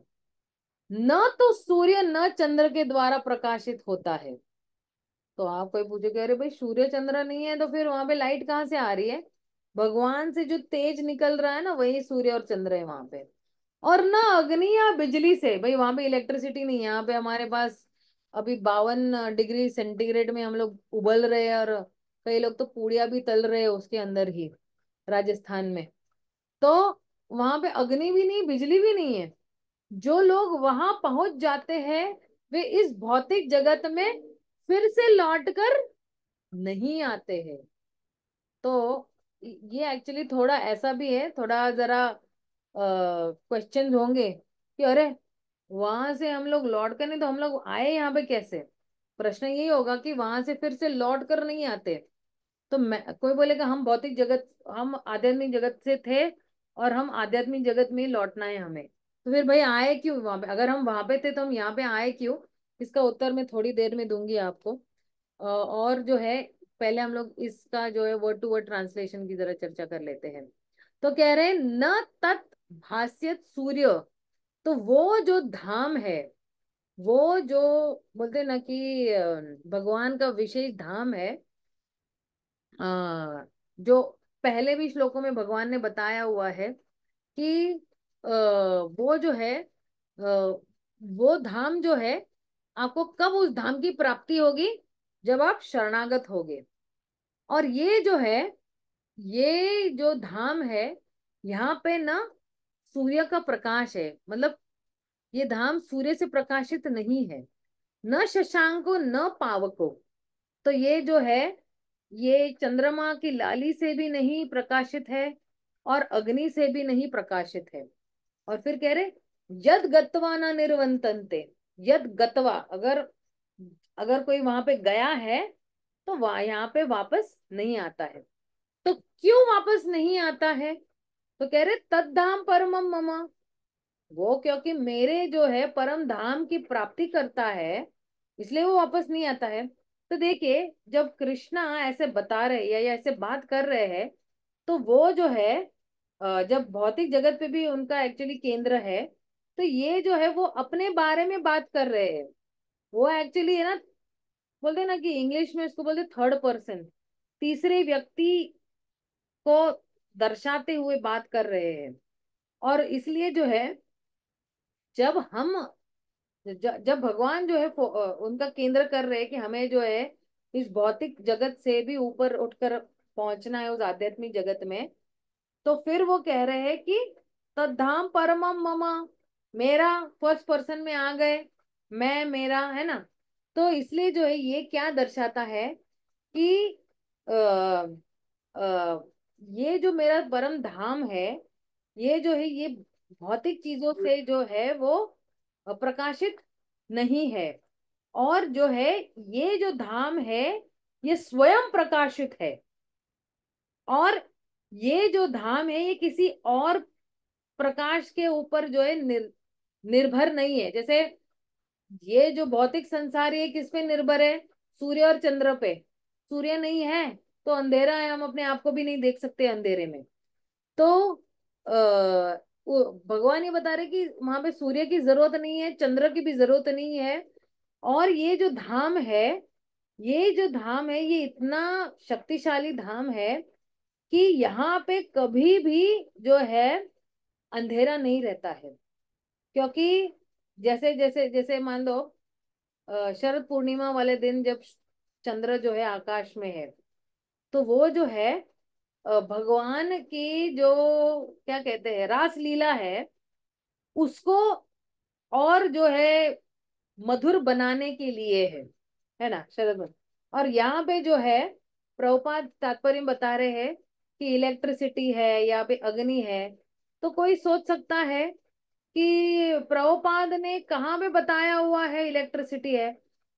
न तो सूर्य न चंद्र के द्वारा प्रकाशित होता है तो आप कोई पूछोगे अरे भाई सूर्य चंद्र नहीं है तो फिर वहां पे लाइट कहाँ से आ रही है भगवान से जो तेज निकल रहा है ना वही सूर्य और चंद्र है वहां पे और न अग्नि या बिजली से भाई वहां पे इलेक्ट्रिसिटी नहीं है यहाँ पे हमारे पास अभी बावन डिग्री सेंटीग्रेड में हम लोग उबल रहे हैं और कई लोग तो पूड़िया भी तल रहे हैं उसके अंदर ही राजस्थान में तो वहां पे अग्नि भी नहीं बिजली भी नहीं है जो लोग वहां पहुंच जाते हैं वे इस भौतिक जगत में फिर से लौट कर नहीं आते हैं तो ये एक्चुअली थोड़ा ऐसा भी है थोड़ा जरा क्वेश्चन होंगे कि अरे वहां से हम लोग लौट कर नहीं तो हम लोग आए यहाँ पे कैसे प्रश्न यही होगा कि वहां से फिर से लौट कर नहीं आते तो मैं कोई बोलेगा हम भौतिक जगत हम आध्यात्मिक जगत से थे और हम आध्यात्मिक जगत में लौटना है हमें तो फिर भाई आए क्यों वहां पे अगर हम वहां पे थे तो हम यहाँ पे आए क्यों इसका उत्तर मैं थोड़ी देर में दूंगी आपको और जो है पहले हम लोग इसका जो है वर्ड टू वर्ड ट्रांसलेशन की जरा चर्चा कर लेते हैं तो कह रहे हैं न तत् भाष्यत सूर्य तो वो जो धाम है वो जो बोलते ना कि भगवान का विशेष धाम है हाँ, जो पहले भी श्लोकों में भगवान ने बताया हुआ है कि वो जो है वो धाम जो है आपको कब उस धाम की प्राप्ति होगी जब आप शरणागत होगे और ये जो है ये जो धाम है यहाँ पे ना सूर्य का प्रकाश है मतलब ये धाम सूर्य से प्रकाशित नहीं है न शशांको न पावको तो ये जो है ये चंद्रमा की लाली से भी नहीं प्रकाशित है और अग्नि से भी नहीं प्रकाशित है और फिर कह रहे यद गतवा ना निर्वंतनते यद गत्वा अगर अगर कोई वहां पे गया है तो वहां यहाँ पे वापस नहीं आता है तो क्यों वापस नहीं आता है तो कह रहे तद धाम परम ममा वो क्योंकि मेरे जो है परम धाम की प्राप्ति करता है इसलिए वो वापस नहीं आता है तो देखिए जब कृष्णा ऐसे बता रहे या ऐसे बात कर रहे हैं तो वो जो है जब भौतिक जगत पे भी उनका एक्चुअली केंद्र है तो ये जो है वो अपने बारे में बात कर रहे हैं वो एक्चुअली है ना बोलते ना कि इंग्लिश में इसको बोलते थर्ड पर्सन तीसरे व्यक्ति को दर्शाते हुए बात कर रहे हैं और इसलिए जो है जब हम जब भगवान जो है उनका केंद्र कर रहे हैं कि हमें जो है इस भौतिक जगत से भी ऊपर उठकर पहुंचना है उस आध्यात्मिक जगत में तो फिर वो कह रहे हैं कि तद्धाम परमम ममा मेरा फर्स्ट पर्सन में आ गए मैं मेरा है ना तो इसलिए जो है ये क्या दर्शाता है कि अः ये जो मेरा परम धाम है ये जो है ये भौतिक चीजों से जो है वो प्रकाशित नहीं है और जो है ये जो धाम है ये स्वयं प्रकाशित है और ये जो धाम है ये किसी और प्रकाश के ऊपर जो है निर, निर्भर नहीं है जैसे ये जो भौतिक संसार ये किस पे निर्भर है सूर्य और चंद्र पे सूर्य नहीं है तो अंधेरा है हम अपने आप को भी नहीं देख सकते अंधेरे में तो अः वो भगवान ये बता रहे कि वहां पे सूर्य की जरूरत नहीं है चंद्र की भी जरूरत नहीं है और ये जो धाम है ये जो धाम है ये इतना शक्तिशाली धाम है कि यहाँ पे कभी भी जो है अंधेरा नहीं रहता है क्योंकि जैसे जैसे जैसे मान लो शरद पूर्णिमा वाले दिन जब चंद्र जो है आकाश में है तो वो जो है भगवान की जो क्या कहते हैं रास लीला है उसको और जो है मधुर बनाने के लिए है है ना शरद और यहाँ पे जो है प्रभुपाद तात्पर्य बता रहे हैं कि इलेक्ट्रिसिटी है या पे अग्नि है तो कोई सोच सकता है कि प्रभुपाद ने कहाँ पे बताया हुआ है इलेक्ट्रिसिटी है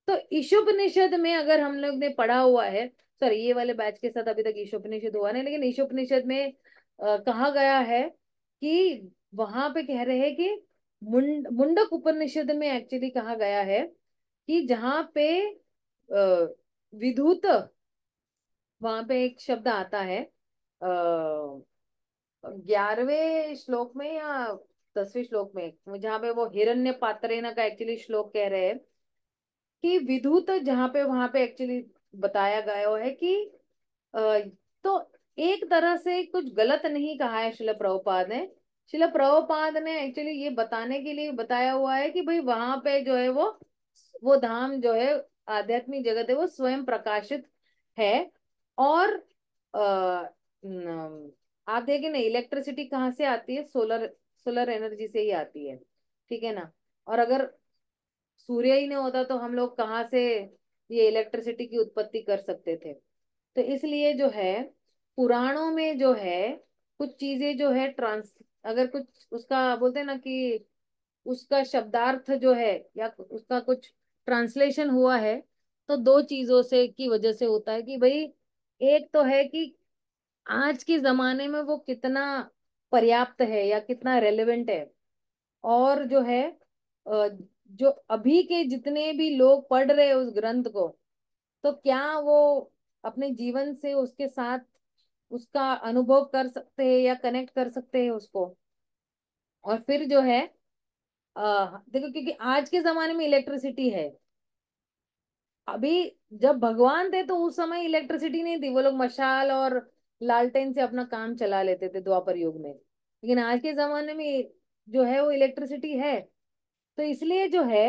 तो ईशुपनिषद में अगर हम लोग ने पढ़ा हुआ है सॉरी ये वाले बैच के साथ अभी तक ईशोपनिषद हुआ नहीं लेकिन ईशोपनिषद में आ, कहा गया है कि वहां पे कह रहे हैं कि मुंड मुंडक उपनिषद में एक्चुअली कहा गया है कि जहाँ पे विधुत वहां पे एक शब्द आता है ग्यारहवे श्लोक में या दसवें श्लोक में जहां पे वो हिरण्य पात्रेना का एक्चुअली श्लोक कह रहे हैं कि विधुत जहाँ पे वहां पे एक्चुअली बताया गया है कि तो एक तरह से कुछ गलत नहीं कहा है शिल प्रभुपाद ने शिल प्रभुपाद ने एक्चुअली ये बताने के लिए बताया हुआ है कि भाई वहां पे जो है वो वो धाम जो है आध्यात्मिक जगत है वो स्वयं प्रकाशित है और अः आप देखें ना इलेक्ट्रिसिटी कहाँ से आती है सोलर सोलर एनर्जी से ही आती है ठीक है ना और अगर सूर्य ही नहीं होता तो हम लोग कहाँ से ये इलेक्ट्रिसिटी की उत्पत्ति कर सकते थे तो इसलिए जो है पुराणों में जो है कुछ चीजें जो है ट्रांस अगर कुछ उसका बोलते हैं ना कि उसका शब्दार्थ जो है या उसका कुछ ट्रांसलेशन हुआ है तो दो चीजों से की वजह से होता है कि भाई एक तो है कि आज के जमाने में वो कितना पर्याप्त है या कितना रेलिवेंट है और जो है जो अभी के जितने भी लोग पढ़ रहे उस ग्रंथ को तो क्या वो अपने जीवन से उसके साथ उसका अनुभव कर सकते हैं या कनेक्ट कर सकते हैं उसको और फिर जो है अः देखो क्योंकि आज के जमाने में इलेक्ट्रिसिटी है अभी जब भगवान थे तो उस समय इलेक्ट्रिसिटी नहीं थी वो लोग मशाल और लालटेन से अपना काम चला लेते थे द्वापर युग में लेकिन आज के जमाने में जो है वो इलेक्ट्रिसिटी है तो इसलिए जो है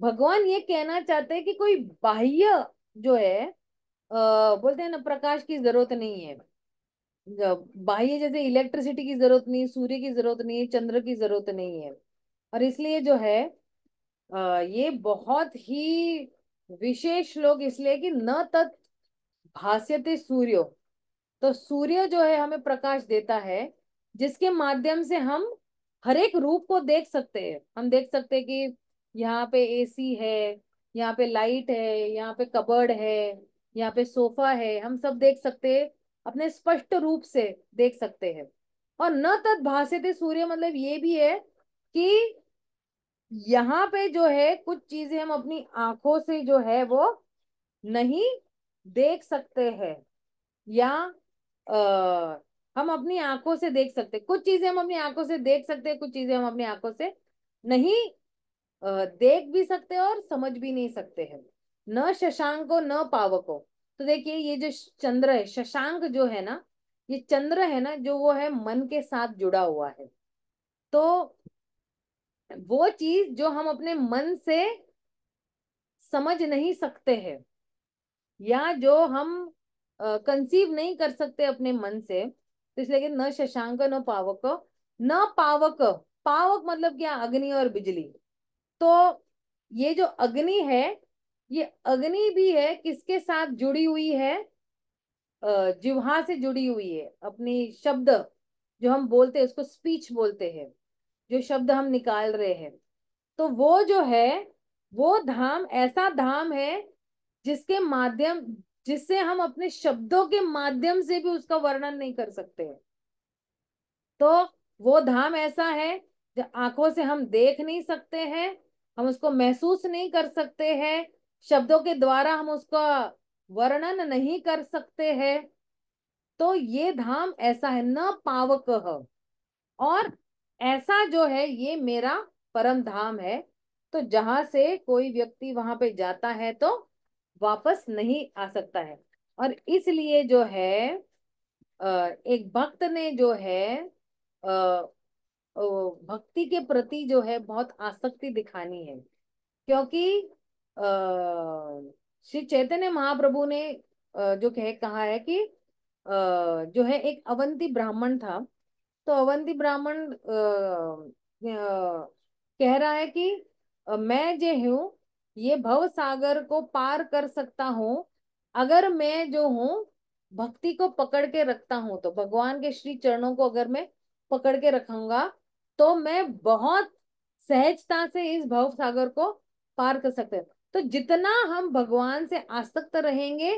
भगवान ये कहना चाहते हैं कि कोई बाह्य जो है आ, बोलते हैं ना प्रकाश की जरूरत नहीं है बाह्य जैसे इलेक्ट्रिसिटी की जरूरत नहीं सूर्य की जरूरत नहीं चंद्र की जरूरत नहीं है और इसलिए जो है आ, ये बहुत ही विशेष लोग इसलिए कि न तत् भाष्यते सूर्यो तो सूर्य जो है हमें प्रकाश देता है जिसके माध्यम से हम हर एक रूप को देख सकते हैं हम देख सकते हैं कि यहाँ पे एसी है यहाँ पे लाइट है यहाँ पे कबर्ड है यहाँ पे सोफा है हम सब देख सकते हैं अपने स्पष्ट रूप से देख सकते हैं और न तद भाषित सूर्य मतलब ये भी है कि यहाँ पे जो है कुछ चीजें हम अपनी आंखों से जो है वो नहीं देख सकते हैं या अः हम अपनी आंखों से देख सकते कुछ चीजें हम अपनी आंखों से देख सकते कुछ चीजें हम अपनी आंखों से नहीं देख भी सकते और समझ भी नहीं सकते हैं न शशांको न पावको तो देखिए ये जो चंद्र है शशांक जो है ना ये चंद्र है ना जो वो है मन के साथ जुड़ा हुआ है तो वो चीज जो हम अपने मन से समझ नहीं सकते हैं या जो हम कंसीव नहीं कर सकते अपने मन से तो इसलिए न शशांक न पावक न पावक पावक मतलब क्या अग्नि और बिजली तो ये जो अग्नि है ये अग्नि भी है किसके साथ जुड़ी हुई है जिहा से जुड़ी हुई है अपनी शब्द जो हम बोलते हैं उसको स्पीच बोलते हैं जो शब्द हम निकाल रहे हैं तो वो जो है वो धाम ऐसा धाम है जिसके माध्यम जिससे हम अपने शब्दों के माध्यम से भी उसका वर्णन नहीं कर सकते हैं तो वो धाम ऐसा है जो आंखों से हम देख नहीं सकते हैं हम उसको महसूस नहीं कर सकते हैं शब्दों के द्वारा हम उसका वर्णन नहीं कर सकते हैं तो ये धाम ऐसा है न पावक और ऐसा जो है ये मेरा परम धाम है तो जहां से कोई व्यक्ति वहां पे जाता है तो वापस नहीं आ सकता है और इसलिए जो है एक भक्त ने जो है भक्ति के प्रति जो है बहुत आसक्ति दिखानी है क्योंकि श्री चैतन्य महाप्रभु ने जो कह कहा है कि जो है एक अवंती ब्राह्मण था तो अवंती ब्राह्मण कह रहा है कि मैं जो हूँ ये भव सागर को पार कर सकता हूँ अगर मैं जो हूँ भक्ति को पकड़ के रखता हूं तो भगवान के श्री चरणों को अगर मैं पकड़ के रखूंगा तो मैं बहुत सहजता से इस भव सागर को पार कर सकते हैं तो जितना हम भगवान से आसक्त रहेंगे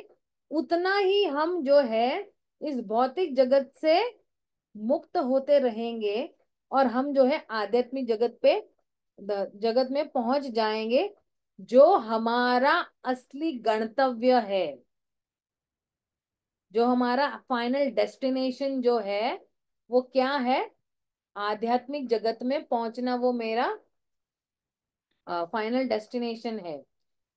उतना ही हम जो है इस भौतिक जगत से मुक्त होते रहेंगे और हम जो है आध्यात्मिक जगत पे जगत में पहुंच जाएंगे जो हमारा असली गंतव्य है जो हमारा फाइनल डेस्टिनेशन जो है वो क्या है आध्यात्मिक जगत में पहुंचना वो मेरा फाइनल डेस्टिनेशन है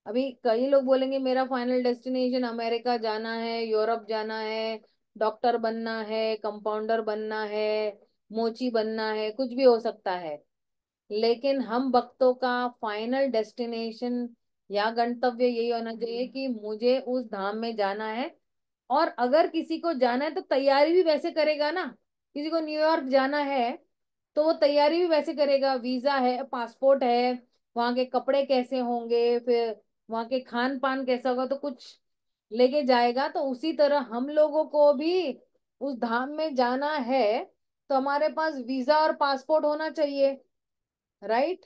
अभी कई लोग बोलेंगे मेरा फाइनल डेस्टिनेशन अमेरिका जाना है यूरोप जाना है डॉक्टर बनना है कंपाउंडर बनना है मोची बनना है कुछ भी हो सकता है लेकिन हम भक्तों का फाइनल डेस्टिनेशन या गंतव्य यही होना चाहिए कि मुझे उस धाम में जाना है और अगर किसी को जाना है तो तैयारी भी वैसे करेगा ना किसी को न्यूयॉर्क जाना है तो वो तैयारी भी वैसे करेगा वीजा है पासपोर्ट है वहाँ के कपड़े कैसे होंगे फिर वहाँ के खान पान कैसा होगा तो कुछ लेके जाएगा तो उसी तरह हम लोगों को भी उस धाम में जाना है तो हमारे पास वीजा और पासपोर्ट होना चाहिए राइट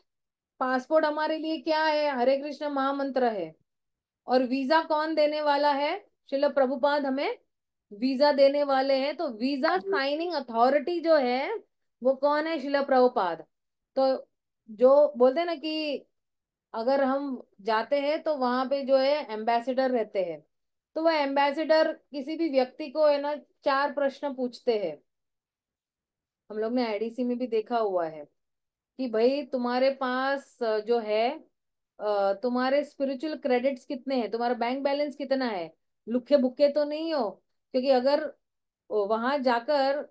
पासपोर्ट हमारे लिए क्या है हरे कृष्ण महामंत्र है और वीजा कौन देने वाला है शिल प्रभुपाद हमें वीजा देने वाले हैं तो वीजा साइनिंग हम्म। अथॉरिटी जो है वो कौन है शिल प्रभुपाद तो जो बोलते ना कि अगर हम जाते हैं तो वहां पे जो है एम्बेसडर रहते हैं तो वह एम्बेसडर किसी भी व्यक्ति को है ना चार प्रश्न पूछते हैं हम लोग ने आईडीसी में भी देखा हुआ है कि भाई तुम्हारे पास जो है तुम्हारे स्पिरिचुअल क्रेडिट्स कितने हैं तुम्हारा बैंक बैलेंस कितना है लुखे भुखे तो नहीं हो क्योंकि अगर वहां जाकर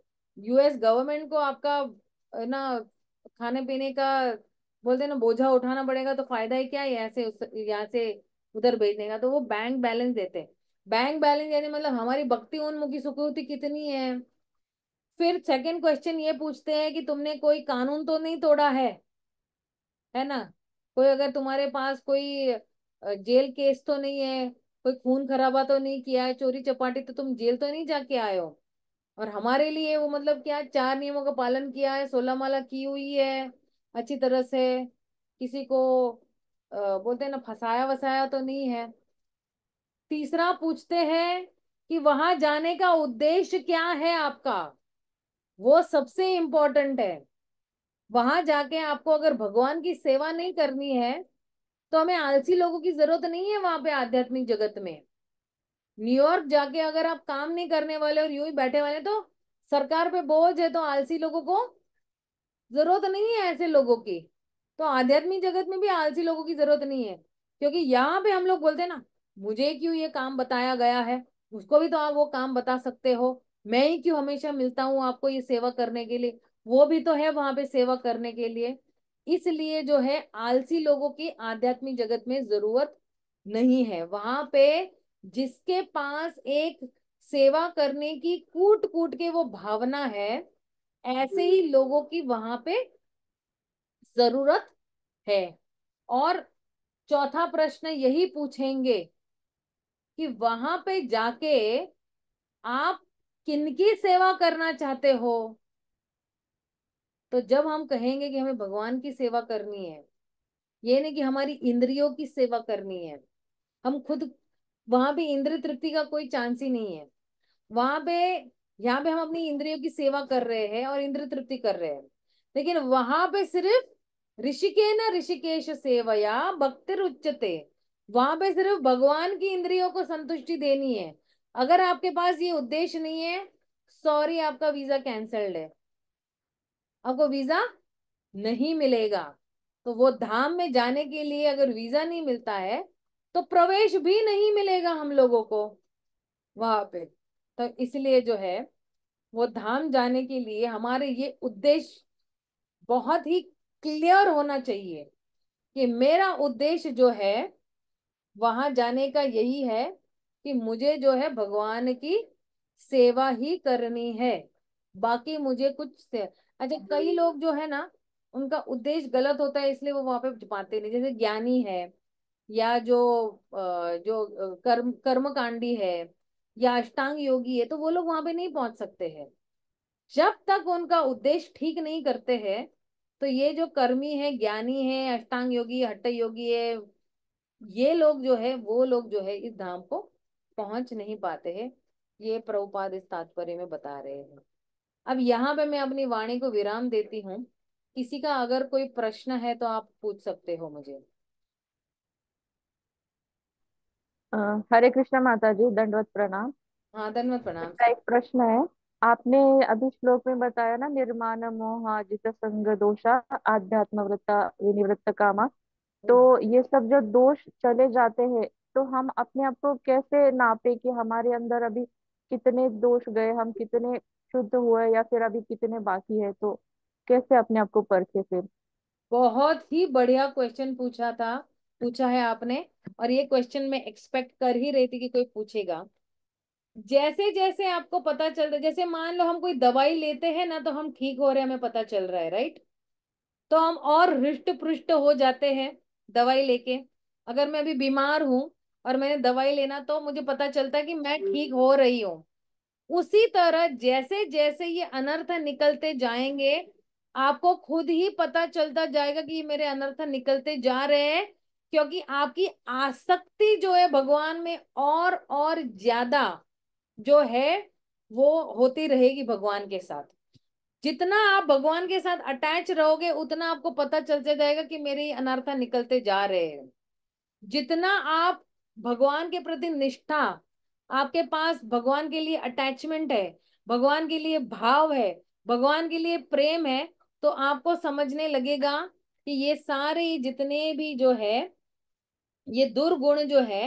यूएस गवर्नमेंट को आपका ना खाने पीने का बोलते ना बोझा उठाना पड़ेगा तो फायदा ही क्या है यहाँ से यहाँ से उधर भेजने का तो वो बैंक बैलेंस देते हैं बैंक बैलेंस यानी मतलब हमारी भक्ति उन्मुखी सुकृति कितनी है फिर सेकंड क्वेश्चन ये पूछते हैं कि तुमने कोई कानून तो नहीं तोड़ा है है ना कोई अगर तुम्हारे पास कोई जेल केस तो नहीं है कोई खून खराबा तो नहीं किया है चोरी चपाटी तो तुम जेल तो नहीं जाके आए हो और हमारे लिए वो मतलब क्या चार नियमों का पालन किया है सोलह माला की हुई है अच्छी तरह से किसी को बोलते हैं ना फसाया वसाया तो नहीं है तीसरा पूछते हैं कि वहां जाने का उद्देश्य क्या है आपका वो सबसे इम्पोर्टेंट है वहां जाके आपको अगर भगवान की सेवा नहीं करनी है तो हमें आलसी लोगों की जरूरत नहीं है वहां पे आध्यात्मिक जगत में न्यूयॉर्क जाके अगर आप काम नहीं करने वाले और यू ही बैठे वाले तो सरकार पे बोझ है तो आलसी लोगों को जरूरत नहीं है ऐसे लोगों की तो आध्यात्मिक जगत में भी आलसी लोगों की जरूरत नहीं है क्योंकि यहाँ पे हम लोग बोलते हैं ना मुझे क्यों ये काम बताया गया है उसको भी तो आप वो काम बता सकते हो मैं ही क्यों हमेशा मिलता हूँ आपको ये सेवा करने के लिए वो भी तो है वहां पे सेवा करने के लिए इसलिए जो है आलसी लोगों की आध्यात्मिक जगत में जरूरत नहीं है वहां पे जिसके पास एक सेवा करने की कूट कूट के वो भावना है ऐसे ही हम्म। लोगों की वहां पे जरूरत है और चौथा प्रश्न यही पूछेंगे कि वहां पे जाके आप किनकी सेवा करना चाहते हो तो जब हम कहेंगे कि हमें भगवान की सेवा करनी है ये नहीं कि हमारी इंद्रियों की सेवा करनी है हम खुद वहां पे इंद्र तृप्ति का कोई चांस ही नहीं है वहां पे यहाँ पे हम अपनी इंद्रियों की सेवा कर रहे हैं और इंद्र तृप्ति कर रहे हैं लेकिन वहां पे सिर्फ ऋषिके न ऋषिकेश सेवया भक्तिर उच्चते वहां पे सिर्फ भगवान की इंद्रियों को संतुष्टि देनी है अगर आपके पास ये उद्देश्य नहीं है सॉरी आपका वीजा कैंसल्ड है आपको वीजा नहीं मिलेगा तो वो धाम में जाने के लिए अगर वीजा नहीं मिलता है तो प्रवेश भी नहीं मिलेगा हम लोगों को वहां पे तो इसलिए जो है वो धाम जाने के लिए हमारे ये उद्देश्य बहुत ही क्लियर होना चाहिए कि मेरा उद्देश्य जो है वहां जाने का यही है कि मुझे जो है भगवान की सेवा ही करनी है बाकी मुझे कुछ से अच्छा कई लोग जो है ना उनका उद्देश्य गलत होता है इसलिए वो वहां पे पाते नहीं जैसे ज्ञानी है या जो जो कर्म कर्मकांडी है या अष्टांग योगी है तो वो लोग वहां पे नहीं पहुंच सकते हैं जब तक उनका उद्देश्य ठीक नहीं करते हैं तो ये जो कर्मी है ज्ञानी है अष्टांग योगी हट्ट योगी है ये लोग जो है वो लोग जो है इस धाम को पहुंच नहीं पाते हैं ये प्रभुपाद इस तात्पर्य में बता रहे हैं अब यहाँ पे मैं अपनी वाणी को विराम देती हूँ किसी का अगर कोई प्रश्न है तो आप पूछ सकते हो मुझे हरे कृष्णा माता जी दंडवत प्रणाम हाँ दंडवत प्रणाम एक प्रश्न है आपने अभी श्लोक में बताया ना निर्माण मोह जित संग दोषा आध्यात्म वृत्ता विनिवृत्त कामा तो हम्म। ये सब जो दोष चले जाते हैं तो हम अपने आप को कैसे नापे कि हमारे अंदर अभी कितने दोष गए हम कितने शुद्ध हुए या फिर अभी कितने बाकी है तो कैसे अपने आप को परखे फिर बहुत ही बढ़िया क्वेश्चन पूछा था पूछा है आपने और ये क्वेश्चन मैं एक्सपेक्ट कर ही रही थी कि कोई पूछेगा जैसे जैसे आपको पता चल रहा जैसे मान लो हम कोई दवाई लेते हैं ना तो हम ठीक हो रहे हैं हमें पता चल रहा है राइट तो हम और हृष्ट पृष्ट हो जाते हैं दवाई लेके अगर मैं अभी बीमार हूं और मैंने दवाई लेना तो मुझे पता चलता कि मैं हम्म। ठीक हो रही हूँ उसी तरह जैसे जैसे ये अनर्थ निकलते जाएंगे आपको खुद ही पता चलता जाएगा कि ये मेरे अनर्थ निकलते जा रहे हैं क्योंकि आपकी आसक्ति जो है भगवान में और और ज्यादा जो है वो होती रहेगी भगवान के साथ जितना आप भगवान के साथ अटैच रहोगे उतना आपको पता चलते जाएगा कि मेरे अनर्थ निकलते जा रहे हैं जितना आप भगवान के प्रति निष्ठा आपके पास भगवान के लिए अटैचमेंट है भगवान के लिए भाव है भगवान के लिए प्रेम है तो आपको समझने लगेगा कि ये सारे जितने भी जो है ये दुर्गुण जो है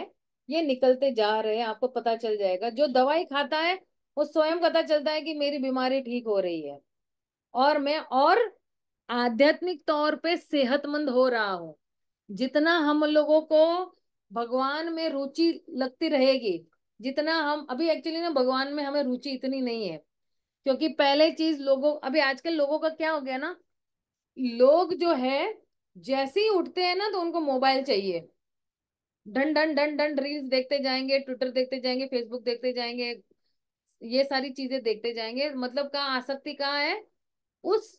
ये निकलते जा रहे हैं आपको पता चल जाएगा जो दवाई खाता है वो स्वयं पता चलता है कि मेरी बीमारी ठीक हो रही है और मैं और आध्यात्मिक तौर पे सेहतमंद हो रहा हूँ जितना हम लोगों को भगवान में रुचि लगती रहेगी जितना हम अभी एक्चुअली ना भगवान में हमें रुचि इतनी नहीं है क्योंकि पहले चीज लोगों अभी आजकल लोगों का क्या हो गया ना लोग जो है जैसे ही उठते हैं ना तो उनको मोबाइल चाहिए done done done done reels देखते जाएंगे ट्विटर देखते जाएंगे फेसबुक देखते जाएंगे ये सारी चीजें देखते जाएंगे मतलब कहा आसक्ति कहाँ है उस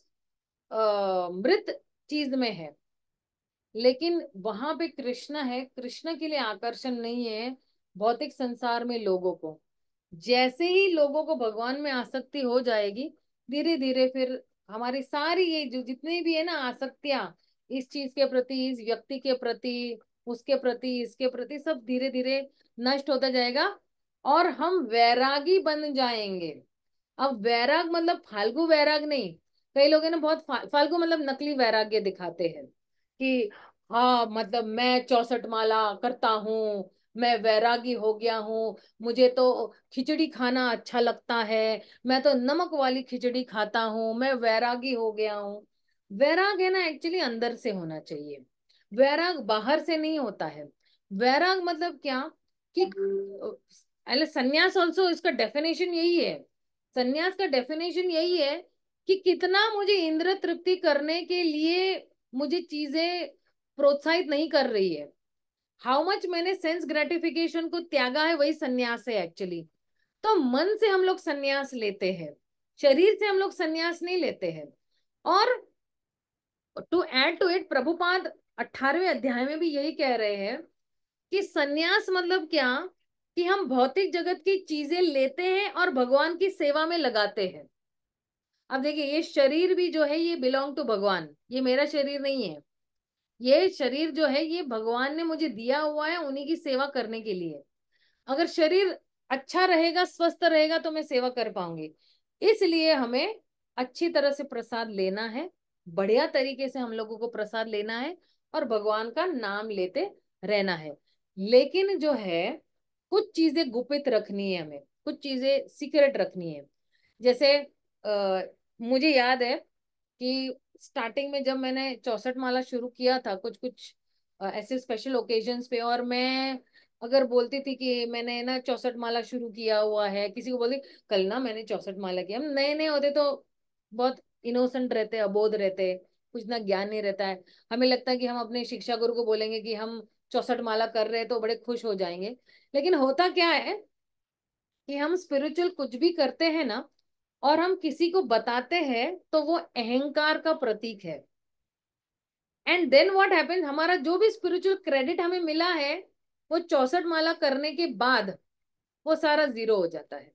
मृत चीज में है लेकिन वहां पे कृष्ण है कृष्ण के लिए आकर्षण नहीं है भौतिक संसार में लोगों को जैसे ही लोगों को भगवान में आसक्ति हो जाएगी धीरे धीरे फिर हमारी सारी ये जो जितनी भी है ना आसक्तियां इस चीज के प्रति इस व्यक्ति के प्रति उसके प्रति इसके प्रति सब धीरे धीरे नष्ट होता जाएगा और हम वैरागी बन जाएंगे अब वैराग मतलब फाल्गु वैराग नहीं कई लोग है ना बहुत फा, फाल्गु मतलब नकली वैराग्य दिखाते हैं कि हाँ मतलब मैं चौसठ माला करता हूँ मैं वैरागी हो गया हूँ मुझे तो खिचड़ी खाना अच्छा लगता है मैं तो नमक वाली खिचड़ी खाता हूँ मैं वैरागी हो गया हूँ वैराग है ना एक्चुअली अंदर से होना चाहिए वैराग बाहर से नहीं होता है वैराग मतलब क्या कि संन्यास ऑल्सो इसका डेफिनेशन यही है संन्यास का डेफिनेशन यही है कि कितना मुझे इंद्र तृप्ति करने के लिए मुझे चीजें प्रोत्साहित नहीं कर रही है हाउ मच मैंने सेंस ग्रेटिफिकेशन को त्यागा है वही संन्यास है एक्चुअली तो मन से हम लोग संन्यास लेते हैं शरीर से हम लोग संन्यास नहीं लेते हैं और to add to it Prabhupada अठारहवें अध्याय में भी यही कह रहे हैं कि संन्यास मतलब क्या कि हम भौतिक जगत की चीजें लेते हैं और भगवान की सेवा में लगाते हैं अब देखिए ये शरीर भी जो है ये बिलोंग टू भगवान ये मेरा शरीर नहीं है ये शरीर जो है ये भगवान ने मुझे दिया हुआ है उन्हीं की सेवा करने के लिए अगर शरीर अच्छा रहेगा स्वस्थ रहेगा तो मैं सेवा कर पाऊंगी इसलिए हमें अच्छी तरह से प्रसाद लेना है बढ़िया तरीके से हम लोगों को प्रसाद लेना है और भगवान का नाम लेते रहना है लेकिन जो है कुछ चीजें गुपित रखनी है हमें कुछ चीजें सीक्रेट रखनी है जैसे मुझे याद है कि स्टार्टिंग में जब मैंने चौसठ माला शुरू किया था कुछ कुछ ऐसे स्पेशल ओकेजन्स पे और मैं अगर बोलती थी कि मैंने ना चौसठ माला शुरू किया हुआ है किसी को बोलती कल ना मैंने चौसठ माला किया हम नए नए होते तो बहुत इनोसेंट रहते अबोध रहते कुछ ना ज्ञान नहीं रहता है हमें लगता है कि हम अपने शिक्षा गुरु को बोलेंगे कि हम चौसठ माला कर रहे हैं तो बड़े खुश हो जाएंगे लेकिन होता क्या है कि हम स्पिरिचुअल कुछ भी करते हैं ना और हम किसी को बताते हैं तो वो अहंकार का प्रतीक है एंड देन वॉट है हमारा जो भी स्पिरिचुअल क्रेडिट हमें मिला है वो चौसठ माला करने के बाद वो सारा जीरो हो जाता है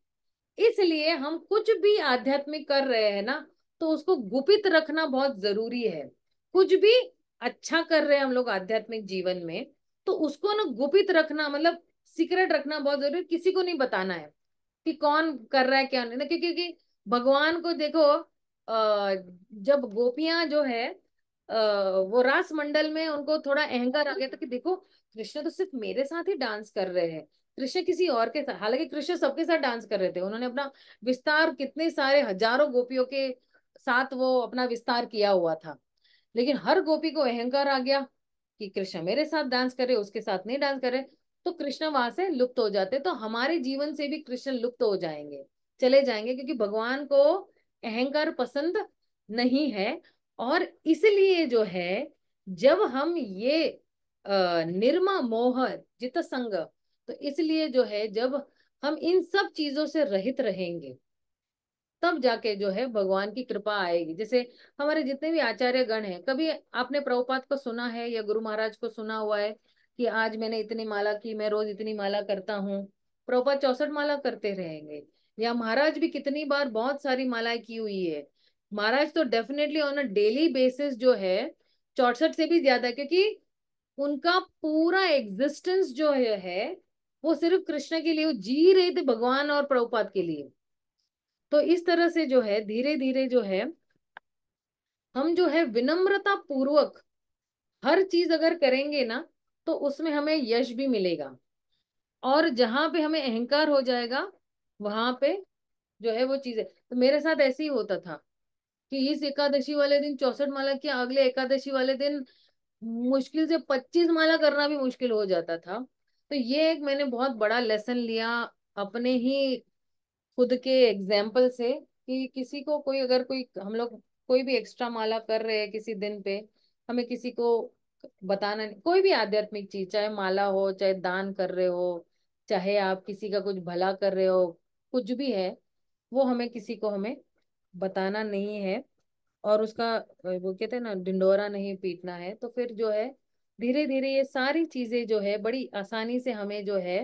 इसलिए हम कुछ भी आध्यात्मिक कर रहे हैं ना तो उसको गुपित रखना बहुत जरूरी है कुछ भी अच्छा कर रहे हैं हम लोग आध्यात्मिक जीवन में तो उसको ना गुपित रखना मतलब सीक्रेट रखना बहुत जरूरी किसी को नहीं बताना है कि कौन कर रहा है क्या नहीं क्योंकि भगवान को देखो जब गोपियां जो है वो रास मंडल में उनको थोड़ा अहंकार आ गया था कि देखो कृष्ण तो सिर्फ मेरे साथ ही डांस कर रहे हैं कृष्ण किसी और के साथ हालांकि कृष्ण सबके साथ डांस कर रहे थे उन्होंने अपना विस्तार कितने सारे हजारों गोपियों के साथ वो अपना विस्तार किया हुआ था लेकिन हर गोपी को अहंकार आ गया कि कृष्ण मेरे साथ डांस करे उसके साथ नहीं डांस करे तो कृष्ण वहां से लुप्त हो जाते तो हमारे जीवन से भी कृष्ण लुप्त हो जाएंगे चले जाएंगे क्योंकि भगवान को अहंकार पसंद नहीं है और इसलिए जो है जब हम ये निर्म मोह जित संग तो इसलिए जो है जब हम इन सब चीजों से रहित रहेंगे तब जाके जो है भगवान की कृपा आएगी जैसे हमारे जितने भी आचार्य गण हैं कभी आपने प्रभुपात को सुना है या गुरु महाराज को सुना हुआ है कि आज मैंने इतनी माला की मैं रोज इतनी माला करता हूँ प्रभुपात चौसठ माला करते रहेंगे या महाराज भी कितनी बार बहुत सारी मालाएं की हुई है महाराज तो definitely on a daily basis जो है चौसठ से भी ज्यादा क्योंकि उनका पूरा एग्जिस्टेंस जो है वो सिर्फ कृष्ण के लिए जी रहे थे भगवान और प्रभुपाद के लिए तो इस तरह से जो है धीरे धीरे जो है हम जो है विनम्रता पूर्वक हर चीज अगर करेंगे ना तो उसमें हमें यश भी मिलेगा और जहां पे हमें अहंकार हो जाएगा वहां पे जो है वो चीज है तो मेरे साथ ऐसे ही होता था कि इस एकादशी वाले दिन चौसठ माला के अगले एकादशी वाले दिन मुश्किल से पच्चीस माला करना भी मुश्किल हो जाता था तो ये एक मैंने बहुत बड़ा लेसन लिया अपने ही खुद के एग्जाम्पल से कि किसी को कोई अगर कोई हम लोग कोई भी एक्स्ट्रा माला कर रहे हैं किसी दिन पे हमें किसी को बताना नहीं कोई भी आध्यात्मिक चीज चाहे माला हो चाहे दान कर रहे हो चाहे आप किसी का कुछ भला कर रहे हो कुछ भी है वो हमें किसी को हमें बताना नहीं है और उसका वो कहते हैं ना डिंडोरा नहीं पीटना है तो फिर जो है धीरे धीरे ये सारी चीजें जो है बड़ी आसानी से हमें जो है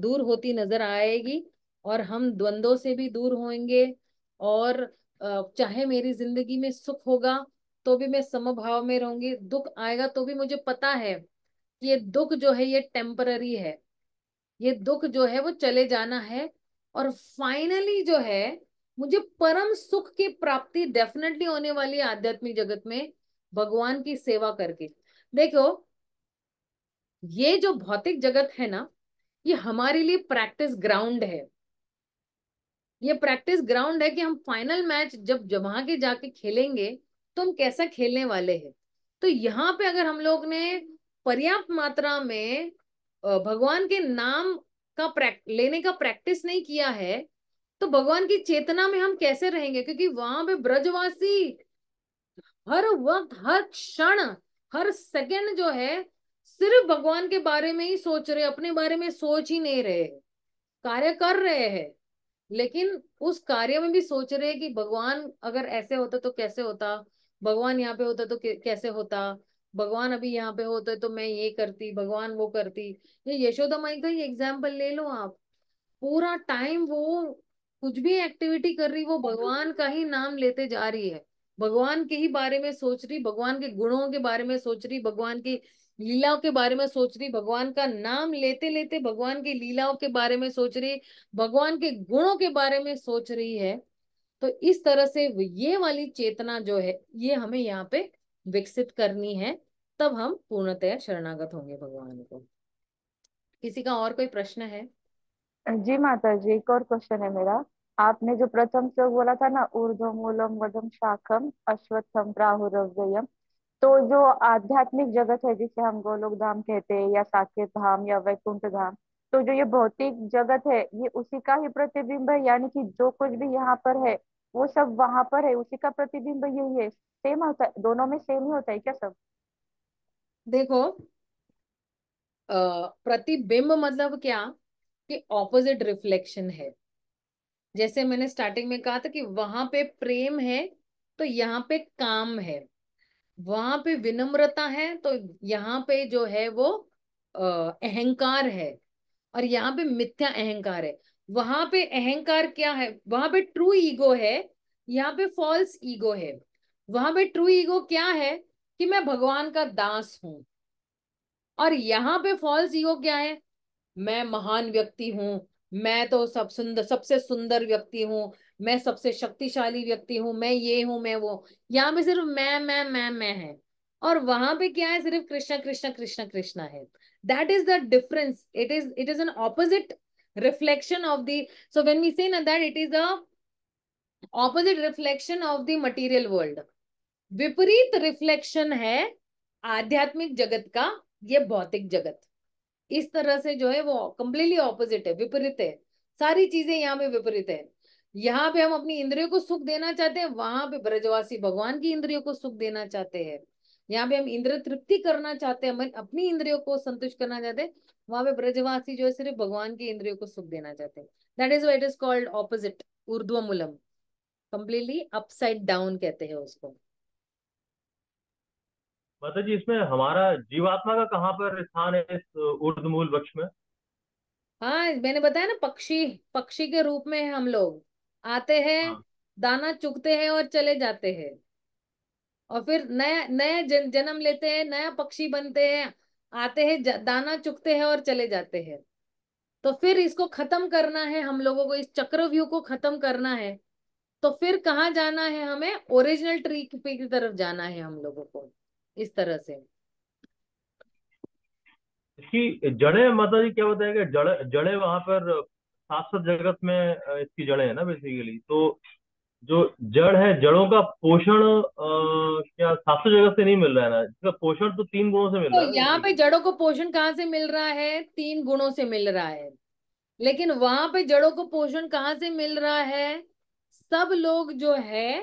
दूर होती नजर आएगी और हम द्वंदों से भी दूर होंगे और चाहे मेरी जिंदगी में सुख होगा तो भी मैं समभाव में रहूंगी दुख आएगा तो भी मुझे पता है कि ये दुख जो है ये टेम्पररी है ये दुख जो है वो चले जाना है और फाइनली जो है मुझे परम सुख की प्राप्ति डेफिनेटली होने वाली आध्यात्मिक जगत में भगवान की सेवा करके देखो ये जो भौतिक जगत है ना ये हमारे लिए प्रैक्टिस ग्राउंड है ये प्रैक्टिस ग्राउंड है कि हम फाइनल मैच जब जमा के जाके खेलेंगे तो हम कैसा खेलने वाले हैं तो यहाँ पे अगर हम लोग ने पर्याप्त मात्रा में भगवान के नाम का लेने का प्रैक्टिस नहीं किया है तो भगवान की चेतना में हम कैसे रहेंगे क्योंकि वहां पे ब्रजवासी हर वक्त हर क्षण हर सेकेंड जो है सिर्फ भगवान के बारे में ही सोच रहे अपने बारे में सोच ही नहीं रहे कार्य कर रहे हैं लेकिन उस कार्य में भी सोच रहे कि भगवान अगर ऐसे होता तो कैसे होता भगवान यहाँ पे होता तो कैसे होता भगवान अभी यहाँ पे होते तो मैं ये करती भगवान वो करती ये यशोदा माई का ही एग्जाम्पल ले लो आप पूरा टाइम वो कुछ भी एक्टिविटी कर रही वो भगवान का ही नाम लेते जा रही है भगवान के ही बारे में सोच रही भगवान के गुणों के बारे में सोच रही भगवान की लीलाओं के बारे में सोच रही भगवान का नाम लेते लेते भगवान की लीलाओं के बारे में सोच रही भगवान के गुणों के बारे में सोच रही है तो इस तरह से ये वाली चेतना जो है ये हमें यहाँ पे विकसित करनी है तब हम पूर्णतया शरणागत होंगे भगवान को किसी का और कोई प्रश्न है जी माता जी एक और क्वेश्चन है मेरा आपने जो प्रथम श्लोक बोला था ना ऊर्धम मूलम वधम शाखम अश्वत्थम प्राहुरव्ययम तो जो आध्यात्मिक जगत है जिसे हम गोलोक धाम कहते हैं या साकेत धाम या वैकुंठ धाम तो जो ये भौतिक जगत है ये उसी का ही प्रतिबिंब है यानी कि जो कुछ भी यहाँ पर है वो सब वहां पर है उसी का प्रतिबिंब यही है सेम होता है दोनों में सेम ही होता है क्या सब देखो प्रतिबिंब मतलब क्या कि ऑपोजिट रिफ्लेक्शन है जैसे मैंने स्टार्टिंग में कहा था कि वहां पे प्रेम है तो यहाँ पे काम है वहां पे विनम्रता है तो यहाँ पे जो है वो अहंकार है और यहाँ पे मिथ्या अहंकार है वहां पे अहंकार क्या है वहां पे ट्रू ईगो है यहाँ पे फॉल्स ईगो है वहां पे ट्रू ईगो क्या है कि मैं भगवान का दास हूं और यहाँ पे फॉल्स ईगो क्या है मैं महान व्यक्ति हूँ मैं तो सब सुंदर सबसे सुंदर व्यक्ति हूँ मैं सबसे शक्तिशाली व्यक्ति हूँ मैं ये हूँ मैं वो यहाँ पे सिर्फ मैं मैं मैं मैं है और वहां पे क्या है सिर्फ कृष्णा कृष्णा कृष्णा कृष्णा है that is the difference it is it is an opposite reflection of the so when we say that it is a opposite reflection of the material world विपरीत रिफ्लेक्शन है आध्यात्मिक जगत का ये भौतिक जगत इस तरह से जो है वो कंप्लीटली ऑपोजिट है विपरीत है सारी चीजें यहाँ पे विपरीत है यहाँ पे हम अपनी इंद्रियों को सुख देना चाहते हैं वहां पे ब्रजवासी भगवान की इंद्रियों को सुख देना चाहते हैं यहाँ पे हम इंद्र तृप्ति करना चाहते हैं अपनी इंद्रियों को संतुष्ट करना चाहते हैं वहां पे ब्रजवासी जो है सिर्फ भगवान के इंद्रियों को सुख देना चाहते हैं that is what is called opposite उर्द्वमूलम कंप्लीटली अपसाइड डाउन कहते हैं उसको माता जी इसमें हमारा जीवात्मा का कहाँ पर स्थान है इस उर्दमूल वृक्ष में हाँ मैंने बताया ना पक्षी पक्षी के रूप में है हम लोग आते हैं हाँ। दाना चुगते हैं और चले जाते हैं और फिर नया नया जन, जन्म लेते हैं नया पक्षी बनते हैं आते हैं दाना चुकते हैं और चले जाते हैं तो फिर इसको खत्म करना है हम लोगों को इस चक्रव्यूह को खत्म करना है तो फिर कहाँ जाना है हमें ओरिजिनल ट्री की तरफ जाना है हम लोगों को इस तरह से इसकी जड़े माता जी क्या बताएगा जड़े जड़े वहां पर सात सात जगत में इसकी जड़े है ना बेसिकली तो जो जड़ है जड़ों का पोषण क्या सात सौ जगह से नहीं मिल रहा है ना इसका पोषण तो तीन गुणों से मिल रहा तो है यहाँ पे जड़ों को पोषण कहाँ से मिल रहा है तीन गुणों से मिल रहा है लेकिन वहां पे जड़ों को पोषण कहाँ से मिल रहा है सब लोग जो है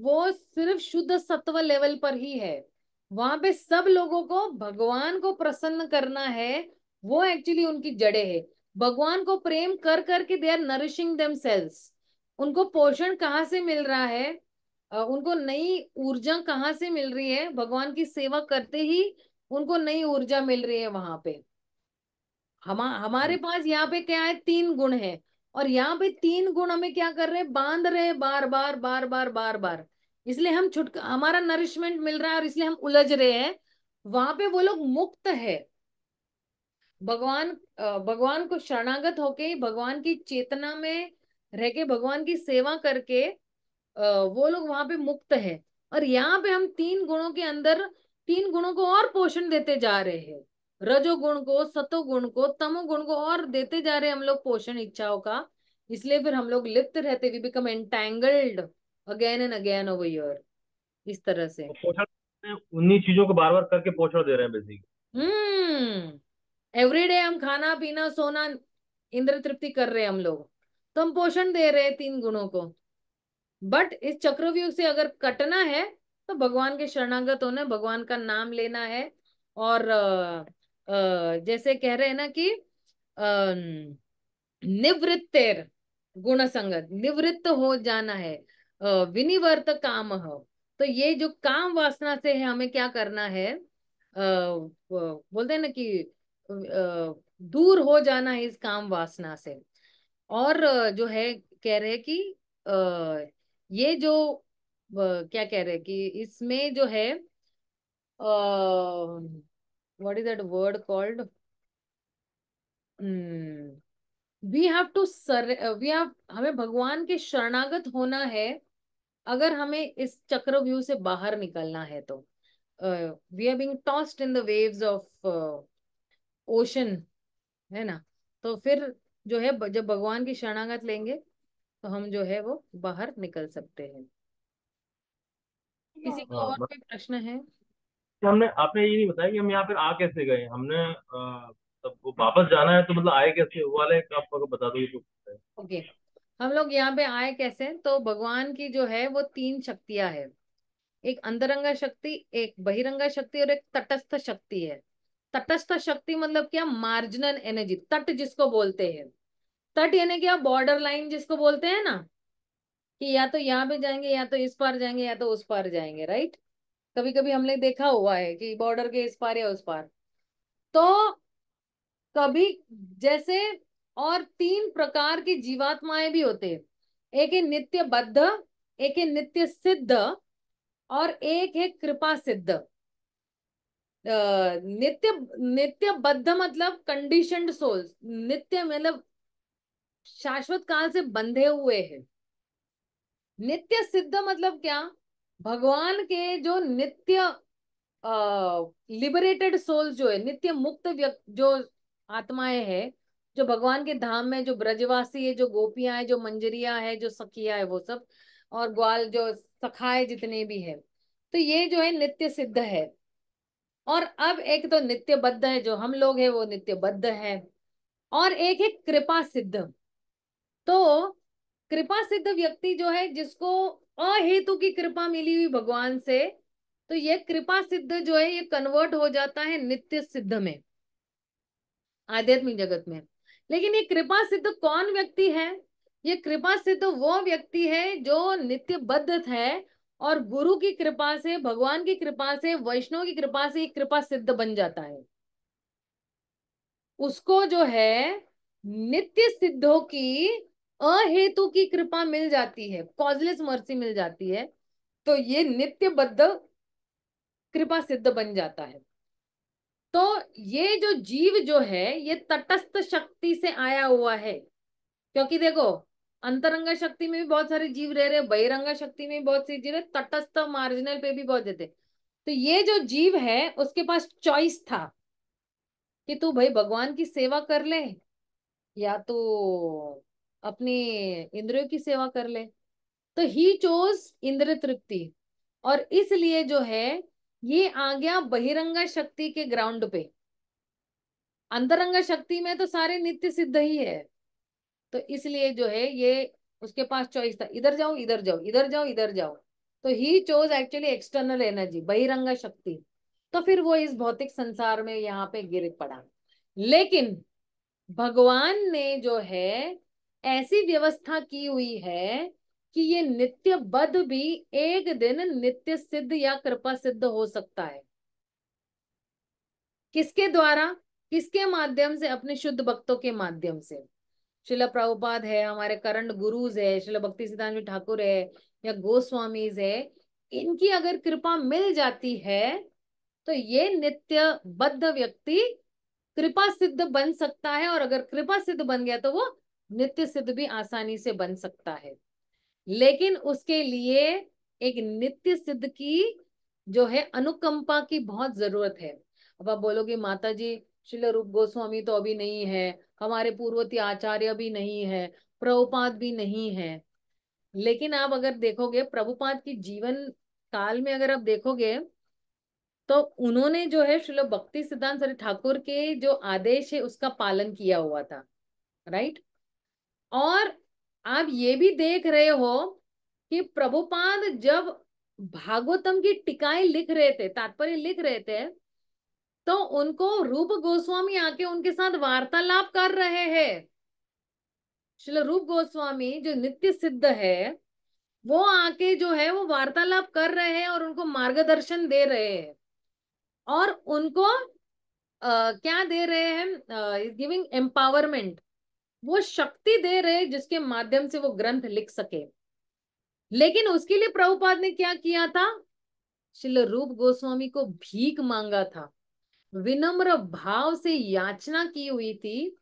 वो सिर्फ शुद्ध सत्व लेवल पर ही है वहां पे सब लोगों को भगवान को प्रसन्न करना है वो एक्चुअली उनकी जड़े है भगवान को प्रेम कर करके they are nourishing themselves उनको पोषण कहाँ से मिल रहा है उनको नई ऊर्जा कहाँ से मिल रही है भगवान की सेवा करते ही उनको नई ऊर्जा मिल रही है वहां पे हम हमारे हम्म। पास यहाँ पे क्या है तीन गुण है और यहाँ पे तीन गुण हमें क्या कर रहे हैं बांध रहे हैं बार बार बार बार बार बार इसलिए हम छुटका हमारा नरिशमेंट मिल रहा है और इसलिए हम उलझ रहे हैं वहां पे वो लोग मुक्त है भगवान भगवान को शरणागत होके भगवान की चेतना में रह के भगवान की सेवा करके वो लोग वहां पे मुक्त है और यहाँ पे हम तीन गुणों के अंदर तीन गुणों को और पोषण देते जा रहे हैं रजोगुण को सतोगुण को तमोगुण को और देते जा रहे हम लोग पोषण इच्छाओं का इसलिए फिर हम लोग लिप्त रहते we become entangled again and again over your इस तरह से तो पोषण उन्हीं चीजों को बार बार करके पोषण दे रहे हैं बेसिकली हम्म एवरीडे हम खाना पीना सोना इंद्र तृप्ति कर रहे हैं हम लोग तो हम पोषण दे रहे हैं तीन गुणों को बट इस चक्रव्यूह से अगर कटना है तो भगवान के शरणागत होना भगवान का नाम लेना है और आ, आ, जैसे कह रहे हैं ना कि निवृत्तेर गुण संगत निवृत्त हो जाना है विनिवर्त काम हो तो ये जो काम वासना से है हमें क्या करना है अः बोलते हैं ना कि दूर हो जाना है इस काम वासना से और जो है कह रहे कि आ, ये जो क्या कह रहे कि इसमें जो है what is that word called we have to sir we have हमें भगवान के शरणागत होना है अगर हमें इस चक्रव्यूह से बाहर निकलना है तो we are being tossed in the waves of ocean है ना तो फिर जो है जब भगवान की शरणागत लेंगे तो हम जो है वो बाहर निकल सकते हैं किसी को हाँ, और कोई प्रश्न है हमने आपने ये नहीं बताया कि हम यहाँ पर आ कैसे गए हमने तब वापस जाना है तो मतलब आए कैसे वो वाले एक आप बता दो तो ओके हम लोग यहाँ पे आए कैसे तो भगवान की जो है वो तीन शक्तियां है एक अंतरंगा शक्ति एक बहिरंगा शक्ति और एक तटस्थ शक्ति है तटस्थ शक्ति मतलब क्या मार्जिनल एनर्जी तट जिसको बोलते हैं तट यानी क्या बॉर्डर लाइन जिसको बोलते हैं ना कि या तो यहाँ पे जाएंगे या तो इस पार जाएंगे या तो उस पार जाएंगे राइट कभी कभी हमने देखा हुआ है कि बॉर्डर के इस पार या उस पार तो कभी जैसे और तीन प्रकार के जीवात्माएं भी होते हैं एक है नित्य बद्ध एक है नित्य सिद्ध और एक है कृपा सिद्ध नित्य नित्यबद्ध मतलब कंडीशन सोल्स नित्य मतलब शाश्वत काल से बंधे हुए हैं नित्य सिद्ध मतलब क्या भगवान के जो नित्य लिबरेटेड सोल्स जो है नित्य मुक्त जो आत्माएं हैं जो भगवान के धाम में जो ब्रजवासी है जो गोपियां है जो मंजरिया है जो सखिया है वो सब और ग्वाल जो सखाए जितने भी है तो ये जो है नित्य सिद्ध है और अब एक तो नित्य बद्ध है जो हम लोग है वो नित्य बद्ध है और एक है कृपा सिद्ध तो कृपा सिद्ध व्यक्ति जो है जिसको अहेतु की कृपा मिली हुई भगवान से तो ये कृपा सिद्ध जो है ये कन्वर्ट हो जाता है नित्य सिद्ध में आध्यात्मिक जगत में लेकिन ये कृपा सिद्ध कौन व्यक्ति है ये कृपा सिद्ध वो व्यक्ति है जो नित्य बद्ध है और गुरु की कृपा से भगवान की कृपा से वैष्णव की कृपा से कृपा सिद्ध बन जाता है उसको जो है नित्य सिद्धों की अहेतु की कृपा मिल जाती है कॉजलेस मर्सी मिल जाती है तो ये नित्य बद्ध कृपा सिद्ध बन जाता है तो ये जो जीव जो है ये तटस्थ शक्ति से आया हुआ है क्योंकि देखो अंतरंगा शक्ति में भी बहुत सारे जीव रह रहे हैं बहिरंगा शक्ति में भी बहुत सारे जीव रहे तटस्थ मार्जिनल पे भी बहुत देते तो ये जो जीव है उसके पास चॉइस था कि तू भाई भगवान की सेवा कर ले या तो अपने इंद्रियों की सेवा कर ले तो ही चोज इंद्र तृप्ति और इसलिए जो है ये आ गया बहिरंगा शक्ति के ग्राउंड पे अंतरंगा शक्ति में तो सारे नित्य सिद्ध ही है तो इसलिए जो है ये उसके पास चॉइस था इधर जाओ इधर जाओ इधर जाओ इधर जाओ तो he chose actually external energy बहिरंग शक्ति तो फिर वो इस भौतिक संसार में यहाँ पे गिर पड़ा लेकिन भगवान ने जो है ऐसी व्यवस्था की हुई है कि ये नित्य बद भी एक दिन नित्य सिद्ध या कृपा सिद्ध हो सकता है किसके द्वारा किसके माध्यम से अपने शुद्ध भक्तों के माध्यम से शिला प्रभुपाद है हमारे करंट गुरुज है शिला भक्ति सिद्धांत ठाकुर है या गोस्वामीज है इनकी अगर कृपा मिल जाती है तो ये नित्य बद्ध व्यक्ति कृपा सिद्ध बन सकता है और अगर कृपा सिद्ध बन गया तो वो नित्य सिद्ध भी आसानी से बन सकता है लेकिन उसके लिए एक नित्य सिद्ध की जो है अनुकंपा की बहुत जरूरत है अब आप बोलोगे माता जी शिल रूप गोस्वामी तो अभी नहीं है हमारे पूर्वती आचार्य भी नहीं है प्रभुपाद भी नहीं है लेकिन आप अगर देखोगे प्रभुपाद की जीवन काल में अगर आप देखोगे तो उन्होंने जो है श्रील भक्ति सिद्धांत सर ठाकुर के जो आदेश है उसका पालन किया हुआ था राइट और आप ये भी देख रहे हो कि प्रभुपाद जब भागवतम की टिकाएं लिख रहे थे तात्पर्य लिख रहे थे तो उनको रूप गोस्वामी आके उनके साथ वार्तालाप कर रहे हैं श्रील रूप गोस्वामी जो नित्य सिद्ध है वो आके जो है वो वार्तालाप कर रहे हैं और उनको मार्गदर्शन दे रहे हैं और उनको आ, क्या दे रहे हैं गिविंग एम्पावरमेंट वो शक्ति दे रहे जिसके माध्यम से वो ग्रंथ लिख सके लेकिन उसके लिए प्रभुपाद ने क्या किया था शिल रूप गोस्वामी को भीख मांगा था विनम्र भाव से याचना की हुई थी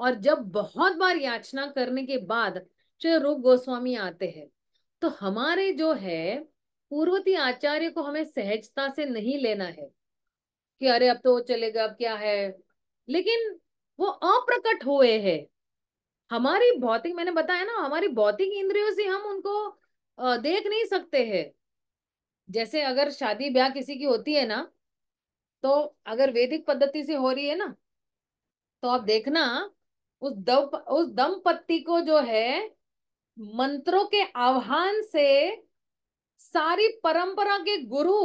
और जब बहुत बार याचना करने के बाद श्री रूप गोस्वामी आते हैं तो हमारे जो है पूर्वती आचार्य को हमें सहजता से नहीं लेना है कि अरे अब तो चलेगा अब क्या है लेकिन वो अप्रकट हुए हैं हमारी भौतिक मैंने बताया ना हमारी भौतिक इंद्रियों से हम उनको देख नहीं सकते हैं जैसे अगर शादी ब्याह किसी की होती है ना तो अगर वैदिक पद्धति से हो रही है ना तो आप देखना उस दव उस दम पत्ती को जो है मंत्रों के आह्वान से सारी परंपरा के गुरु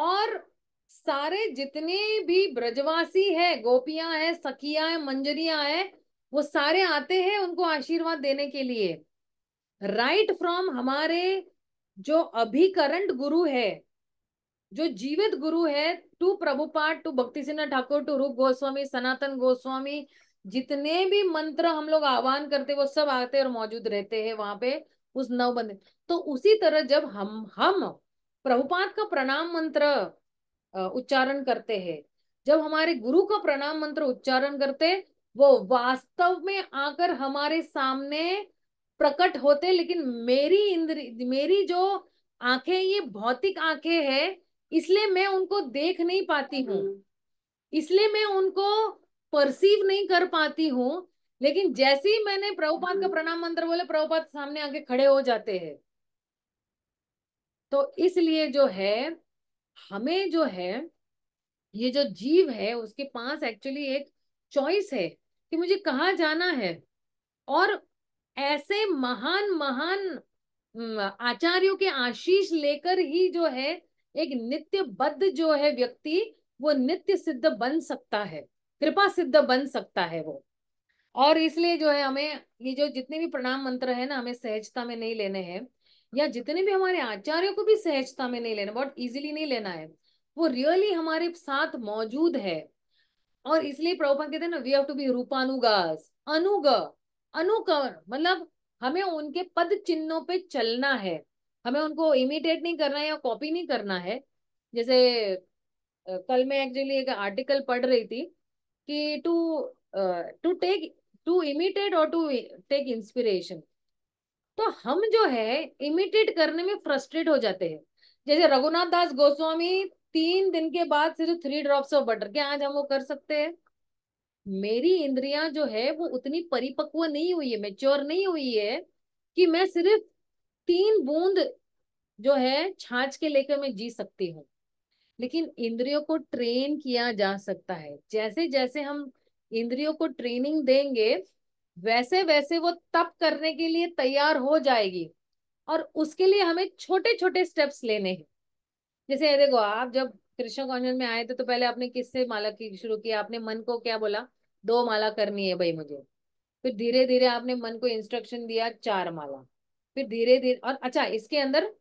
और सारे जितने भी ब्रजवासी है गोपियां है सखिया है मंजरिया है वो सारे आते हैं उनको आशीर्वाद देने के लिए राइट फ्रॉम हमारे जो अभी करंट गुरु है जो जीवित गुरु है टू प्रभुपाद टू भक्ति सिन्हा ठाकुर टू रूप गोस्वामी सनातन गोस्वामी जितने भी मंत्र हम लोग आह्वान करते वो सब आते और मौजूद रहते हैं वहां पे उस नव बंदे तो उसी तरह जब हम हम प्रभुपाद का प्रणाम मंत्र उच्चारण करते हैं जब हमारे गुरु का प्रणाम मंत्र उच्चारण करते वो वास्तव में आकर हमारे सामने प्रकट होते लेकिन मेरी इंद्र मेरी जो आंखें ये भौतिक आंखें है इसलिए मैं उनको देख नहीं पाती हूँ हम्म। इसलिए मैं उनको परसीव नहीं कर पाती हूँ लेकिन जैसे ही मैंने प्रभुपाद का हम्म। प्रणाम मंत्र बोले प्रभुपाद सामने आके खड़े हो जाते हैं तो इसलिए जो है हमें जो है ये जो जीव है उसके पास एक्चुअली एक चॉइस है कि मुझे कहा जाना है और ऐसे महान महान आचार्यों के आशीष लेकर ही जो है एक नित्य बद्ध जो है व्यक्ति वो नित्य सिद्ध बन सकता है कृपा सिद्ध बन सकता है वो और इसलिए जो है हमें ये जो जितने भी प्रणाम मंत्र है ना हमें सहजता में नहीं लेने हैं या जितने भी हमारे आचार्यों को भी सहजता में नहीं लेना बहुत इजीली नहीं लेना है वो रियली हमारे साथ मौजूद है और इसलिए प्रभुपा कहते हैं ना we have to be rupanugas अनुग अनुकरण मतलब हमें उनके पद चिन्हों पे चलना है हमें उनको इमिटेट नहीं करना है या कॉपी नहीं करना है जैसे कल मैं एक्चुअली एक आर्टिकल पढ़ रही थी कि to to take to imitate और टू टेक इंस्पिरेशन तो हम जो है इमिटेट करने में फ्रस्ट्रेट हो जाते हैं जैसे रघुनाथ दास गोस्वामी तीन दिन के बाद सिर्फ थ्री ड्रॉप्स ऑफ बटर क्या आज हम वो कर सकते हैं मेरी इंद्रियां जो है वो उतनी परिपक्व नहीं हुई है मेच्योर नहीं हुई है कि मैं सिर्फ तीन बूंद जो है छाछ के लेकर मैं जी सकती हूँ लेकिन इंद्रियों को ट्रेन किया जा सकता है जैसे जैसे हम इंद्रियों को ट्रेनिंग देंगे वैसे वैसे वो तप करने के लिए तैयार हो जाएगी और उसके लिए हमें छोटे छोटे स्टेप्स लेने हैं जैसे देखो आप जब कृष्ण कॉन्शन में आए थे तो पहले आपने किससे माला की शुरू की आपने मन को क्या बोला दो माला करनी है भाई मुझे फिर धीरे धीरे आपने मन को इंस्ट्रक्शन दिया चार माला फिर धीरे धीरे और अच्छा इसके अंदर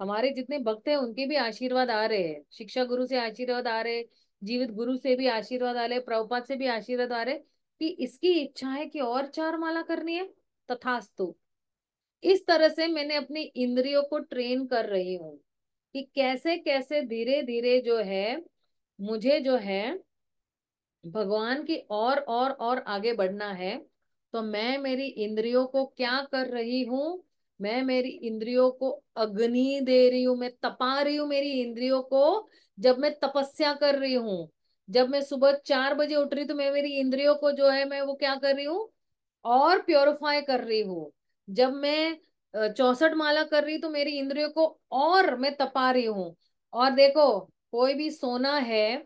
हमारे जितने भक्त हैं उनके भी आशीर्वाद आ रहे हैं शिक्षा गुरु से आशीर्वाद आ रहे जीवित गुरु से भी आशीर्वाद आ रहे प्रभुपाद से भी आशीर्वाद आ रहे कि इसकी इच्छा है कि और चार माला करनी है तथास्तु इस तरह से मैंने अपनी इंद्रियों को ट्रेन कर रही हूँ कि कैसे कैसे धीरे धीरे जो है मुझे जो है भगवान की और और और आगे बढ़ना है तो मैं मेरी इंद्रियों को क्या कर रही हूँ मैं मेरी इंद्रियों को अग्नि दे रही हूं मैं तपा रही हूँ मेरी इंद्रियों को जब मैं तपस्या कर रही हूँ जब मैं सुबह चार बजे उठ रही तो मैं मेरी इंद्रियों को जो है मैं वो क्या कर रही हूँ और प्योरिफाई कर रही हूँ जब मैं चौसठ माला कर रही तो मेरी इंद्रियों को और मैं तपा रही हूँ और देखो कोई भी सोना है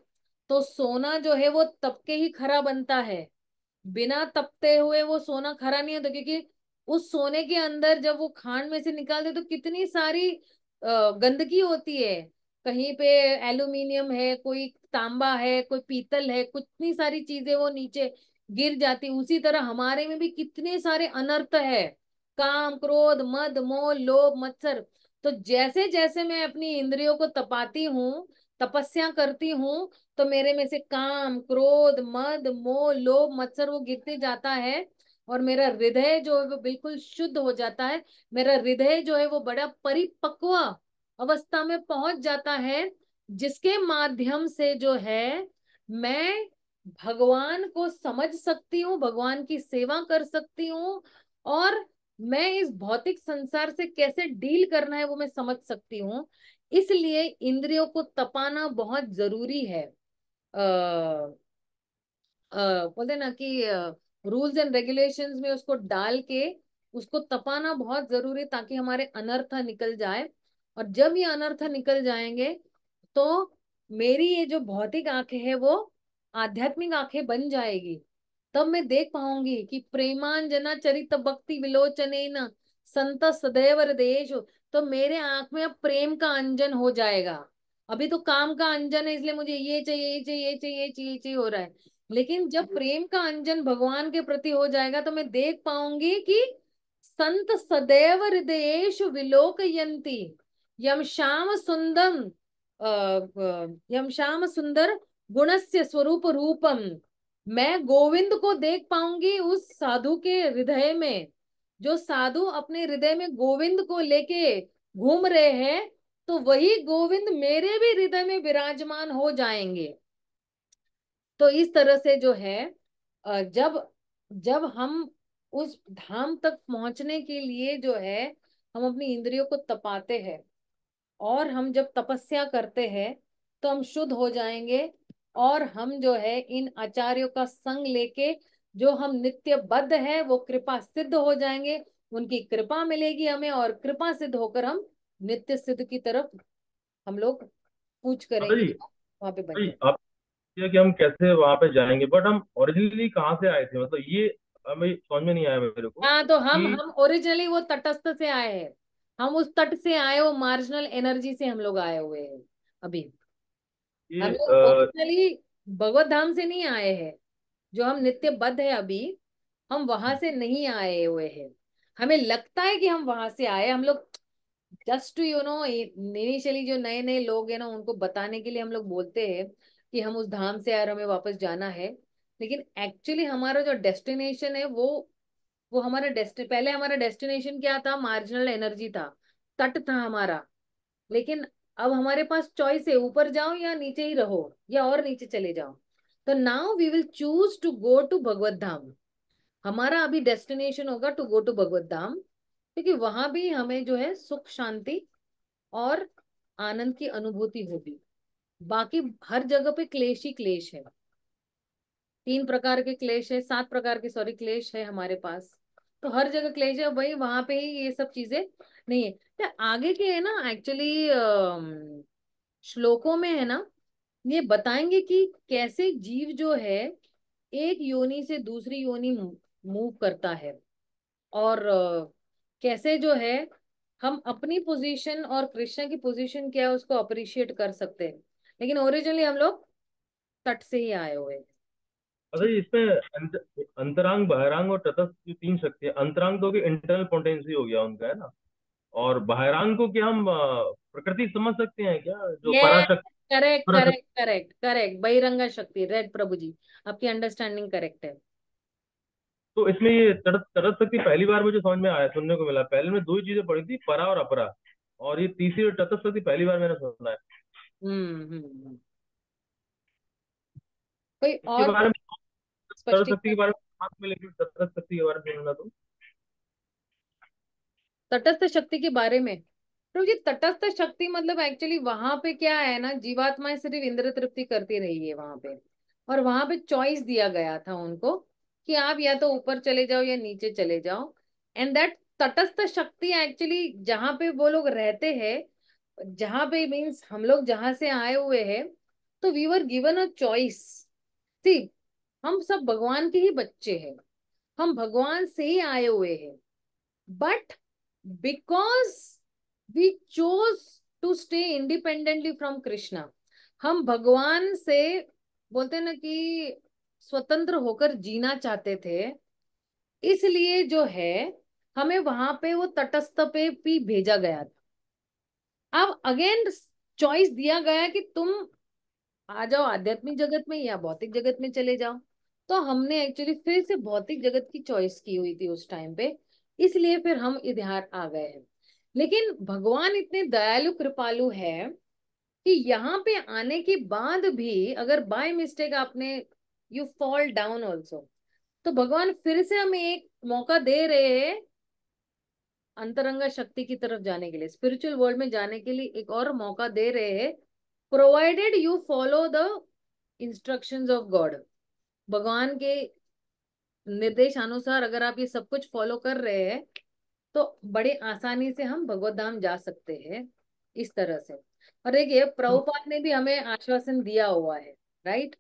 तो सोना जो है वो तपके ही खरा बनता है बिना तपते हुए वो सोना खरा नहीं होता क्योंकि उस सोने के अंदर जब वो खांड में से निकालते तो कितनी सारी गंदगी होती है कहीं पे एल्यूमिनियम है कोई तांबा है कोई पीतल है कितनी सारी चीजें वो नीचे गिर जाती उसी तरह हमारे में भी कितने सारे अनर्थ है काम क्रोध मद मोह लोभ मत्सर तो जैसे जैसे मैं अपनी इंद्रियों को तपाती हूँ तपस्या करती हूँ तो मेरे में से काम क्रोध मद मोह लोभ मत्सर वो गिरते जाता है और मेरा हृदय जो है वो बिल्कुल शुद्ध हो जाता है मेरा हृदय जो है वो बड़ा परिपक्व अवस्था में पहुंच जाता है जिसके माध्यम से जो है मैं भगवान को समझ सकती हूँ भगवान की सेवा कर सकती हूँ और मैं इस भौतिक संसार से कैसे डील करना है वो मैं समझ सकती हूँ इसलिए इंद्रियों को तपाना बहुत जरूरी है अः बोलते ना कि रूल्स एंड रेगुलेशंस में उसको डाल के उसको तपाना बहुत जरूरी ताकि हमारे अनर्थ निकल जाए और जब ये अनर्थ निकल जाएंगे तो मेरी ये जो भौतिक आंखें है वो आध्यात्मिक आंखें बन जाएगी तब मैं देख पाऊंगी कि प्रेमांजना चरित भक्ति विलोचने न संत सदैव देश तो मेरे आंख में अब प्रेम का अंजन हो जाएगा अभी तो काम का अंजन है इसलिए मुझे ये चाहिए ये चाहिए ये चाहिए ये चाहिए, चाहिए हो रहा है लेकिन जब हम्म। प्रेम का अंजन भगवान के प्रति हो जाएगा तो मैं देख पाऊंगी कि संत सदैव हृदयेश यंती यम श्याम सुंदर यम श्याम सुंदर गुणस्य स्वरूप रूपम मैं गोविंद को देख पाऊंगी उस साधु के हृदय में जो साधु अपने हृदय में गोविंद को लेके घूम रहे हैं तो वही गोविंद मेरे भी हृदय में विराजमान हो जाएंगे तो इस तरह से जो है जब जब हम उस धाम तक पहुंचने के लिए जो है हम अपनी इंद्रियों को तपाते हैं और हम जब तपस्या करते हैं तो हम शुद्ध हो जाएंगे और हम जो है इन आचार्यों का संग लेके जो हम नित्य बद्ध है वो कृपा सिद्ध हो जाएंगे उनकी कृपा मिलेगी हमें और कृपा सिद्ध होकर हम नित्य सिद्ध की तरफ हम लोग पूछ करेंगे वहां पे बच्चे किया कि हम कैसे वहां पे जाएंगे बट हम ओरिजिनली कहाँ से आए थे मतलब ये हमें समझ में नहीं आया मेरे को हाँ तो हम कि... हम ओरिजिनली वो तटस्थ से आए हैं हम उस तट से आए वो मार्जिनल एनर्जी से हम लोग आए हुए हैं अभी ओरिजिनली भगवत धाम से नहीं आए हैं जो हम नित्य बद्ध है अभी हम वहां से नहीं आए हुए हैं हमें लगता है कि हम वहां से आए हम लोग जस्ट यू नो इनिशियली जो नए नए लोग हैं ना उनको बताने के लिए हम लोग बोलते हैं कि हम उस धाम से आ रहे हमें वापस जाना है लेकिन एक्चुअली हमारा जो डेस्टिनेशन है वो वो हमारा डेस्टि पहले हमारा डेस्टिनेशन क्या था मार्जिनल एनर्जी था तट था हमारा लेकिन अब हमारे पास चॉइस है ऊपर जाओ या नीचे ही रहो या और नीचे चले जाओ तो now we will choose to go to भगवत धाम हमारा अभी डेस्टिनेशन होगा टू गो टू भगवत धाम क्योंकि वहां भी हमें जो है सुख शांति और आनंद की अनुभूति होगी बाकी हर जगह पे क्लेश ही क्लेश है तीन प्रकार के क्लेश है सात प्रकार के सॉरी क्लेश है हमारे पास तो हर जगह क्लेश है भाई वहां पे ही ये सब चीजें नहीं है तो आगे के है ना एक्चुअली श्लोकों में है ना ये बताएंगे कि कैसे जीव जो है एक योनि से दूसरी योनि मूव करता है और कैसे जो है हम अपनी पोजीशन और कृष्णा की पोजीशन क्या है उसको अप्रिशिएट कर सकते हैं लेकिन ओरिजिनली हम लोग तट से ही आए हुए अच्छा इसमें अंतरांग बहरांग और तटस्थ जो तीन शक्तियां अंतरांग तो इंटरनल पोटेंसी हो गया उनका है ना और बहरांग को क्या हम प्रकृति समझ सकते हैं क्या जो पराशक्ति करेक्ट करेक्ट करेक्ट करेक्ट बहिरंगा शक्ति रेड प्रभु जी आपकी अंडरस्टैंडिंग करेक्ट है तो इसमें ये तड़त शक्ति पहली बार मुझे समझ में आया सुनने को मिला पहले में दो ही चीजें पढ़ी थी परा और अपरा और ये तीसरी और तटस्थ शक्ति पहली बार मैंने सुना है हम्म, हम्म। कोई और तटस्थ शक्ति के बारे में प्रभु जी तटस्थ शक्ति मतलब एक्चुअली वहां पे क्या है ना जीवात्माएं सिर्फ इंद्र तृप्ति करती रही है वहां पे और वहां पे चॉइस दिया गया था उनको कि आप या तो ऊपर चले जाओ या नीचे चले जाओ एंड दैट तटस्थ शक्ति एक्चुअली जहां पे वो लोग रहते हैं जहां पे मीन्स हम लोग जहां से आए हुए हैं तो we were given a choice ठीक हम सब भगवान के ही बच्चे हैं हम भगवान से ही आए हुए हैं but because we chose to stay independently from Krishna हम भगवान से बोलते ना कि स्वतंत्र होकर जीना चाहते थे इसलिए जो है हमें वहां पे वो तटस्थ पे भी भेजा गया था अब अगेन चॉइस दिया गया कि तुम आ जाओ आध्यात्मिक जगत में या भौतिक जगत में चले जाओ तो हमने एक्चुअली फिर से भौतिक जगत की चॉइस की हुई थी उस टाइम पे इसलिए फिर हम इधार आ गए हैं लेकिन भगवान इतने दयालु कृपालु है कि यहाँ पे आने के बाद भी अगर बाय मिस्टेक आपने यू फॉल डाउन ऑल्सो तो भगवान फिर से हमें एक मौका दे रहे हैं अंतरंग शक्ति की तरफ जाने के लिए स्पिरिचुअल वर्ल्ड में जाने के लिए एक और मौका दे रहे हैं provided you follow the instructions of God भगवान के निर्देश अनुसार अगर आप ये सब कुछ फॉलो कर रहे हैं तो बड़े आसानी से हम भगवत धाम जा सकते हैं इस तरह से और देखिए प्रभुपाद ने भी हमें आश्वासन दिया हुआ है राइट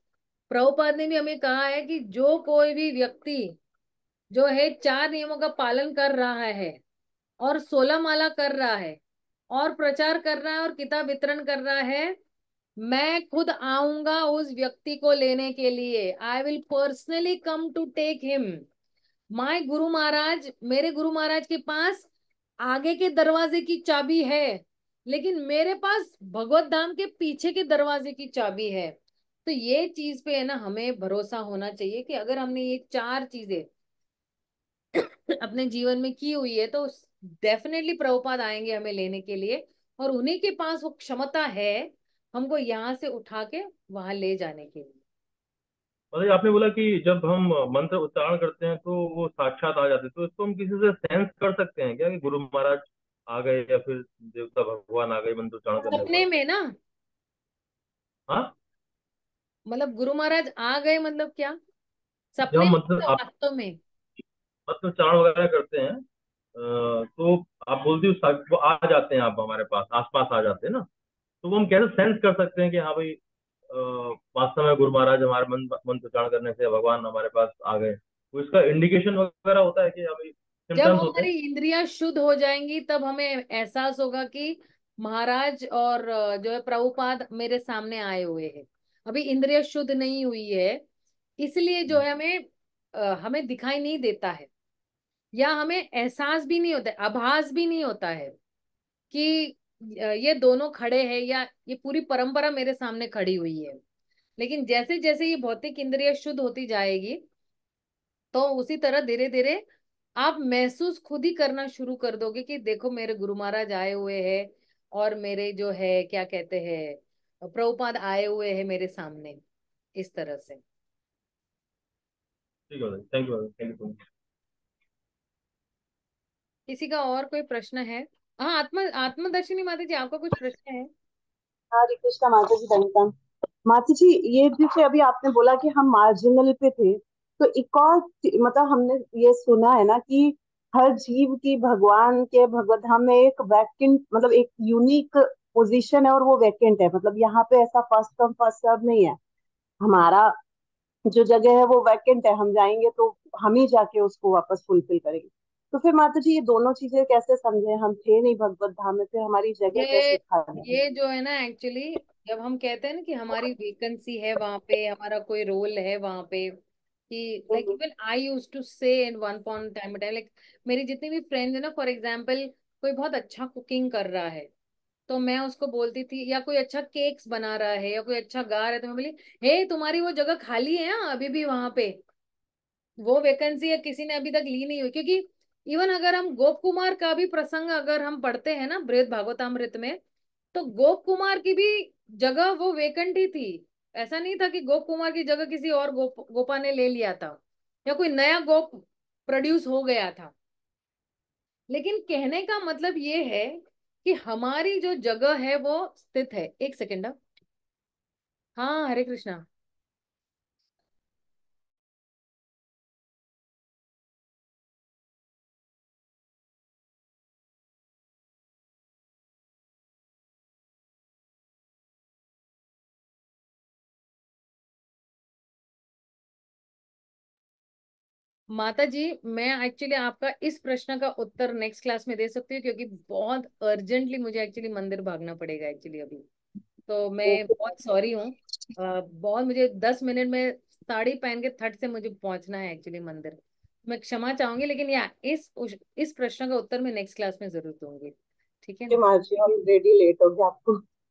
प्रभुपाद ने भी हमें कहा है कि जो कोई भी व्यक्ति जो है चार नियमों का पालन कर रहा है और सोलह माला कर रहा है और प्रचार कर रहा है और किताब वितरण कर रहा है मैं खुद आऊंगा उस व्यक्ति को लेने के लिए I will personally come to take him my guru Maharaj मेरे गुरु महाराज के पास आगे के दरवाजे की चाबी है लेकिन मेरे पास भगवत धाम के पीछे के दरवाजे की चाबी है तो ये चीज पे है ना हमें भरोसा होना चाहिए कि अगर हमने ये चार चीजें अपने जीवन में की हुई है तो डेफिनेटली प्रभुपाद आएंगे हमें लेने के लिए और उन्हीं के पास वो क्षमता है हमको यहाँ से उठा के वहां ले जाने के लिए मतलब आपने बोला कि जब हम मंत्र उच्चारण करते हैं तो वो साक्षात आ जाते हैं तो इसको हम किसी से सेंस कर सकते हैं क्या कि गुरु महाराज आ गए या फिर देवता भगवान आ गए मंत्र उच्चारण करने सपने में ना हाँ मतलब गुरु महाराज आ गए मतलब क्या सपने मतलब तो वास्तव में मंत्र उच्चारण वगैरह करते हैं तो आप बोलते हो वो आ जाते हैं आप हमारे पास आसपास आ जाते हैं ना तो वो हम कैसे सेंस कर सकते हैं कि हाँ भाई वास्तव में गुरु महाराज हमारे मन मन प्रचार करने से भगवान हमारे पास आ गए तो इसका इंडिकेशन वगैरह होता है कि हाँ भाई जब हमारी इंद्रियां शुद्ध हो जाएंगी तब हमें एहसास होगा कि महाराज और जो है प्रभुपाद मेरे सामने आए हुए हैं अभी इंद्रिया शुद्ध नहीं हुई है इसलिए जो हम्म। है हमें हमें दिखाई नहीं देता है या हमें एहसास भी नहीं होता आभास भी नहीं होता है कि ये दोनों खड़े हैं या ये पूरी परंपरा मेरे सामने खड़ी हुई है लेकिन जैसे जैसे ये भौतिक इंद्रिय शुद्ध होती जाएगी तो उसी तरह धीरे धीरे आप महसूस खुद ही करना शुरू कर दोगे कि देखो मेरे गुरु महाराज आए हुए हैं और मेरे जो है क्या कहते हैं प्रभुपाद आए हुए हैं मेरे सामने इस तरह से ठीक है थैंक यू थैंक यू किसी का और कोई प्रश्न है हाँ आत्मा आत्मदर्शिनी माता जी आपका कुछ प्रश्न है हाँ, माता जी बनिता माता जी ये जैसे अभी आपने बोला कि हम मार्जिनल पे थे तो एक और मतलब हमने ये सुना है ना कि हर जीव की भगवान के भगवत धाम में एक वैकेंट मतलब एक यूनिक पोजीशन है और वो वैकेंट है मतलब यहाँ पे ऐसा फर्स्ट कम फर्स्ट सर्व नहीं है हमारा जो जगह है वो वैकेंट है हम जाएंगे तो हम ही जाके उसको वापस फुलफिल करेंगे तो फिर माता जी ये दोनों चीजें कैसे समझे हम थे नहीं भगवत धाम में फिर हमारी जगह ये, कैसे ये जो है ना एक्चुअली जब हम कहते हैं ना कि हमारी वेकेंसी है वहां पे हमारा कोई रोल है वहां पे कि like even I use to say in one point time time like मेरी जितनी भी फ्रेंड्स है ना फॉर एग्जाम्पल कोई बहुत अच्छा कुकिंग कर रहा है तो मैं उसको बोलती थी या कोई अच्छा केक्स बना रहा है या कोई अच्छा गा रहा है तो मैं बोली हे hey, तुम्हारी वो जगह खाली है अभी भी वहां पे वो वेकेंसी है किसी ने अभी तक ली नहीं हुई क्योंकि इवन अगर हम गोप कुमार का भी प्रसंग अगर हम पढ़ते हैं ना बृहद भागवतामृत में तो गोप कुमार की भी जगह वो वेकेंट ही थी ऐसा नहीं था कि गोप कुमार की जगह किसी और गोप गोपा ने ले लिया था या कोई नया गोप प्रोड्यूस हो गया था लेकिन कहने का मतलब ये है कि हमारी जो जगह है वो स्थित है एक सेकेंड हाँ।, हाँ हरे कृष्णा माता जी मैं एक्चुअली आपका इस प्रश्न का उत्तर नेक्स्ट क्लास में दे सकती हूँ क्योंकि बहुत अर्जेंटली मुझे एक्चुअली मंदिर भागना पड़ेगा एक्चुअली अभी तो मैं बहुत सॉरी हूँ बहुत मुझे दस मिनट में साड़ी पहन के थट से मुझे पहुंचना है एक्चुअली मंदिर मैं क्षमा चाहूंगी लेकिन या इस इस प्रश्न का उत्तर मैं नेक्स्ट क्लास में जरूर दूंगी ठीक है रेडी लेट हो गया आपको